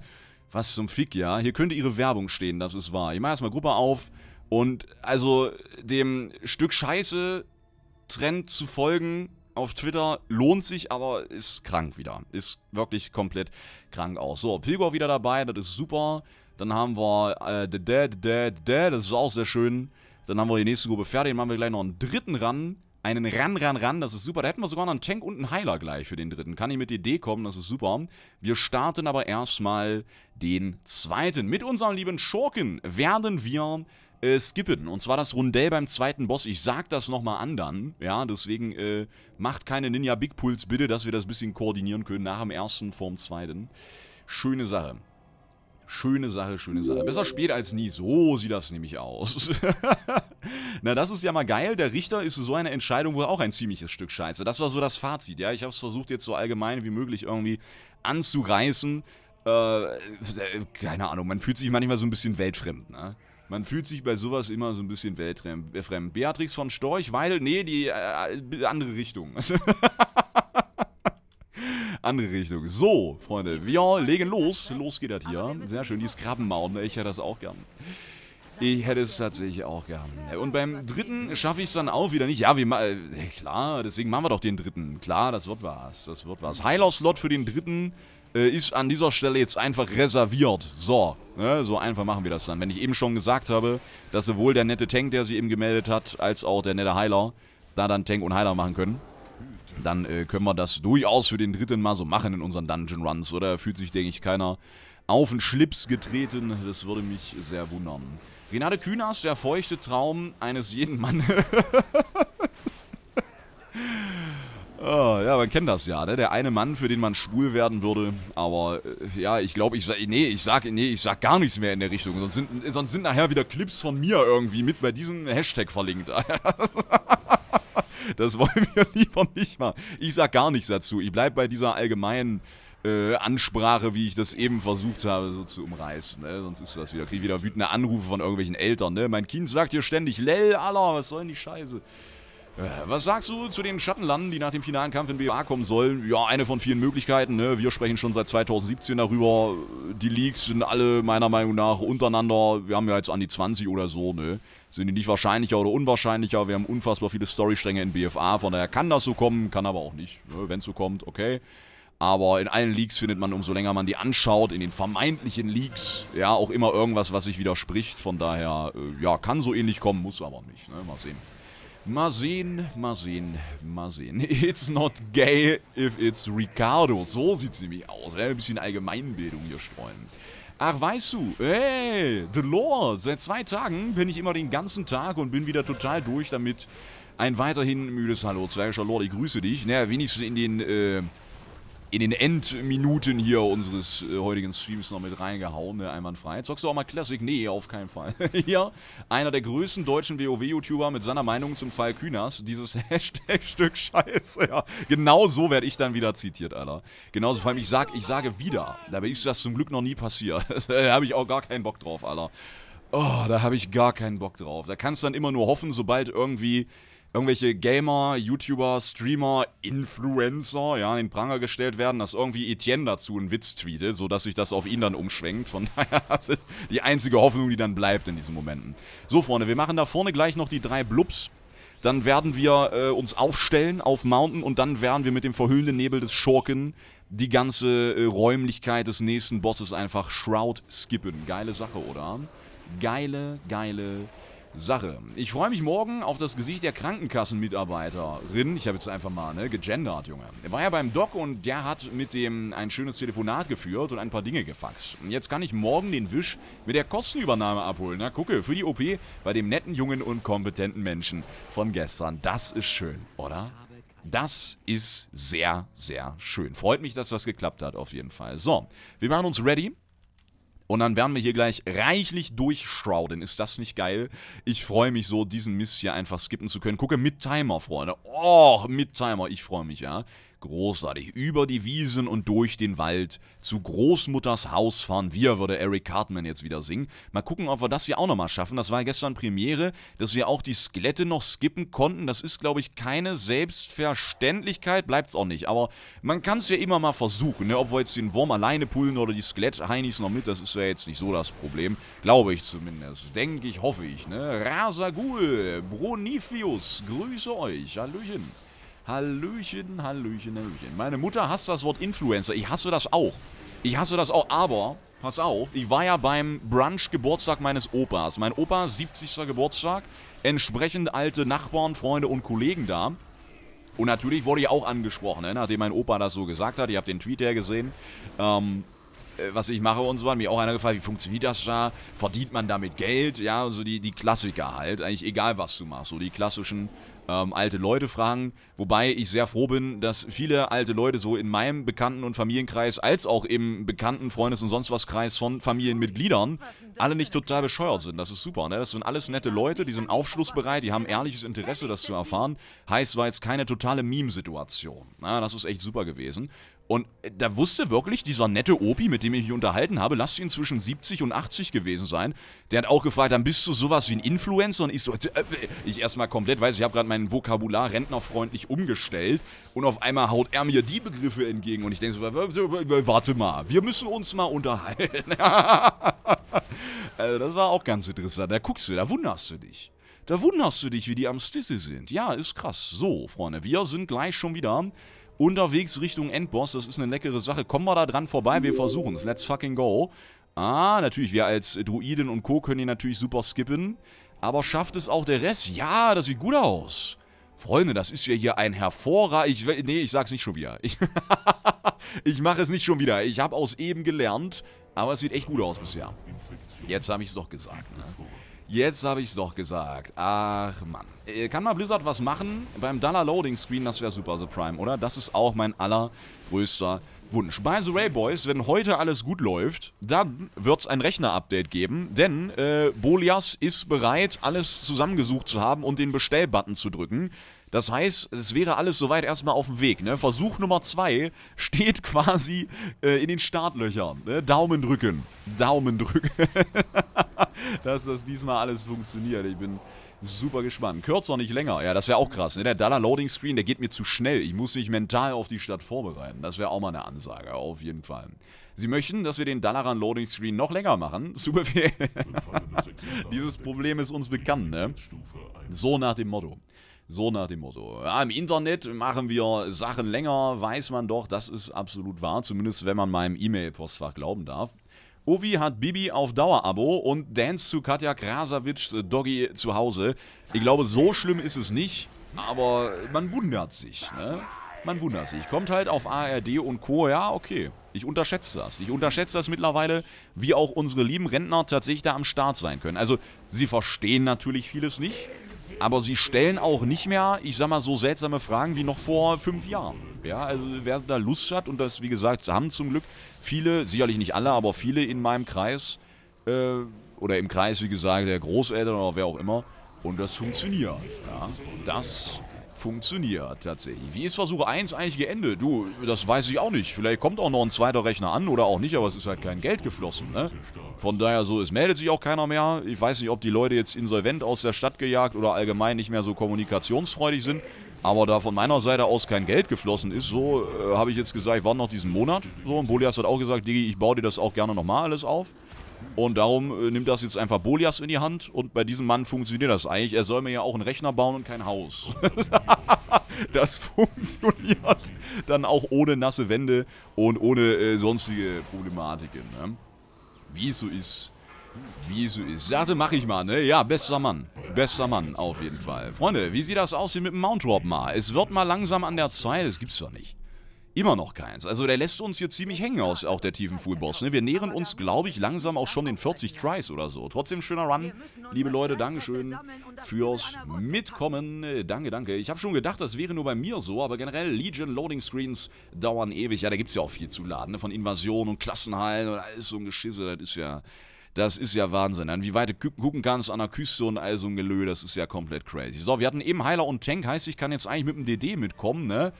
was zum Fick, ja? Hier könnte ihre Werbung stehen, das ist wahr. Ich mache erstmal Gruppe auf und also dem Stück Scheiße Trend zu folgen auf Twitter lohnt sich, aber ist krank wieder. Ist wirklich komplett krank aus. So, Pilgor wieder dabei, das ist super. Dann haben wir äh, The äh, Dead, Dead, Dead, das ist auch sehr schön. Dann haben wir die nächste Gruppe fertig, dann machen wir gleich noch einen dritten ran einen Ran, Ran, Ran, das ist super. Da hätten wir sogar noch einen Tank und einen Heiler gleich für den dritten. Kann ich mit Idee kommen, das ist super. Wir starten aber erstmal den zweiten. Mit unserem lieben Schurken werden wir äh, skippen. Und zwar das Rundell beim zweiten Boss. Ich sag das nochmal anderen. Ja, deswegen äh, macht keine Ninja Big Pulse bitte, dass wir das ein bisschen koordinieren können nach dem ersten vorm zweiten. Schöne Sache. Schöne Sache, schöne Sache. Besser spät als nie. So sieht das nämlich aus. Na, das ist ja mal geil. Der Richter ist so eine Entscheidung wohl auch ein ziemliches Stück Scheiße. Das war so das Fazit, ja. Ich habe es versucht, jetzt so allgemein wie möglich irgendwie anzureißen. Äh, keine Ahnung, man fühlt sich manchmal so ein bisschen weltfremd, ne? Man fühlt sich bei sowas immer so ein bisschen weltfremd. Beatrix von Storch, weil, nee, die äh, andere Richtung. andere Richtung. So, Freunde, wir legen los. Los geht das hier. Sehr schön, die Scrubben Mountain. Ich hätte das auch gern. Ich hätte es tatsächlich auch gern. Und beim dritten schaffe ich es dann auch wieder nicht. Ja, wir mal. Äh, klar, deswegen machen wir doch den dritten. Klar, das wird was. Das wird was. Heiler-Slot für den dritten äh, ist an dieser Stelle jetzt einfach reserviert. So, ne? so einfach machen wir das dann. Wenn ich eben schon gesagt habe, dass sowohl der nette Tank, der sie eben gemeldet hat, als auch der nette Heiler da dann Tank und Heiler machen können dann äh, können wir das durchaus für den dritten Mal so machen in unseren Dungeon Runs, oder? Fühlt sich, denke ich, keiner auf den Schlips getreten. Das würde mich sehr wundern. Renate Künast, der feuchte Traum eines jeden Mannes. oh, ja, man kennt das ja, ne? Der eine Mann, für den man schwul werden würde. Aber äh, ja, ich glaube, ich nee, ich sag, nee, ich sag gar nichts mehr in der Richtung. Sonst sind, sonst sind nachher wieder Clips von mir irgendwie mit bei diesem Hashtag verlinkt. Das wollen wir lieber nicht mal. Ich sag gar nichts dazu. Ich bleib bei dieser allgemeinen äh, Ansprache, wie ich das eben versucht habe, so zu umreißen. Ne? Sonst ist das wieder. Krieg wieder wütende Anrufe von irgendwelchen Eltern. Ne? Mein Kind sagt hier ständig, Lell, Allah, was soll denn die Scheiße? Äh, was sagst du zu den Schattenlanden, die nach dem finalen Kampf in BA kommen sollen? Ja, eine von vielen Möglichkeiten. Ne? Wir sprechen schon seit 2017 darüber. Die Leaks sind alle meiner Meinung nach untereinander. Wir haben ja jetzt an die 20 oder so. Ne? sind die nicht wahrscheinlicher oder unwahrscheinlicher. Wir haben unfassbar viele Storystränge in BFA, von daher kann das so kommen, kann aber auch nicht. Ne? Wenn es so kommt, okay. Aber in allen Leaks findet man, umso länger man die anschaut, in den vermeintlichen Leaks, ja, auch immer irgendwas, was sich widerspricht. Von daher, äh, ja, kann so ähnlich kommen, muss aber nicht. Ne? Mal sehen. Mal sehen, mal sehen, mal sehen. It's not gay if it's Ricardo. So sieht es nämlich aus. Ne? Ein bisschen Allgemeinbildung hier streuen. Ach, weißt du, ey, The Lord, seit zwei Tagen bin ich immer den ganzen Tag und bin wieder total durch damit. Ein weiterhin müdes Hallo, Zwergischer Lord, ich grüße dich. Naja, wenigstens in den äh, in den Endminuten hier unseres äh, heutigen Streams noch mit reingehauen, ne, einwandfrei. Zockst du auch mal Classic? Nee, auf keinen Fall. ja, einer der größten deutschen WoW-YouTuber mit seiner Meinung zum Fall Kühners, dieses Hashtag-Stück Scheiße, ja. Genau so werde ich dann wieder zitiert, Alter. Genauso, vor allem, ich, sag, ich sage wieder, dabei ist das zum Glück noch nie passiert. da habe ich auch gar keinen Bock drauf, Alter. Oh, da habe ich gar keinen Bock drauf. Da kannst du dann immer nur hoffen, sobald irgendwie irgendwelche Gamer, YouTuber, Streamer, Influencer, ja, in den Pranger gestellt werden, dass irgendwie Etienne dazu einen Witz tweetet, sodass sich das auf ihn dann umschwenkt. Von daher, das ist die einzige Hoffnung, die dann bleibt in diesen Momenten. So, Freunde, wir machen da vorne gleich noch die drei Blubs. Dann werden wir äh, uns aufstellen auf Mountain und dann werden wir mit dem verhüllenden Nebel des Schurken die ganze äh, Räumlichkeit des nächsten Bosses einfach Shroud skippen. Geile Sache, oder? Geile, geile Sache. Ich freue mich morgen auf das Gesicht der Krankenkassenmitarbeiterin. Ich habe jetzt einfach mal, ne, gegendert, Junge. Er war ja beim Doc und der hat mit dem ein schönes Telefonat geführt und ein paar Dinge gefaxt. Und jetzt kann ich morgen den Wisch mit der Kostenübernahme abholen. Na, gucke, für die OP bei dem netten, jungen und kompetenten Menschen von gestern. Das ist schön, oder? Das ist sehr, sehr schön. Freut mich, dass das geklappt hat, auf jeden Fall. So, wir machen uns ready und dann werden wir hier gleich reichlich durchschrauden. Ist das nicht geil? Ich freue mich so, diesen Mist hier einfach skippen zu können. Gucke, mit Timer, Freunde. Oh, mit Timer. Ich freue mich, ja. Großartig. Über die Wiesen und durch den Wald zu Großmutters Haus fahren wir, würde Eric Cartman jetzt wieder singen. Mal gucken, ob wir das hier auch nochmal schaffen. Das war ja gestern Premiere, dass wir auch die Skelette noch skippen konnten. Das ist, glaube ich, keine Selbstverständlichkeit. Bleibt es auch nicht. Aber man kann es ja immer mal versuchen, ne? Ob wir jetzt den Wurm alleine pullen oder die Skelett-Heinis noch mit, das ist ja jetzt nicht so das Problem. Glaube ich zumindest. Denke ich, hoffe ich, ne? Rasagul, Bronifius, grüße euch. Hallöchen. Hallöchen, Hallöchen, Hallöchen. Meine Mutter hasst das Wort Influencer. Ich hasse das auch. Ich hasse das auch, aber, pass auf, ich war ja beim Brunch-Geburtstag meines Opas. Mein Opa, 70. Geburtstag, entsprechend alte Nachbarn, Freunde und Kollegen da. Und natürlich wurde ich auch angesprochen, ne? nachdem mein Opa das so gesagt hat. Ihr habt den Tweet ja gesehen. Ähm, äh, was ich mache und so, hat mir auch einer gefragt, wie funktioniert das da? Verdient man damit Geld? Ja, so also die, die Klassiker halt. Eigentlich egal, was du machst. So die klassischen ähm, alte Leute fragen. Wobei ich sehr froh bin, dass viele alte Leute so in meinem Bekannten- und Familienkreis, als auch im bekannten Freundes- und sonst was Kreis von Familienmitgliedern, alle nicht total bescheuert sind. Das ist super. Ne? Das sind alles nette Leute, die sind aufschlussbereit, die haben ehrliches Interesse, das zu erfahren. Heißt, war jetzt keine totale Meme-Situation. Ja, ne? das ist echt super gewesen. Und äh, da wusste wirklich dieser nette Opi, mit dem ich mich unterhalten habe, lasst ihn zwischen 70 und 80 gewesen sein. Der hat auch gefragt, dann bist du sowas wie ein Influencer? Und ich so, äh, äh ich erstmal komplett weiß, ich habe gerade mein Vokabular rentnerfreundlich umgestellt. Und auf einmal haut er mir die Begriffe entgegen. Und ich denke so, warte mal, wir müssen uns mal unterhalten. also das war auch ganz interessant. Da guckst du, da wunderst du dich. Da wunderst du dich, wie die am Stisse sind. Ja, ist krass. So, Freunde, wir sind gleich schon wieder unterwegs Richtung Endboss. Das ist eine leckere Sache. Kommen wir da dran vorbei? Wir versuchen es. Let's fucking go. Ah, natürlich, wir als Druiden und Co. können ihn natürlich super skippen. Aber schafft es auch der Rest? Ja, das sieht gut aus. Freunde, das ist ja hier ein hervorragend... Nee, ich sag's nicht schon wieder. Ich, ich mache es nicht schon wieder. Ich habe aus eben gelernt, aber es sieht echt gut aus bisher. Jetzt habe ich's doch gesagt, ne? Jetzt habe ich's doch gesagt. Ach, Mann. Äh, kann mal Blizzard was machen? Beim Dollar Loading Screen, das wäre super, The Prime, oder? Das ist auch mein allergrößter Wunsch. By the way, Boys, wenn heute alles gut läuft, dann wird es ein Rechner-Update geben, denn äh, Bolias ist bereit, alles zusammengesucht zu haben und den Bestellbutton zu drücken. Das heißt, es wäre alles soweit erstmal auf dem Weg. Ne? Versuch Nummer 2 steht quasi äh, in den Startlöchern. Ne? Daumen drücken. Daumen drücken. Dass das diesmal alles funktioniert. Ich bin super gespannt. Kürzer, nicht länger. Ja, das wäre auch krass. Ne? Der Dalla Loading Screen, der geht mir zu schnell. Ich muss mich mental auf die Stadt vorbereiten. Das wäre auch mal eine Ansage, auf jeden Fall. Sie möchten, dass wir den Dalaran Loading Screen noch länger machen. Super viel. Dieses Problem ist uns bekannt, ne? So nach dem Motto. So nach dem Motto. Ja, Im Internet machen wir Sachen länger, weiß man doch. Das ist absolut wahr. Zumindest, wenn man meinem E-Mail-Postfach glauben darf. Ovi hat Bibi auf Dauerabo und Dance zu Katja Krasavic äh, Doggy äh, zu Hause. Ich glaube, so schlimm ist es nicht, aber man wundert sich, ne? Man wundert sich. Kommt halt auf ARD und Co. Ja, okay. Ich unterschätze das. Ich unterschätze das mittlerweile, wie auch unsere lieben Rentner tatsächlich da am Start sein können. Also, sie verstehen natürlich vieles nicht aber sie stellen auch nicht mehr, ich sag mal, so seltsame Fragen wie noch vor fünf Jahren. Ja, also wer da Lust hat und das, wie gesagt, haben zum Glück viele, sicherlich nicht alle, aber viele in meinem Kreis äh, oder im Kreis, wie gesagt, der Großeltern oder wer auch immer. Und das funktioniert. Ja. das funktioniert tatsächlich. Wie ist Versuch 1 eigentlich geendet? Du, das weiß ich auch nicht. Vielleicht kommt auch noch ein zweiter Rechner an oder auch nicht, aber es ist halt kein Geld geflossen. Ne? Von daher so, es meldet sich auch keiner mehr. Ich weiß nicht, ob die Leute jetzt insolvent aus der Stadt gejagt oder allgemein nicht mehr so kommunikationsfreudig sind. Aber da von meiner Seite aus kein Geld geflossen ist, so äh, habe ich jetzt gesagt, ich war noch diesen Monat. So, und Bolias hat auch gesagt, Digi, ich baue dir das auch gerne nochmal alles auf. Und darum äh, nimmt das jetzt einfach Bolias in die Hand und bei diesem Mann funktioniert das eigentlich. Er soll mir ja auch einen Rechner bauen und kein Haus. das funktioniert dann auch ohne nasse Wände und ohne äh, sonstige Problematiken. Ne? Wie es so ist. Wie es so ist. Sagte, mach ich mal, ne? Ja, bester Mann. Bester Mann, auf jeden Fall. Freunde, wie sieht das aus hier mit dem Mount Rob mal? Es wird mal langsam an der Zeit. Das gibt's doch nicht. Immer noch keins. Also der lässt uns hier ziemlich hängen, aus, auch der Tiefenfuhl-Boss. Ne? Wir nähern uns, glaube ich, langsam auch schon den 40 Tries oder so. Trotzdem schöner Run. Liebe Leute, Dankeschön fürs Mitkommen. Danke, danke. Ich habe schon gedacht, das wäre nur bei mir so, aber generell Legion Loading Screens dauern ewig. Ja, da gibt es ja auch viel zu laden, ne? von Invasion und Klassenhallen und alles so ein Geschisse. Das ist ja... Das ist ja Wahnsinn. An wie weit du gucken kannst an der Küste und all so ein Gelö, das ist ja komplett crazy. So, wir hatten eben Heiler und Tank, heißt, ich kann jetzt eigentlich mit dem DD mitkommen, ne?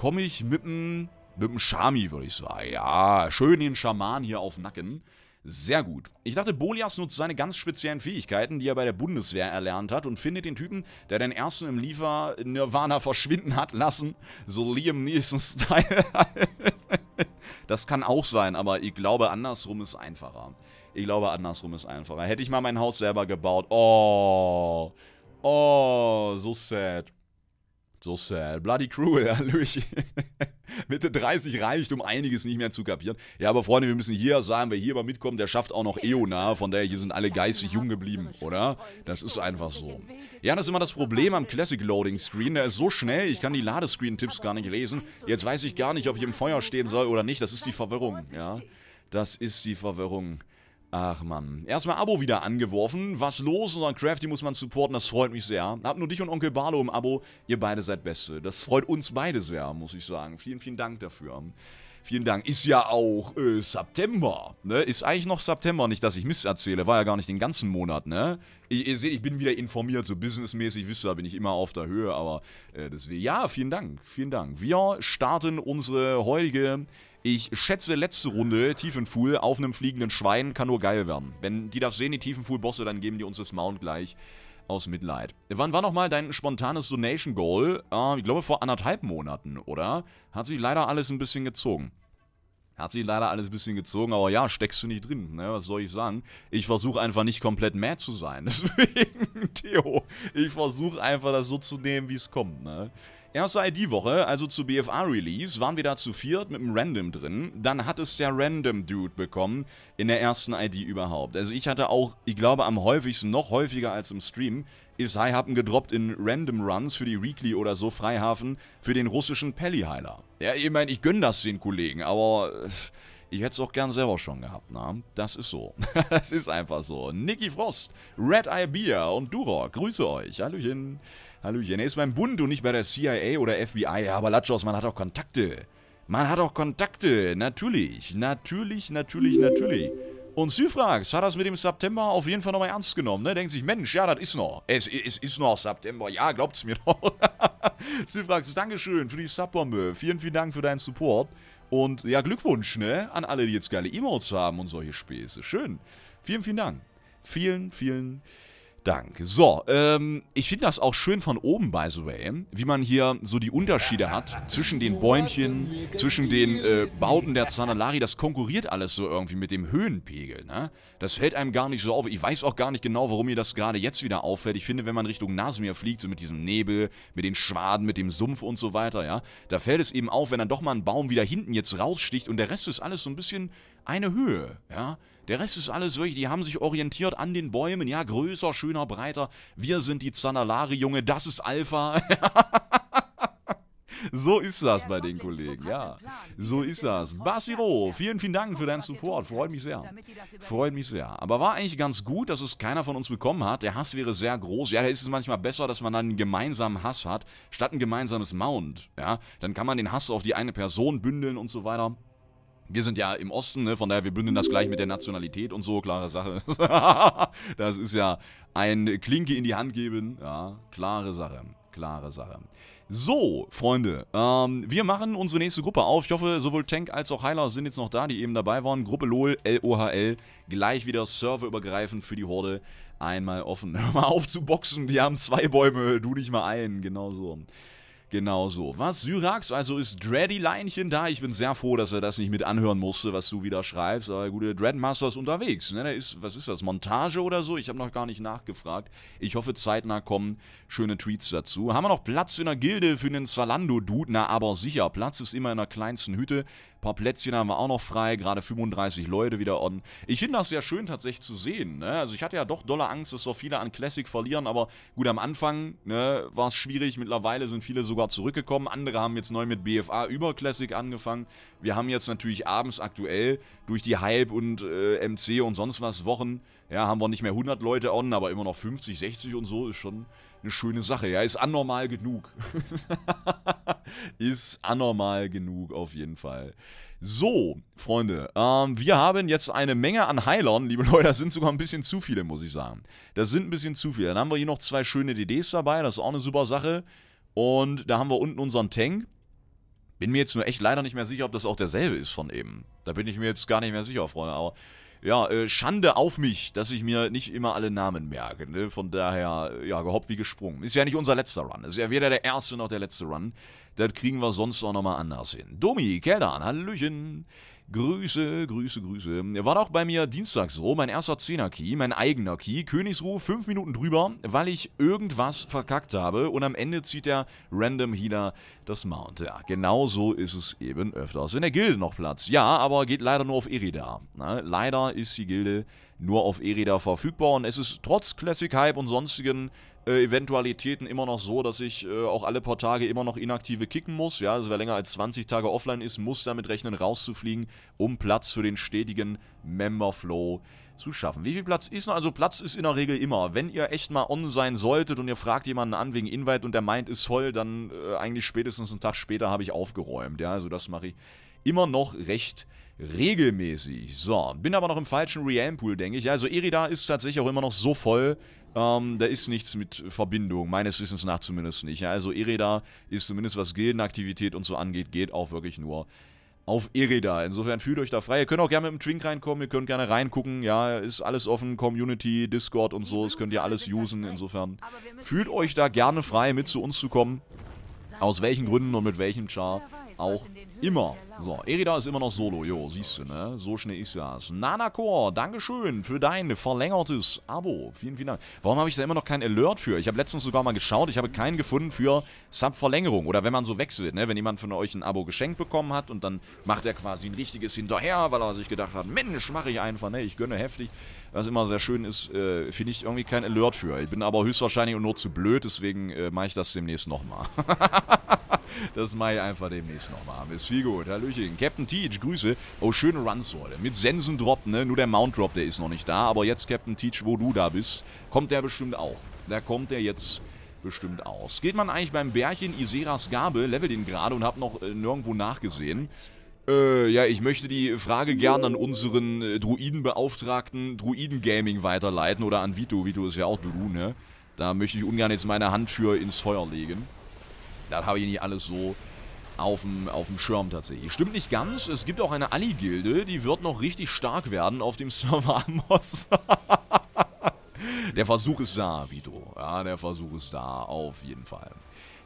komme ich mit dem mit dem Shami, würde ich sagen. Ja, schön den Schaman hier auf Nacken. Sehr gut. Ich dachte, Bolias nutzt seine ganz speziellen Fähigkeiten, die er bei der Bundeswehr erlernt hat und findet den Typen, der den ersten im Liefer Nirvana verschwinden hat lassen. So Liam Neeson-Style. das kann auch sein, aber ich glaube, andersrum ist einfacher. Ich glaube, andersrum ist einfacher. Hätte ich mal mein Haus selber gebaut. Oh. Oh, so sad. So sad. Bloody cruel, Hallöchen. Mitte 30 reicht, um einiges nicht mehr zu kapieren. Ja, aber Freunde, wir müssen hier sagen, wer hier mal mitkommt, der schafft auch noch Eona. Von daher, hier sind alle geistig genau. jung geblieben, oder? Das ist einfach so. Ja, das ist immer das Problem am Classic Loading Screen. Der ist so schnell, ich kann die Ladescreen-Tipps gar nicht lesen. Jetzt weiß ich gar nicht, ob ich im Feuer stehen soll oder nicht. Das ist die Verwirrung, ja. Das ist die Verwirrung. Ach man. Erstmal Abo wieder angeworfen. Was los? Unseren Crafty muss man supporten, das freut mich sehr. Hab nur dich und Onkel Barlo im Abo. Ihr beide seid Beste. Das freut uns beide sehr, muss ich sagen. Vielen, vielen Dank dafür. Vielen Dank. Ist ja auch äh, September, ne? Ist eigentlich noch September, nicht, dass ich Mist erzähle. War ja gar nicht den ganzen Monat, ne? Ich, ihr seht, ich bin wieder informiert, so businessmäßig, wisst ihr, bin ich immer auf der Höhe, aber äh, deswegen, ja, vielen Dank, vielen Dank. Wir starten unsere heutige ich schätze letzte Runde Tiefenfuhl auf einem fliegenden Schwein kann nur geil werden. Wenn die das sehen, die Tiefenfuhl-Bosse, dann geben die uns das Mount gleich aus Mitleid. Wann war nochmal dein spontanes Donation-Goal? Äh, ah, ich glaube vor anderthalb Monaten, oder? Hat sich leider alles ein bisschen gezogen. Hat sich leider alles ein bisschen gezogen, aber ja, steckst du nicht drin, ne? was soll ich sagen? Ich versuche einfach nicht komplett mad zu sein, deswegen, Theo, ich versuche einfach das so zu nehmen, wie es kommt, ne? Erste ID-Woche, also zu bfa release waren wir da zu viert mit einem Random drin. Dann hat es der Random-Dude bekommen in der ersten ID überhaupt. Also ich hatte auch, ich glaube am häufigsten, noch häufiger als im Stream, Isai-Happen gedroppt in Random Runs für die Weekly oder so Freihafen für den russischen Pelli-Heiler. Ja, ich meine, ich gönne das den Kollegen, aber... Äh, ich hätte es auch gern selber schon gehabt, na? Das ist so. das ist einfach so. Nicky Frost, Red Eye Beer und Durok, grüße euch. Hallöchen. Hallöchen. Er ist beim Bund und nicht bei der CIA oder FBI. Ja, aber Latschos, man hat auch Kontakte. Man hat auch Kontakte. Natürlich. Natürlich, natürlich, natürlich. Und Syfrax hat das mit dem September auf jeden Fall nochmal ernst genommen. Ne? Denkt sich, Mensch, ja, das ist noch. Es, es ist noch September. Ja, glaubt's mir doch. Syfrax, Dankeschön für die Subbombe. Vielen, vielen Dank für deinen Support. Und ja, Glückwunsch, ne? An alle, die jetzt geile Emotes haben und solche Späße. Schön. Vielen, vielen Dank. Vielen, vielen Dank. Dank. So, ähm, ich finde das auch schön von oben, by the way, wie man hier so die Unterschiede hat zwischen den Bäumchen, zwischen den äh, Bauten der Zanalari. Das konkurriert alles so irgendwie mit dem Höhenpegel, ne? Das fällt einem gar nicht so auf. Ich weiß auch gar nicht genau, warum mir das gerade jetzt wieder auffällt. Ich finde, wenn man Richtung Nasmir fliegt, so mit diesem Nebel, mit den Schwaden, mit dem Sumpf und so weiter, ja, da fällt es eben auf, wenn dann doch mal ein Baum wieder hinten jetzt raussticht und der Rest ist alles so ein bisschen eine Höhe, ja? Der Rest ist alles wirklich, die haben sich orientiert an den Bäumen. Ja, größer, schöner, breiter. Wir sind die Zanalari, Junge, das ist Alpha. So ist das bei den Kollegen, ja. So ist das. Basiro, vielen, vielen Dank für deinen Support. Freut mich sehr. Freut mich sehr. Aber war eigentlich ganz gut, dass es keiner von uns bekommen hat. Der Hass wäre sehr groß. Ja, da ist es manchmal besser, dass man dann einen gemeinsamen Hass hat, statt ein gemeinsames Mount. Ja, dann kann man den Hass auf die eine Person bündeln und so weiter. Wir sind ja im Osten, ne? von daher, wir bündeln das gleich mit der Nationalität und so, klare Sache. das ist ja ein Klinke in die Hand geben, ja, klare Sache, klare Sache. So, Freunde, ähm, wir machen unsere nächste Gruppe auf. Ich hoffe, sowohl Tank als auch Heiler sind jetzt noch da, die eben dabei waren. Gruppe LOL, L-O-H-L, gleich wieder serverübergreifend für die Horde. Einmal offen. Hör mal auf zu boxen, die haben zwei Bäume, du dich mal ein, genau so. Genau so. Was, Syrax? Also ist Dreddy-Leinchen da? Ich bin sehr froh, dass er das nicht mit anhören musste, was du wieder schreibst. Aber gute Dreadmaster ist unterwegs. Ne? Der ist, was ist das, Montage oder so? Ich habe noch gar nicht nachgefragt. Ich hoffe, zeitnah kommen schöne Tweets dazu. Haben wir noch Platz in der Gilde für einen Zalando-Dude? Na, aber sicher. Platz ist immer in der kleinsten Hütte. Ein paar Plätzchen haben wir auch noch frei, gerade 35 Leute wieder on. Ich finde das sehr schön tatsächlich zu sehen. Ne? Also ich hatte ja doch dolle Angst, dass so viele an Classic verlieren, aber gut, am Anfang ne, war es schwierig. Mittlerweile sind viele sogar zurückgekommen. Andere haben jetzt neu mit BFA über Classic angefangen. Wir haben jetzt natürlich abends aktuell durch die Hype und äh, MC und sonst was Wochen, ja, haben wir nicht mehr 100 Leute on, aber immer noch 50, 60 und so ist schon eine schöne Sache. Ja, ist anormal genug. ist anormal genug auf jeden Fall. So, Freunde, ähm, wir haben jetzt eine Menge an Heilern. Liebe Leute, das sind sogar ein bisschen zu viele, muss ich sagen. Das sind ein bisschen zu viele. Dann haben wir hier noch zwei schöne DDs dabei. Das ist auch eine super Sache. Und da haben wir unten unseren Tank. Bin mir jetzt nur echt leider nicht mehr sicher, ob das auch derselbe ist von eben. Da bin ich mir jetzt gar nicht mehr sicher, Freunde. Aber ja, äh, Schande auf mich, dass ich mir nicht immer alle Namen merke. Ne? Von daher, äh, ja, gehoppt wie gesprungen. Ist ja nicht unser letzter Run. Ist ja weder der erste noch der letzte Run. Das kriegen wir sonst auch nochmal anders hin. Domi, Keldan, Hallöchen. Grüße, Grüße, Grüße. War doch bei mir Dienstag so, mein erster 10er-Key, mein eigener Key, Königsruhe, 5 Minuten drüber, weil ich irgendwas verkackt habe und am Ende zieht der Random Healer das Mount. Ja, genau so ist es eben öfters in der Gilde noch Platz. Ja, aber geht leider nur auf Irida. Na, ne, leider ist die Gilde nur auf E-Räder verfügbar. Und es ist trotz Classic Hype und sonstigen äh, Eventualitäten immer noch so, dass ich äh, auch alle paar Tage immer noch inaktive kicken muss. Ja, also wer länger als 20 Tage offline ist, muss damit rechnen, rauszufliegen, um Platz für den stetigen Member Flow zu schaffen. Wie viel Platz ist denn? Also Platz ist in der Regel immer. Wenn ihr echt mal on sein solltet und ihr fragt jemanden an wegen Invite und der meint, ist voll, dann äh, eigentlich spätestens einen Tag später habe ich aufgeräumt. Ja, also das mache ich immer noch recht regelmäßig. So, bin aber noch im falschen Realm-Pool, denke ich. Also Erida ist tatsächlich auch immer noch so voll. Ähm, da ist nichts mit Verbindung, meines Wissens nach zumindest nicht. also Erida ist zumindest was Gildenaktivität und so angeht, geht auch wirklich nur auf Erida. Insofern fühlt euch da frei. Ihr könnt auch gerne mit dem Twink reinkommen, ihr könnt gerne reingucken. Ja, ist alles offen, Community, Discord und so, das könnt ihr alles usen. Insofern fühlt euch da gerne frei, mit zu uns zu kommen. Aus welchen Gründen und mit welchem Char auch Immer. So, Erida ist immer noch solo. Jo, siehst du, ne? So schnell ist das. Nanakor, Dankeschön für dein verlängertes Abo. Vielen, vielen Dank. Warum habe ich da immer noch keinen Alert für? Ich habe letztens sogar mal geschaut. Ich habe keinen gefunden für Sub-Verlängerung. Oder wenn man so wechselt, ne? Wenn jemand von euch ein Abo geschenkt bekommen hat und dann macht er quasi ein richtiges hinterher, weil er sich gedacht hat, Mensch, mache ich einfach, ne? Ich gönne heftig was immer sehr schön ist, äh, finde ich irgendwie kein Alert für. Ich bin aber höchstwahrscheinlich nur zu blöd, deswegen äh, mache ich das demnächst nochmal. das mache ich einfach demnächst nochmal. Ist viel gut. Hallöchen. Captain Teach, Grüße. Oh, schöne Runs heute. Mit Sensendrop, ne? Nur der Mount Drop, der ist noch nicht da. Aber jetzt, Captain Teach, wo du da bist, kommt der bestimmt auch. Da kommt der jetzt bestimmt aus. Geht man eigentlich beim Bärchen Iseras Gabe, level den gerade und hab noch äh, nirgendwo nachgesehen. Äh, ja, ich möchte die Frage gern an unseren äh, Druidenbeauftragten Druiden Gaming weiterleiten oder an Vito. Vito ist ja auch Dru, ne? Da möchte ich ungern jetzt meine Hand für ins Feuer legen. Das habe ich nicht alles so auf dem, auf dem Schirm tatsächlich. Stimmt nicht ganz. Es gibt auch eine Ali-Gilde, die wird noch richtig stark werden auf dem Server Amos. der Versuch ist da, Vito. Ja, der Versuch ist da, auf jeden Fall.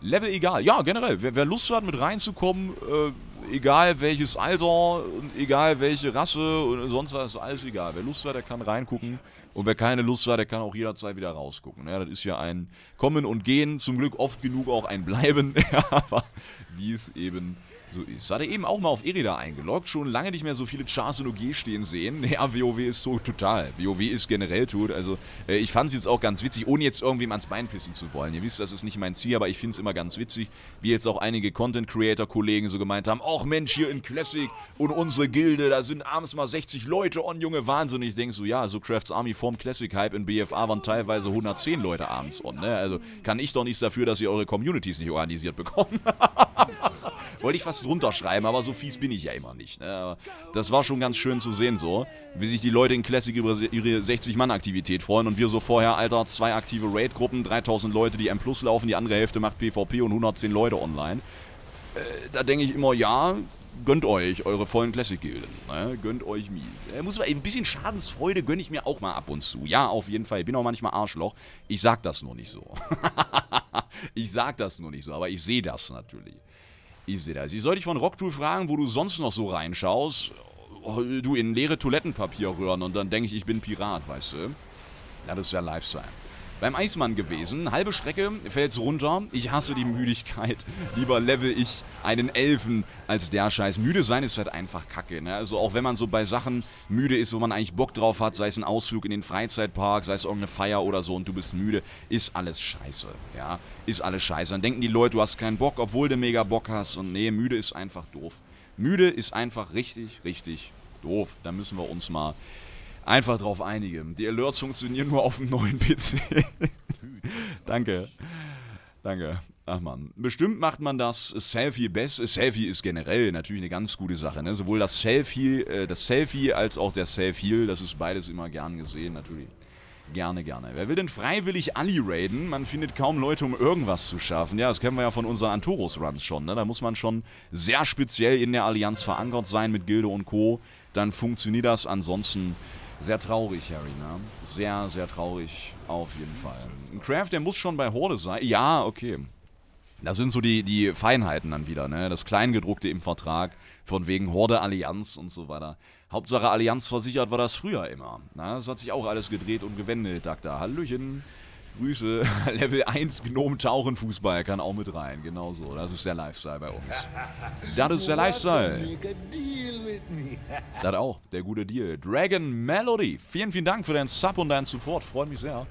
Level egal. Ja, generell, wer, wer Lust hat, mit reinzukommen, äh, egal welches Alter und egal welche Rasse und sonst was, ist alles egal. Wer Lust hat, der kann reingucken. Und wer keine Lust hat, der kann auch jederzeit wieder rausgucken. Ja, das ist ja ein Kommen und Gehen, zum Glück oft genug auch ein Bleiben, aber wie es eben ist. So ist. Hat er eben auch mal auf Irida eingeloggt. Schon lange nicht mehr so viele Chars in OG stehen sehen. Ja, WoW ist so total. WoW ist generell tot. Also, äh, ich fand es jetzt auch ganz witzig, ohne jetzt irgendwem ans Bein pissen zu wollen. Ihr wisst, das ist nicht mein Ziel, aber ich finde es immer ganz witzig, wie jetzt auch einige Content-Creator-Kollegen so gemeint haben, ach Mensch, hier in Classic und unsere Gilde, da sind abends mal 60 Leute on, Junge, Wahnsinn. Ich denke so, ja, so Crafts Army vorm Classic-Hype in BFA waren teilweise 110 Leute abends on, ne? Also, kann ich doch nichts dafür, dass ihr eure Communities nicht organisiert bekommen. Wollte ich was drunter schreiben, aber so fies bin ich ja immer nicht. Ne? Das war schon ganz schön zu sehen so, wie sich die Leute in Classic über ihre 60-Mann-Aktivität freuen und wir so vorher, Alter, zwei aktive Raid-Gruppen, 3000 Leute, die M Plus laufen, die andere Hälfte macht PvP und 110 Leute online. Äh, da denke ich immer, ja, gönnt euch eure vollen Classic-Gilden. Ne? Gönnt euch mies. Äh, muss man, ein bisschen Schadensfreude gönne ich mir auch mal ab und zu. Ja, auf jeden Fall. Ich bin auch manchmal Arschloch. Ich sag das nur nicht so. ich sag das nur nicht so, aber ich sehe das natürlich. Ich sehe das. Ich soll dich von Rocktool fragen, wo du sonst noch so reinschaust. Oh, du, in leere Toilettenpapier rühren und dann denke ich, ich bin Pirat, weißt du? Das ist ja Lifestyle beim Eismann gewesen. Halbe Strecke fällt's runter. Ich hasse die Müdigkeit. Lieber level ich einen Elfen als der Scheiß. Müde sein ist halt einfach kacke. Ne? Also auch wenn man so bei Sachen müde ist, wo man eigentlich Bock drauf hat, sei es ein Ausflug in den Freizeitpark, sei es irgendeine Feier oder so und du bist müde, ist alles scheiße. Ja, ist alles scheiße. Dann denken die Leute, du hast keinen Bock, obwohl du mega Bock hast. Und nee, müde ist einfach doof. Müde ist einfach richtig, richtig doof. Da müssen wir uns mal einfach drauf einigen. Die Alerts funktionieren nur auf dem neuen PC. Danke. Danke. Ach man. Bestimmt macht man das Selfie best. Selfie ist generell natürlich eine ganz gute Sache. Ne? Sowohl das Selfie, äh, das Selfie als auch der Self-Heal, das ist beides immer gern gesehen, natürlich. Gerne, gerne. Wer will denn freiwillig Ali raiden? Man findet kaum Leute, um irgendwas zu schaffen. Ja, das kennen wir ja von unseren Antoros-Runs schon. Ne? Da muss man schon sehr speziell in der Allianz verankert sein mit Gilde und Co. Dann funktioniert das. Ansonsten sehr traurig, Harry, ne? Sehr, sehr traurig, auf jeden Fall. Ein Craft, der muss schon bei Horde sein. Ja, okay. Das sind so die, die Feinheiten dann wieder, ne? Das Kleingedruckte im Vertrag, von wegen Horde, Allianz und so weiter. Hauptsache Allianz versichert war das früher immer. Na, ne? das hat sich auch alles gedreht und gewendet, Hallöchen. Hallöchen. Grüße. Level 1 Gnome Tauchen Fußball kann auch mit rein. Genau so. Das ist der Lifestyle bei uns. Das ist der Lifestyle. Das auch. Der gute Deal. Dragon Melody. Vielen, vielen Dank für deinen Sub und deinen Support. Freut mich sehr.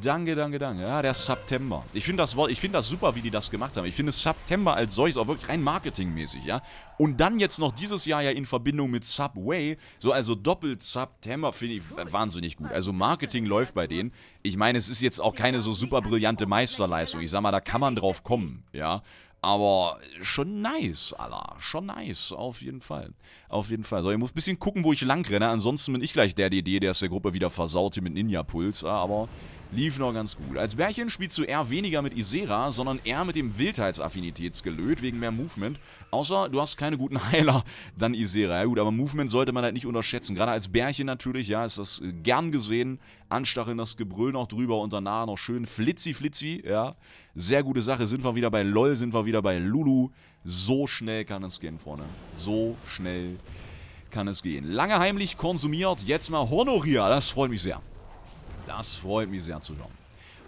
Danke, danke, danke. Ja, der September. Ich finde das, find das super, wie die das gemacht haben. Ich finde September als solches auch wirklich rein marketingmäßig, ja. Und dann jetzt noch dieses Jahr ja in Verbindung mit Subway, so also doppelt September, finde ich wahnsinnig gut. Also Marketing läuft bei denen. Ich meine, es ist jetzt auch keine so super brillante Meisterleistung. Ich sag mal, da kann man drauf kommen, ja. Aber schon nice, Allah. Schon nice, auf jeden Fall. Auf jeden Fall. So, ich muss ein bisschen gucken, wo ich lang renne. Ansonsten bin ich gleich der DD, der es der Gruppe wieder versaut hier mit Ninja-Puls. Aber lief noch ganz gut. Als Bärchen spielst du eher weniger mit Isera, sondern eher mit dem Wildheitsaffinitätsgelöt wegen mehr Movement. Außer du hast keine guten Heiler, dann Isera. Ja gut, aber Movement sollte man halt nicht unterschätzen. Gerade als Bärchen natürlich, ja, ist das äh, gern gesehen. Anstacheln, das Gebrüll noch drüber und danach noch schön flitzi-flitzi, ja. Sehr gute Sache. Sind wir wieder bei LOL, sind wir wieder bei Lulu. So schnell kann es gehen vorne. So schnell kann es gehen. Lange heimlich konsumiert, jetzt mal honorier. Das freut mich sehr. Das freut mich sehr zu hören.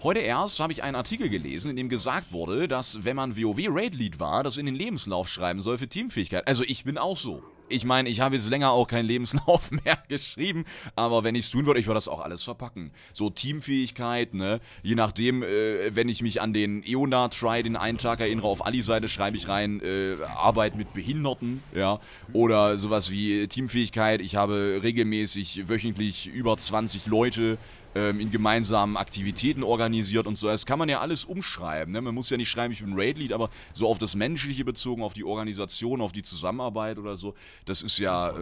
Heute erst habe ich einen Artikel gelesen, in dem gesagt wurde, dass wenn man WoW Raid Lead war, das in den Lebenslauf schreiben soll für Teamfähigkeit. Also ich bin auch so. Ich meine, ich habe jetzt länger auch keinen Lebenslauf mehr geschrieben, aber wenn ich es tun würde, ich würde das auch alles verpacken. So Teamfähigkeit, ne? Je nachdem, äh, wenn ich mich an den Eona-Try, den einen Tag erinnere, auf Ali-Seite schreibe ich rein, äh, Arbeit mit Behinderten, ja? Oder sowas wie äh, Teamfähigkeit, ich habe regelmäßig, wöchentlich über 20 Leute ähm, in gemeinsamen Aktivitäten organisiert und so. Das kann man ja alles umschreiben. Ne? Man muss ja nicht schreiben, ich bin Raid-Lead, aber so auf das Menschliche bezogen, auf die Organisation, auf die Zusammenarbeit oder so, das ist ja äh,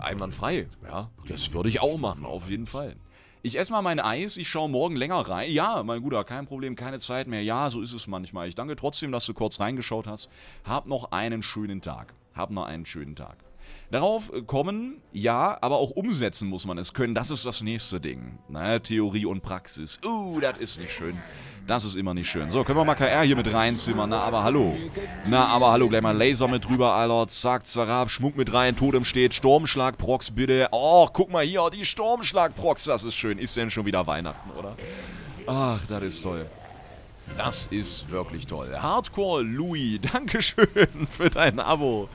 einwandfrei. Ja, das würde ich auch machen, auf jeden Fall. Ich esse mal mein Eis, ich schaue morgen länger rein. Ja, mein Guter, kein Problem, keine Zeit mehr. Ja, so ist es manchmal. Ich danke trotzdem, dass du kurz reingeschaut hast. Hab noch einen schönen Tag. Hab noch einen schönen Tag. Darauf kommen, ja, aber auch umsetzen muss man es können. Das ist das nächste Ding. Na, Theorie und Praxis. Uh, das ist nicht schön. Das ist immer nicht schön. So, können wir mal KR hier mit reinzimmern. Na, aber hallo. Na, aber hallo. Gleich mal Laser mit drüber, Alter. Zack, Zarab. Schmuck mit rein. Totem steht. Sturmschlag-Prox, bitte. Oh, guck mal hier. Die Sturmschlag-Prox. Das ist schön. Ist denn schon wieder Weihnachten, oder? Ach, das ist toll. Das ist wirklich toll. Hardcore Louis, Dankeschön für dein Abo.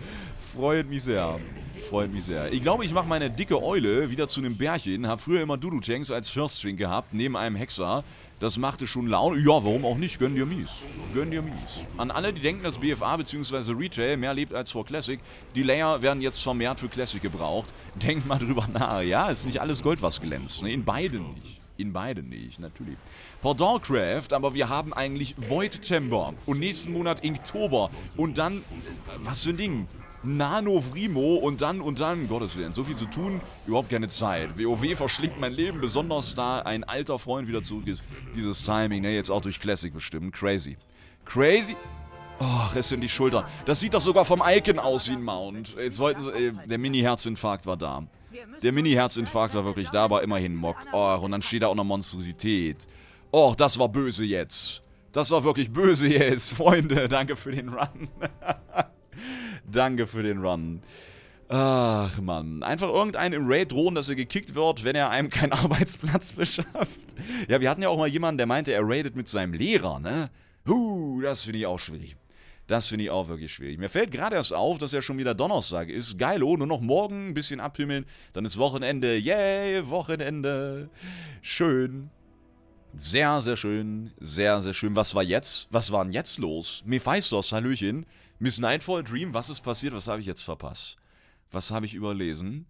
Freut mich sehr freut mich sehr. Ich glaube, ich mache meine dicke Eule wieder zu einem Bärchen. Hab früher immer Dudu Tanks als First String gehabt, neben einem Hexer. Das machte schon Laune. Ja, warum auch nicht? Gönn dir mies. Gönn dir mies. An alle, die denken, dass BFA bzw. Retail mehr lebt als vor Classic, die Layer werden jetzt vermehrt für Classic gebraucht. Denkt mal drüber nach. Ja, ist nicht alles Gold, was glänzt. Ne? In beiden nicht. In beiden nicht, natürlich. Pardon, aber wir haben eigentlich Void Chamber und nächsten Monat Inktober und dann, was für ein Ding? Nano Vrimo und dann und dann, Gottes Willen, so viel zu tun, überhaupt keine Zeit. WoW verschlingt mein Leben, besonders da ein alter Freund wieder zurück ist. Dieses Timing, ne, jetzt auch durch Classic bestimmt, crazy. Crazy, Oh, es sind die Schultern. Das sieht doch sogar vom Icon aus wie ein Mount. Jetzt wollten sie, äh, der Mini-Herzinfarkt war da. Der Mini-Herzinfarkt war wirklich da, aber immerhin Mock. Och, und dann steht da auch noch Monstrosität. Och, das war böse jetzt. Das war wirklich böse jetzt, Freunde. Danke für den Run. Danke für den Run. Ach man, einfach irgendeinen im Raid drohen, dass er gekickt wird, wenn er einem keinen Arbeitsplatz beschafft. Ja, wir hatten ja auch mal jemanden, der meinte, er raidet mit seinem Lehrer, ne? Huh, das finde ich auch schwierig. Das finde ich auch wirklich schwierig. Mir fällt gerade erst auf, dass ja schon wieder Donnerstag ist. Geil, oh, nur noch morgen ein bisschen abhimmeln, dann ist Wochenende. Yay, Wochenende. Schön. Sehr, sehr schön. Sehr, sehr schön. Was war jetzt? Was war denn jetzt los? Mephaistos, Hallöchen. Miss Nightfall Dream, was ist passiert? Was habe ich jetzt verpasst? Was habe ich überlesen?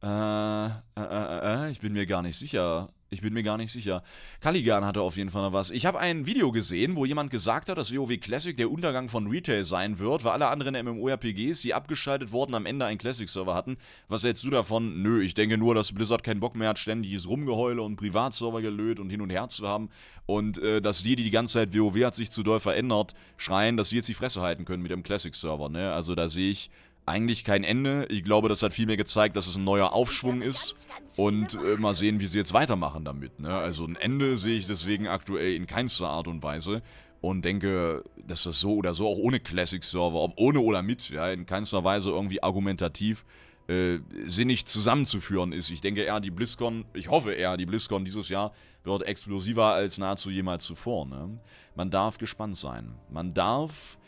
Äh, äh, äh, äh, äh ich bin mir gar nicht sicher. Ich bin mir gar nicht sicher. Caligan hatte auf jeden Fall noch was. Ich habe ein Video gesehen, wo jemand gesagt hat, dass WoW Classic der Untergang von Retail sein wird, weil alle anderen MMORPGs, die abgeschaltet wurden, am Ende einen Classic-Server hatten. Was hältst du davon? Nö, ich denke nur, dass Blizzard keinen Bock mehr hat, ständiges Rumgeheule und Privatserver gelöht und hin und her zu haben. Und äh, dass die, die die ganze Zeit WoW hat sich zu doll verändert, schreien, dass sie jetzt die Fresse halten können mit dem Classic-Server. Ne? Also da sehe ich eigentlich kein Ende. Ich glaube, das hat vielmehr gezeigt, dass es ein neuer Aufschwung ist. Und äh, mal sehen, wie sie jetzt weitermachen damit. Ne? Also ein Ende sehe ich deswegen aktuell in keinster Art und Weise. Und denke, dass das so oder so, auch ohne Classic-Server, ob ohne oder mit, ja, in keinster Weise irgendwie argumentativ äh, sinnig zusammenzuführen ist. Ich denke eher, die BlizzCon, ich hoffe eher, die BlizzCon dieses Jahr wird explosiver als nahezu jemals zuvor. Ne? Man darf gespannt sein. Man darf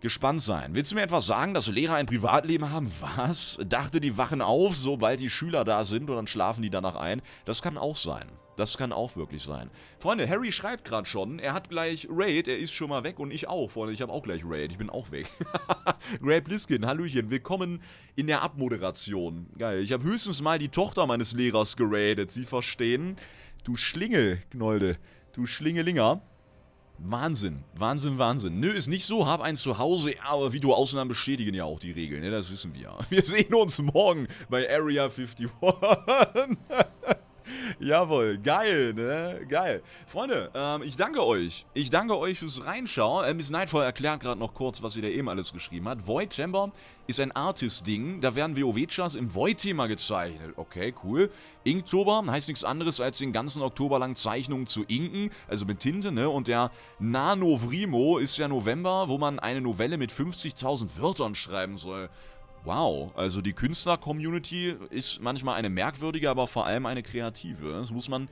gespannt sein. Willst du mir etwas sagen, dass Lehrer ein Privatleben haben? Was? Dachte, die wachen auf, sobald die Schüler da sind und dann schlafen die danach ein? Das kann auch sein. Das kann auch wirklich sein. Freunde, Harry schreibt gerade schon, er hat gleich Raid, er ist schon mal weg und ich auch. Freunde, ich habe auch gleich Raid, ich bin auch weg. Ray Bliskin, Hallöchen, willkommen in der Abmoderation. Geil, ich habe höchstens mal die Tochter meines Lehrers geradet, Sie verstehen? Du Schlingel, Gnolde. Du Schlingelinger. Wahnsinn, Wahnsinn, Wahnsinn. Nö, ist nicht so, hab ein Zuhause, aber wie du Ausnahmen bestätigen ja auch die Regeln, ne? das wissen wir. Wir sehen uns morgen bei Area 51. Jawohl, geil, ne? Geil. Freunde, ähm, ich danke euch. Ich danke euch fürs Reinschauen. Äh, Miss Nightfall erklärt gerade noch kurz, was sie da eben alles geschrieben hat. Void Chamber ist ein Artist-Ding. Da werden WoW-Chars im Void-Thema gezeichnet. Okay, cool. Inktober heißt nichts anderes, als den ganzen Oktober lang Zeichnungen zu inken. Also mit Tinte, ne? Und der Nano Vrimo ist ja November, wo man eine Novelle mit 50.000 Wörtern schreiben soll. Wow, also die Künstler-Community ist manchmal eine merkwürdige, aber vor allem eine kreative. Das muss man,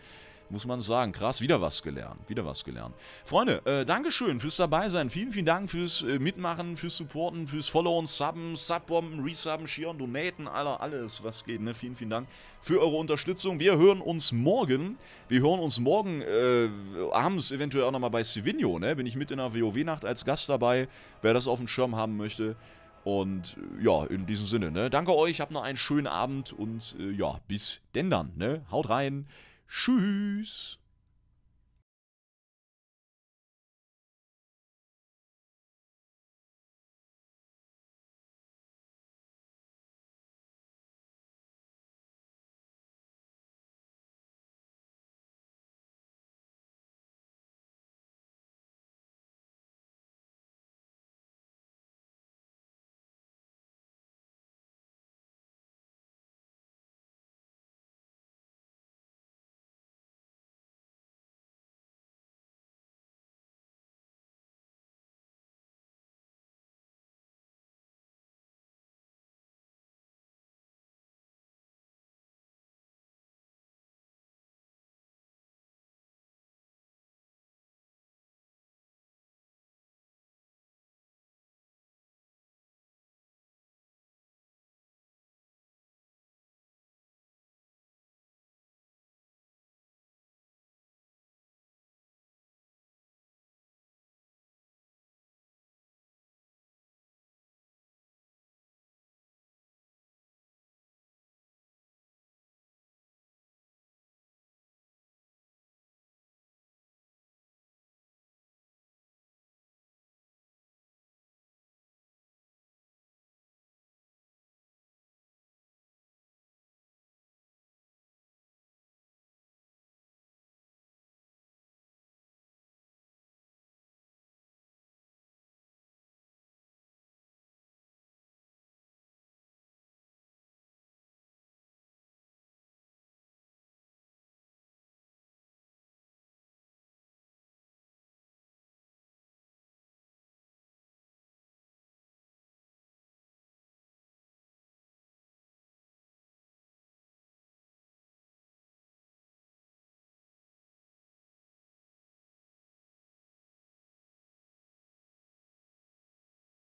muss man sagen. Krass, wieder was gelernt, wieder was gelernt. Freunde, äh, Dankeschön fürs Dabeisein. Vielen, vielen Dank fürs äh, Mitmachen, fürs Supporten, fürs Followen, Subben, Subbomben, Resubben, Sheeren, Donaten, aller, alles, was geht. Ne? Vielen, vielen Dank für eure Unterstützung. Wir hören uns morgen. Wir hören uns morgen äh, abends eventuell auch nochmal bei Sivinio. Ne? Bin ich mit in der WoW-Nacht als Gast dabei. Wer das auf dem Schirm haben möchte, und äh, ja, in diesem Sinne, ne? Danke euch, habt noch einen schönen Abend und äh, ja, bis denn dann, ne? Haut rein. Tschüss.